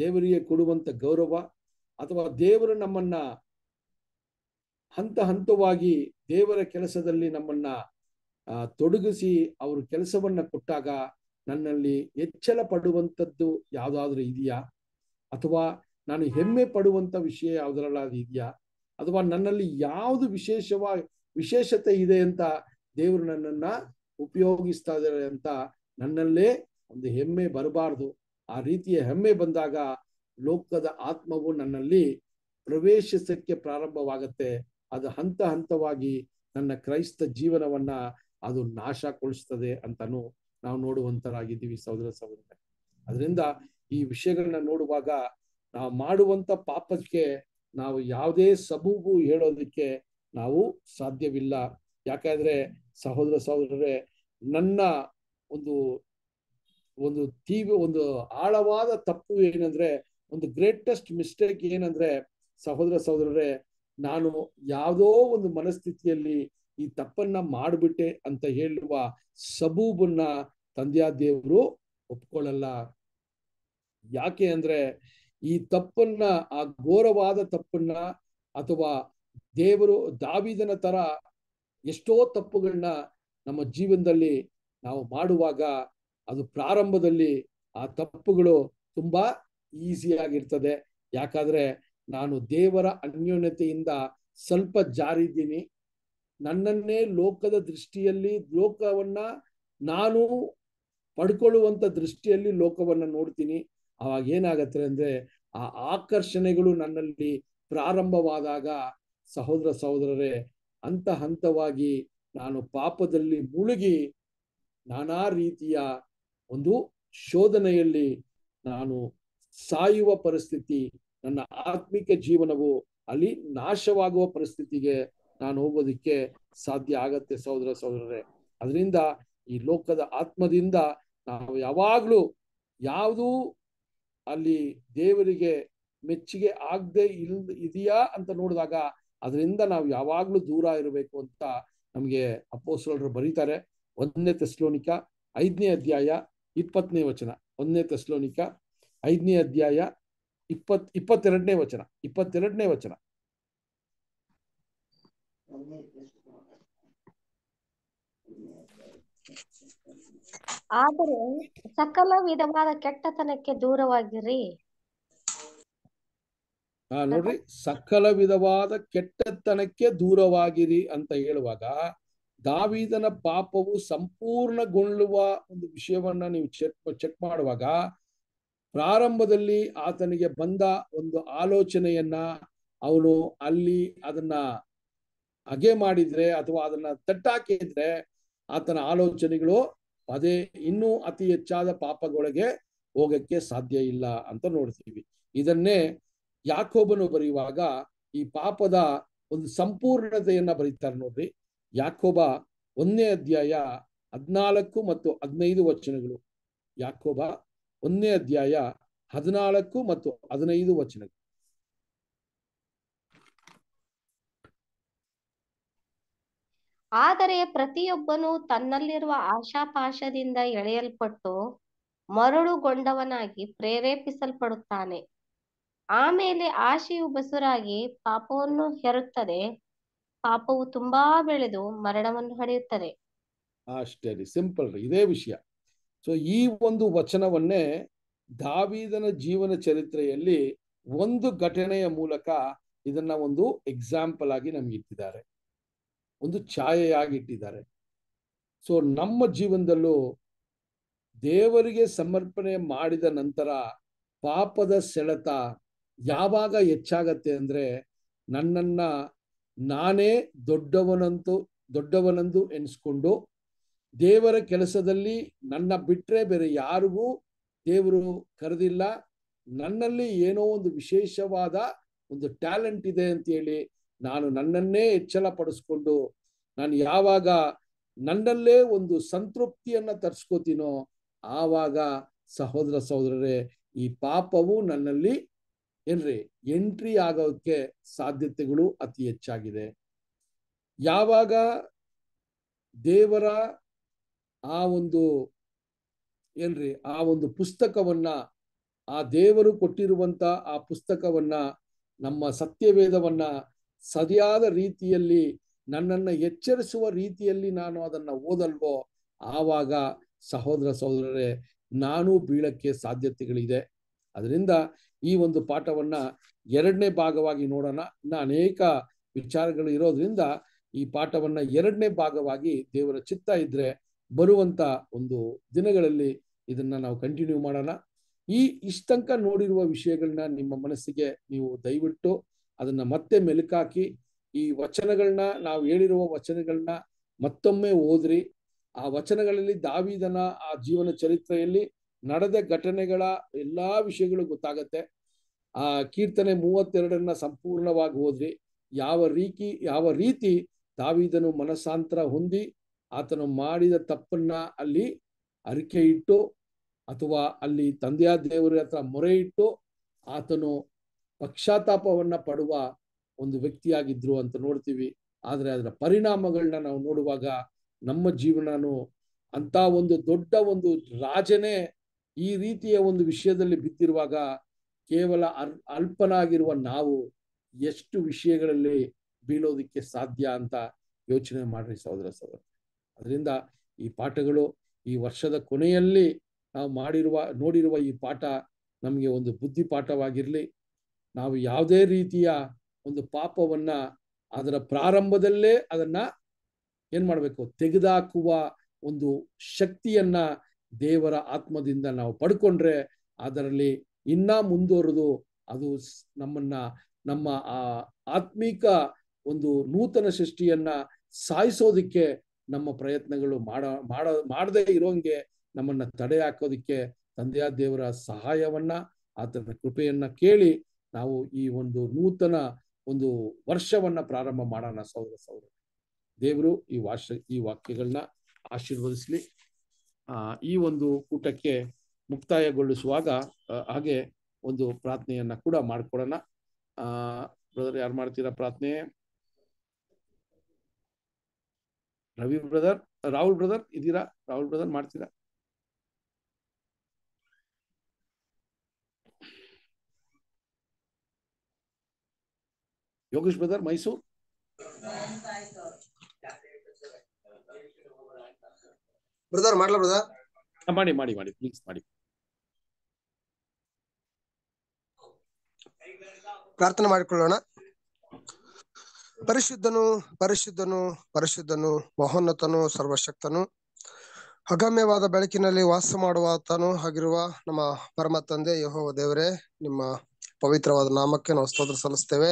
ದೇವರಿಗೆ ಕೊಡುವಂಥ ಗೌರವ ಅಥವಾ ದೇವರು ನಮ್ಮನ್ನ ಹಂತ ಹಂತವಾಗಿ ದೇವರ ಕೆಲಸದಲ್ಲಿ ನಮ್ಮನ್ನ ತೊಡಗಿಸಿ ಅವರು ಕೆಲಸವನ್ನ ಕೊಟ್ಟಾಗ ನನ್ನಲ್ಲಿ ಎಚ್ಚಲ ಪಡುವಂಥದ್ದು ಯಾವುದಾದ್ರೂ ಇದೆಯಾ ಅಥವಾ ನಾನು ಹೆಮ್ಮೆ ಪಡುವಂಥ ವಿಷಯ ಯಾವುದರಲ್ಲಾದ್ರೂ ಇದೆಯಾ ಅಥವಾ ನನ್ನಲ್ಲಿ ಯಾವುದು ವಿಶೇಷವ ವಿಶೇಷತೆ ಇದೆ ಅಂತ ದೇವರು ನನ್ನನ್ನ ಉಪಯೋಗಿಸ್ತಾ ಇದ್ದಾರೆ ಅಂತ ನನ್ನಲ್ಲೇ ಒಂದು ಹೆಮ್ಮೆ ಬರಬಾರದು ಆ ರೀತಿಯ ಹೆಮ್ಮೆ ಬಂದಾಗ ಲೋಕದ ಆತ್ಮವು ನನ್ನಲ್ಲಿ ಪ್ರವೇಶಿಸಕ್ಕೆ ಪ್ರಾರಂಭವಾಗತ್ತೆ ಅದು ಹಂತ ಹಂತವಾಗಿ ನನ್ನ ಕ್ರೈಸ್ತ ಜೀವನವನ್ನ ಅದು ನಾಶಗೊಳಿಸ್ತದೆ ಅಂತಾನು ನಾವು ನೋಡುವಂತರಾಗಿದ್ದೀವಿ ಸಹೋದರ ಸಹೋದರ ಅದರಿಂದ ಈ ವಿಷಯಗಳನ್ನ ನೋಡುವಾಗ ನಾವು ಮಾಡುವಂತ ಪಾಪಕ್ಕೆ ನಾವು ಯಾವುದೇ ಸಬೂಬು ಹೇಳೋದಕ್ಕೆ ನಾವು ಸಾಧ್ಯವಿಲ್ಲ ಯಾಕಂದ್ರೆ ಸಹೋದರ ಸಹೋದರರೇ ನನ್ನ ಒಂದು ಒಂದು ತೀವ್ರ ಒಂದು ಆಳವಾದ ತಪ್ಪು ಏನಂದ್ರೆ ಒಂದು ಗ್ರೇಟೆಸ್ಟ್ ಮಿಸ್ಟೇಕ್ ಏನಂದ್ರೆ ಸಹೋದರ ಸಹೋದರರೇ ನಾನು ಯಾವುದೋ ಒಂದು ಮನಸ್ಥಿತಿಯಲ್ಲಿ ಈ ತಪ್ಪನ್ನ ಮಾಡಿಬಿಟ್ಟೆ ಅಂತ ಹೇಳುವ ಸಬೂಬನ್ನ ತಂದೆಯ ದೇವರು ಒಪ್ಕೊಳ್ಳಲ್ಲ ಯಾಕೆ ಅಂದ್ರೆ ಈ ತಪ್ಪನ್ನ ಆ ಘೋರವಾದ ತಪ್ಪನ್ನ ಅಥವಾ ದೇವರು ದಾವಿದನ ತರ ಎಷ್ಟೋ ತಪ್ಪುಗಳನ್ನ ನಮ್ಮ ಜೀವನದಲ್ಲಿ ನಾವು ಮಾಡುವಾಗ ಅದು ಪ್ರಾರಂಭದಲ್ಲಿ ಆ ತಪ್ಪುಗಳು ತುಂಬಾ ಈಸಿಯಾಗಿರ್ತದೆ ಯಾಕಂದ್ರೆ ನಾನು ದೇವರ ಅನ್ಯೋನ್ಯತೆಯಿಂದ ಸ್ವಲ್ಪ ಜಾರಿದ್ದೀನಿ ನನ್ನನ್ನೇ ಲೋಕದ ದೃಷ್ಟಿಯಲ್ಲಿ ಲೋಕವನ್ನ ನಾನು ಪಡ್ಕೊಳ್ಳುವಂತ ದೃಷ್ಟಿಯಲ್ಲಿ ಲೋಕವನ್ನ ನೋಡ್ತೀನಿ ಅವಾಗ ಏನಾಗತ್ತೆ ಅಂದ್ರೆ ಆ ಆಕರ್ಷಣೆಗಳು ನನ್ನಲ್ಲಿ ಪ್ರಾರಂಭವಾದಾಗ ಸಹೋದರ ಸಹೋದರರೇ ಹಂತ ಹಂತವಾಗಿ ನಾನು ಪಾಪದಲ್ಲಿ ಮುಳುಗಿ ನಾನಾ ರೀತಿಯ ಒಂದು ಶೋಧನೆಯಲ್ಲಿ ನಾನು ಸಾಯುವ ಪರಿಸ್ಥಿತಿ ನನ್ನ ಆತ್ಮಿಕ ಜೀವನವು ಅಲ್ಲಿ ನಾಶವಾಗುವ ಪರಿಸ್ಥಿತಿಗೆ ನಾನು ಹೋಗೋದಿಕ್ಕೆ ಸಾಧ್ಯ ಆಗತ್ತೆ ಸಹೋದರ ಸಹೋದರರೇ ಅದರಿಂದ ಈ ಲೋಕದ ಆತ್ಮದಿಂದ ನಾವು ಯಾವಾಗಲೂ ಯಾವುದೂ ಅಲ್ಲಿ ದೇವರಿಗೆ ಮೆಚ್ಚುಗೆ ಆಗದೆ ಇಲ್ ಇದೆಯಾ ಅಂತ ನೋಡಿದಾಗ ಅದರಿಂದ ನಾವು ಯಾವಾಗಲೂ ದೂರ ಇರಬೇಕು ಅಂತ ನಮಗೆ ಅಪ್ಪೋಸಲರು ಬರೀತಾರೆ ಒಂದನೇ ತೆಸ್ಲೋನಿಕ ಐದನೇ ಅಧ್ಯಾಯ ಇಪ್ಪತ್ತನೇ ವಚನ ಒಂದನೇ ತಸ್ಲೋನಿಕ ಐದನೇ ಅಧ್ಯಾಯ ಇಪ್ಪತ್ ಇಪ್ಪತ್ತೆರಡನೇ ವಚನ ಇಪ್ಪತ್ತೆರಡನೇ ವಚನ ಆದರೆ ಸಕಲ ವಿಧವಾದ ಕೆಟ್ಟತನಕ್ಕೆ ದೂರವಾಗಿರಿ ನೋಡ್ರಿ ಸಕಲ ವಿಧವಾದ ಕೆಟ್ಟತನಕ್ಕೆ ದೂರವಾಗಿರಿ ಅಂತ ಹೇಳುವಾಗ ದಾವಿದನ ಪಾಪವು ಸಂಪೂರ್ಣಗೊಳ್ಳುವ ಒಂದು ವಿಷಯವನ್ನ ನೀವು ಚೆಕ್ ಚೆಕ್ ಮಾಡುವಾಗ ಪ್ರಾರಂಭದಲ್ಲಿ ಆತನಿಗೆ ಬಂದ ಒಂದು ಆಲೋಚನೆಯನ್ನ ಅವನು ಅಲ್ಲಿ ಅದನ್ನ ಹಗೆ ಮಾಡಿದ್ರೆ ಅಥವಾ ಅದನ್ನ ತಟ್ಟಾಕಿದ್ರೆ ಆತನ ಆಲೋಚನೆಗಳು ಅದೇ ಇನ್ನೂ ಅತಿ ಹೆಚ್ಚಾದ ಪಾಪಗಳಿಗೆ ಹೋಗಕ್ಕೆ ಸಾಧ್ಯ ಇಲ್ಲ ಅಂತ ನೋಡ್ತೀವಿ ಇದನ್ನೇ ಯಾಕೋಬನು ಬರೆಯುವಾಗ ಈ ಪಾಪದ ಒಂದು ಸಂಪೂರ್ಣತೆಯನ್ನ ಬರೀತಾರೆ ನೋಡ್ರಿ ಯಾಕೋಬ ಒಂದನೇ ಅಧ್ಯಾಯ ಹದಿನಾಲ್ಕು ಮತ್ತು ಹದಿನೈದು ವಚನಗಳು ಯಾಕೋಬ ಒಂದನೇ ಅಧ್ಯಾಯ ಹದಿನಾಲ್ಕು ಮತ್ತು ಹದಿನೈದು ವಚನಗಳು ಆದರೆ ಪ್ರತಿಯೊಬ್ಬನು ತನ್ನಲ್ಲಿರುವ ಆಶಾಪಾಶದಿಂದ ಎಳೆಯಲ್ಪಟ್ಟು ಮರಳುಗೊಂಡವನಾಗಿ ಪ್ರೇರೇಪಿಸಲ್ಪಡುತ್ತಾನೆ ಆಮೇಲೆ ಆಶೆಯು ಬಸುರಾಗಿ ಪಾಪವನ್ನು ಹೆರುತ್ತದೆ ಪಾಪವು ತುಂಬಾ ಬೆಳೆದು ಮರಣವನ್ನು ಹಡೆಯುತ್ತದೆ ಅಷ್ಟೇ ರೀ ಸಿಂಪಲ್ ರೀ ಇದೇ ವಿಷಯ ಸೊ ಈ ಒಂದು ವಚನವನ್ನೇ ದಾವಿದನ ಜೀವನ ಚರಿತ್ರೆಯಲ್ಲಿ ಒಂದು ಘಟನೆಯ ಮೂಲಕ ಇದನ್ನ ಒಂದು ಎಕ್ಸಾಂಪಲ್ ಆಗಿ ನಮ್ಗೆ ಇಟ್ಟಿದ್ದಾರೆ ಒಂದು ಛಾಯೆಯಾಗಿ ಇಟ್ಟಿದ್ದಾರೆ ಸೊ ನಮ್ಮ ಜೀವನದಲ್ಲೂ ದೇವರಿಗೆ ಸಮರ್ಪಣೆ ಮಾಡಿದ ನಂತರ ಪಾಪದ ಸೆಳೆತ ಯಾವಾಗ ಹೆಚ್ಚಾಗತ್ತೆ ಅಂದ್ರೆ ನನ್ನನ್ನ ನಾನೇ ದೊಡ್ಡವನಂತು ದೊಡ್ಡವನಂದು ಎನಿಸ್ಕೊಂಡು ದೇವರ ಕೆಲಸದಲ್ಲಿ ನನ್ನ ಬಿಟ್ಟರೆ ಬೇರೆ ಯಾರಿಗೂ ದೇವರು ಕರೆದಿಲ್ಲ ನನ್ನಲ್ಲಿ ಏನೋ ಒಂದು ವಿಶೇಷವಾದ ಒಂದು ಟ್ಯಾಲೆಂಟ್ ಇದೆ ಅಂತೇಳಿ ನಾನು ನನ್ನನ್ನೇ ಹೆಚ್ಚಳ ಪಡಿಸ್ಕೊಂಡು ನಾನು ಯಾವಾಗ ನನ್ನಲ್ಲೇ ಒಂದು ಸಂತೃಪ್ತಿಯನ್ನು ತರಿಸ್ಕೋತೀನೋ ಆವಾಗ ಸಹೋದರ ಸಹೋದರರೇ ಈ ಪಾಪವು ನನ್ನಲ್ಲಿ ಏನ್ರಿ ಎಂಟ್ರಿ ಆಗೋಕ್ಕೆ ಸಾಧ್ಯತೆಗಳು ಅತಿ ಹೆಚ್ಚಾಗಿದೆ ಯಾವಾಗ ದೇವರ ಆ ಒಂದು ಏನ್ರಿ ಆ ಒಂದು ಪುಸ್ತಕವನ್ನ ಆ ದೇವರು ಕೊಟ್ಟಿರುವಂತ ಆ ಪುಸ್ತಕವನ್ನ ನಮ್ಮ ಸತ್ಯವೇದವನ್ನ ಸರಿಯಾದ ರೀತಿಯಲ್ಲಿ ನನ್ನನ್ನು ಎಚ್ಚರಿಸುವ ರೀತಿಯಲ್ಲಿ ನಾನು ಅದನ್ನ ಓದಲ್ವೋ ಆವಾಗ ಸಹೋದರ ಸಹೋದರರೇ ನಾನು ಬೀಳಕ್ಕೆ ಸಾಧ್ಯತೆಗಳಿದೆ ಅದರಿಂದ ಈ ಒಂದು ಪಾಠವನ್ನ ಎರಡನೇ ಭಾಗವಾಗಿ ನೋಡೋಣ ಇನ್ನ ಅನೇಕ ವಿಚಾರಗಳು ಇರೋದ್ರಿಂದ ಈ ಪಾಠವನ್ನ ಎರಡನೇ ಭಾಗವಾಗಿ ದೇವರ ಚಿತ್ತ ಇದ್ರೆ ಬರುವಂತ ಒಂದು ದಿನಗಳಲ್ಲಿ ಇದನ್ನ ನಾವು ಕಂಟಿನ್ಯೂ ಮಾಡೋಣ ಈ ಇಷ್ಟಂಕ ನೋಡಿರುವ ವಿಷಯಗಳನ್ನ ನಿಮ್ಮ ಮನಸ್ಸಿಗೆ ನೀವು ದಯವಿಟ್ಟು ಅದನ್ನ ಮತ್ತೆ ಮೆಲುಕಾಕಿ ಈ ವಚನಗಳನ್ನ ನಾವು ಹೇಳಿರುವ ವಚನಗಳನ್ನ ಮತ್ತೊಮ್ಮೆ ಓದ್ರಿ ಆ ವಚನಗಳಲ್ಲಿ ದಾವಿದನ ಆ ಜೀವನ ಚರಿತ್ರೆಯಲ್ಲಿ ನಡೆದ ಘಟನೆಗಳ ಎಲ್ಲಾ ವಿಷಯಗಳು ಗೊತ್ತಾಗತ್ತೆ ಆ ಕೀರ್ತನೆ ಮೂವತ್ತೆರಡನ್ನ ಸಂಪೂರ್ಣವಾಗಿ ಹೋದ್ರಿ ಯಾವ ರೀತಿ ಯಾವ ರೀತಿ ತಾವಿದನು ಮನಸ್ಸಾಂತರ ಹೊಂದಿ ಆತನು ಮಾಡಿದ ತಪ್ಪನ್ನ ಅಲ್ಲಿ ಅರಿಕೆ ಇಟ್ಟು ಅಥವಾ ಅಲ್ಲಿ ತಂದೆಯ ದೇವರ ಹತ್ರ ಮೊರೆ ಇಟ್ಟು ಆತನು ಪಕ್ಷಾತಾಪವನ್ನ ಪಡುವ ಒಂದು ವ್ಯಕ್ತಿಯಾಗಿದ್ರು ಅಂತ ನೋಡ್ತೀವಿ ಆದರೆ ಅದರ ಪರಿಣಾಮಗಳನ್ನ ನಾವು ನೋಡುವಾಗ ನಮ್ಮ ಜೀವನನು ಅಂತ ಒಂದು ದೊಡ್ಡ ಒಂದು ರಾಜನೇ ಈ ರೀತಿಯ ಒಂದು ವಿಷಯದಲ್ಲಿ ಬಿದ್ದಿರುವಾಗ ಕೇವಲ ಅಲ್ ಅಲ್ಪನಾಗಿರುವ ನಾವು ಎಷ್ಟು ವಿಷಯಗಳಲ್ಲಿ ಬೀಳೋದಕ್ಕೆ ಸಾಧ್ಯ ಅಂತ ಯೋಚನೆ ಮಾಡ್ರಿ ಸಹೋದರ ಸಹೋದರ ಅದರಿಂದ ಈ ಪಾಠಗಳು ಈ ವರ್ಷದ ಕೊನೆಯಲ್ಲಿ ನಾವು ಮಾಡಿರುವ ನೋಡಿರುವ ಈ ಪಾಠ ನಮಗೆ ಒಂದು ಬುದ್ಧಿ ಪಾಠವಾಗಿರಲಿ ನಾವು ಯಾವುದೇ ರೀತಿಯ ಒಂದು ಪಾಪವನ್ನ ಅದರ ಪ್ರಾರಂಭದಲ್ಲೇ ಅದನ್ನ ಏನ್ ಮಾಡಬೇಕು ತೆಗೆದಾಕುವ ಒಂದು ಶಕ್ತಿಯನ್ನ ದೇವರ ಆತ್ಮದಿಂದ ನಾವು ಪಡ್ಕೊಂಡ್ರೆ ಅದರಲ್ಲಿ ಇನ್ನೂ ಮುಂದುವರೆದು ಅದು ನಮ್ಮನ್ನ ನಮ್ಮ ಆ ಆತ್ಮೀಕ ಒಂದು ನೂತನ ಸೃಷ್ಟಿಯನ್ನ ಸಾಯಿಸೋದಿಕ್ಕೆ ನಮ್ಮ ಪ್ರಯತ್ನಗಳು ಮಾಡ ಮಾಡ ಮಾಡದೇ ಇರೋಂಗೆ ನಮ್ಮನ್ನ ತಡೆ ಹಾಕೋದಿಕ್ಕೆ ತಂದೆಯ ದೇವರ ಸಹಾಯವನ್ನ ಆತನ ಕೃಪೆಯನ್ನ ಕೇಳಿ ನಾವು ಈ ಒಂದು ನೂತನ ಒಂದು ವರ್ಷವನ್ನ ಪ್ರಾರಂಭ ಮಾಡೋಣ ಸೌರ ಸೌರ ದೇವರು ಈ ವಾಶ ಈ ವಾಕ್ಯಗಳನ್ನ ಆಶೀರ್ವದಿಸ್ಲಿ ಈ ಒಂದು ಕೂಟಕ್ಕೆ ಮುಕ್ತಾಯಗೊಳಿಸುವಾಗ ಹಾಗೆ ಒಂದು ಪ್ರಾರ್ಥನೆಯನ್ನ ಕೂಡ ಆ ಬ್ರದರ್ ಯಾರು ಮಾಡ್ತೀರಾ ಪ್ರಾರ್ಥನೆ ರವಿ ಬ್ರದರ್ ರಾಹುಲ್ ಬ್ರದರ್ ಇದೀರಾ ರಾಹುಲ್ ಬ್ರದರ್ ಮಾಡ್ತೀರಾ ಯೋಗೇಶ್ ಬ್ರದರ್ ಮೈಸೂರು ಬ್ರದರ್ ಮಾಡ್ಲಾ ಬ್ರದರ್ ಮಾಡಿ ಮಾಡಿ ಮಾಡಿ ಪ್ಲೀಸ್ ಮಾಡಿ ಪ್ರಾರ್ಥನೆ ಮಾಡಿಕೊಳ್ಳೋಣ ಪರಿಶುದ್ಧನು ಪರಿಶುದ್ಧನು ಪರಿಶುದ್ಧನು ಮಹೋನ್ನತನು ಸರ್ವಶಕ್ತನು ಅಗಮ್ಯವಾದ ಬೆಳಕಿನಲ್ಲಿ ವಾಸ ಮಾಡುವ ಆಗಿರುವ ನಮ್ಮ ಪರಮ ತಂದೆ ಯಹೋ ದೇವರೇ ನಿಮ್ಮ ಪವಿತ್ರವಾದ ನಾಮಕ್ಕೆ ನಾವು ಸ್ತೋತ್ರ ಸಲ್ಲಿಸ್ತೇವೆ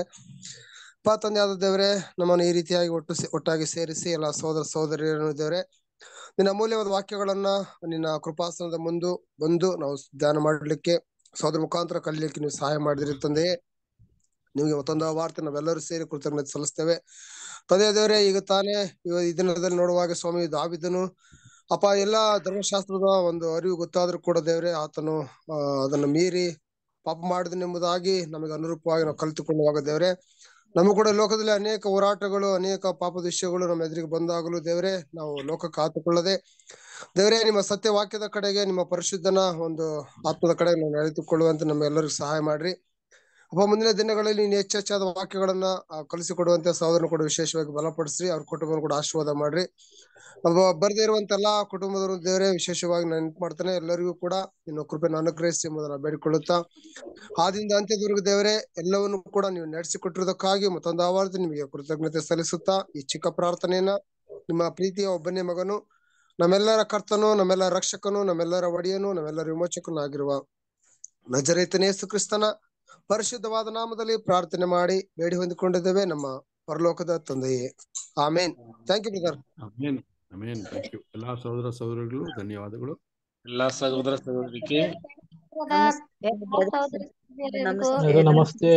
ಪ ತಂದೆ ಆದ ದೇವರೇ ನಮ್ಮನ್ನು ಈ ರೀತಿಯಾಗಿ ಒಟ್ಟು ಒಟ್ಟಾಗಿ ಸೇರಿಸಿ ಎಲ್ಲ ಸೋದರ ಸೋದರಿಯರನ್ನು ದೇವರೇ ನಿನ್ನ ಅಮೂಲ್ಯವಾದ ವಾಕ್ಯಗಳನ್ನ ನಿನ್ನ ಕೃಪಾಸನದ ಮುಂದೆ ಬಂದು ನಾವು ಧ್ಯಾನ ಮಾಡಲಿಕ್ಕೆ ಸೋದ್ರ ಮುಖಾಂತರ ಕಲಿಯಲಿಕ್ಕೆ ನೀವು ಸಹಾಯ ಮಾಡಿದ್ರಿ ತಂದೆಯೇ ನಿಮಗೆ ಮತ್ತೊಂದು ವಾರ್ತೆ ನಾವೆಲ್ಲರೂ ಸೇರಿ ಕೃತಜ್ಞತೆ ಸಲ್ಲಿಸ್ತೇವೆ ತಂದೆಯ ದೇವರೇ ಈಗ ತಾನೇ ಈ ದಿನದಲ್ಲಿ ನೋಡುವಾಗ ಸ್ವಾಮಿ ದಾವಿದನು ಅಪ್ಪ ಎಲ್ಲಾ ಧರ್ಮಶಾಸ್ತ್ರದ ಒಂದು ಅರಿವು ಗೊತ್ತಾದ್ರೂ ಕೂಡ ದೇವ್ರೆ ಆತನು ಅದನ್ನು ಮೀರಿ ಪಾಪ ಮಾಡಿದನೆಂಬುದಾಗಿ ನಮಗೆ ಅನುರೂಪವಾಗಿ ನಾವು ಕಲಿತುಕೊಳ್ಳುವಾಗ ದೇವ್ರೆ ನಮ್ಮ ಕೂಡ ಲೋಕದಲ್ಲಿ ಅನೇಕ ಹೋರಾಟಗಳು ಅನೇಕ ಪಾಪದೃಶ್ಯಗಳು ನಮ್ಮ ಎದುರಿಗೆ ಬಂದಾಗಲೂ ದೇವರೇ ನಾವು ಲೋಕ ಕಾತುಕೊಳ್ಳದೆ ದೇವರೇ ನಿಮ್ಮ ಸತ್ಯ ವಾಕ್ಯದ ಕಡೆಗೆ ನಿಮ್ಮ ಪರಿಶುದ್ಧನ ಒಂದು ಆತ್ಮದ ಕಡೆಗೆ ನಾವು ನಡೆದುಕೊಳ್ಳುವಂತೆ ನಮ್ಮೆಲ್ಲರಿಗೂ ಸಹಾಯ ಮಾಡ್ರಿ ಒಬ್ಬ ಮುಂದಿನ ದಿನಗಳಲ್ಲಿ ನೀನು ಹೆಚ್ಚೆಚ್ಚಾದ ವಾಕ್ಯಗಳನ್ನ ಕಲಿಸಿಕೊಡುವಂತೆ ಸಹೋದರನ ಕೂಡ ವಿಶೇಷವಾಗಿ ಬಲಪಡಿಸ್ರಿ ಅವ್ರ ಕುಟುಂಬ ಕೂಡ ಆಶೀರ್ವಾದ ಮಾಡ್ರಿ ಒಬ್ಬ ಬರದೇ ಇರುವಂತೆಲ್ಲ ಕುಟುಂಬದವರು ದೇವರೇ ವಿಶೇಷವಾಗಿ ನಾನು ಮಾಡ್ತಾನೆ ಎಲ್ಲರಿಗೂ ಕೂಡ ನಿನ್ನ ಕೃಪೆಯನ್ನು ಅನುಗ್ರಹಿಸಿ ಎಂಬುದನ್ನ ಬೇಡಿಕೊಳ್ಳುತ್ತಾ ಆದಿಂದ ಅಂತ್ಯದವರೆಗೂ ದೇವರೇ ಎಲ್ಲವನ್ನು ಕೂಡ ನೀವು ನಡೆಸಿಕೊಟ್ಟಿರುವುದಕ್ಕಾಗಿ ಮತ್ತೊಂದು ಆವಾರದ ನಿಮಗೆ ಕೃತಜ್ಞತೆ ಸಲ್ಲಿಸುತ್ತಾ ಈ ಚಿಕ್ಕ ಪ್ರಾರ್ಥನೆಯನ್ನ ನಿಮ್ಮ ಪ್ರೀತಿಯ ಒಬ್ಬನೇ ಮಗನು ನಮ್ಮೆಲ್ಲರ ಕರ್ತನು ನಮ್ಮೆಲ್ಲರ ರಕ್ಷಕನು ನಮ್ಮೆಲ್ಲರ ಒಡೆಯನು ನಮ್ಮೆಲ್ಲರ ವಿಮೋಚಕನು ಆಗಿರುವ ನಜರೈತನೇ ಸುಕ್ರಿಸ್ತನ ಪರಿಶುದ್ಧವಾದ ನಾಮದಲ್ಲಿ ಪ್ರಾರ್ಥನೆ ಮಾಡಿ ಬೇಡಿ ಹೊಂದಿಕೊಂಡಿದ್ದೇವೆ ನಮ್ಮ ಪರಲೋಕದ ತಂದೆಯೇ amen thank you brother amen amen thank you ಎಲ್ಲಾ ಸಹೋದರ ಸಹೋದರಿಗಳು ಧನ್ಯವಾದಗಳು ಎಲ್ಲಾ ಸಹೋದರ ಸಹೋದರಿಗೆ ನಮಸ್ತೆ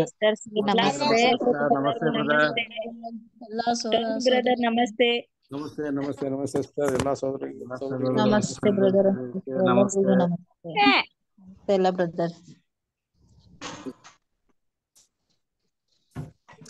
ನಮಸ್ತೆ ನಮಸ್ತೆ ನಮಸ್ತೆ ನಮಸ್ತೆ ನಮಸ್ತೆ ಸರ್ ಎಲ್ಲಾ ಸಹೋದರಿಗೆ ನಮಸ್ತೆ ಬ್ರದರ್ ನಮಸ್ತೆ ಎಲ್ಲ ಬ್ರದರ್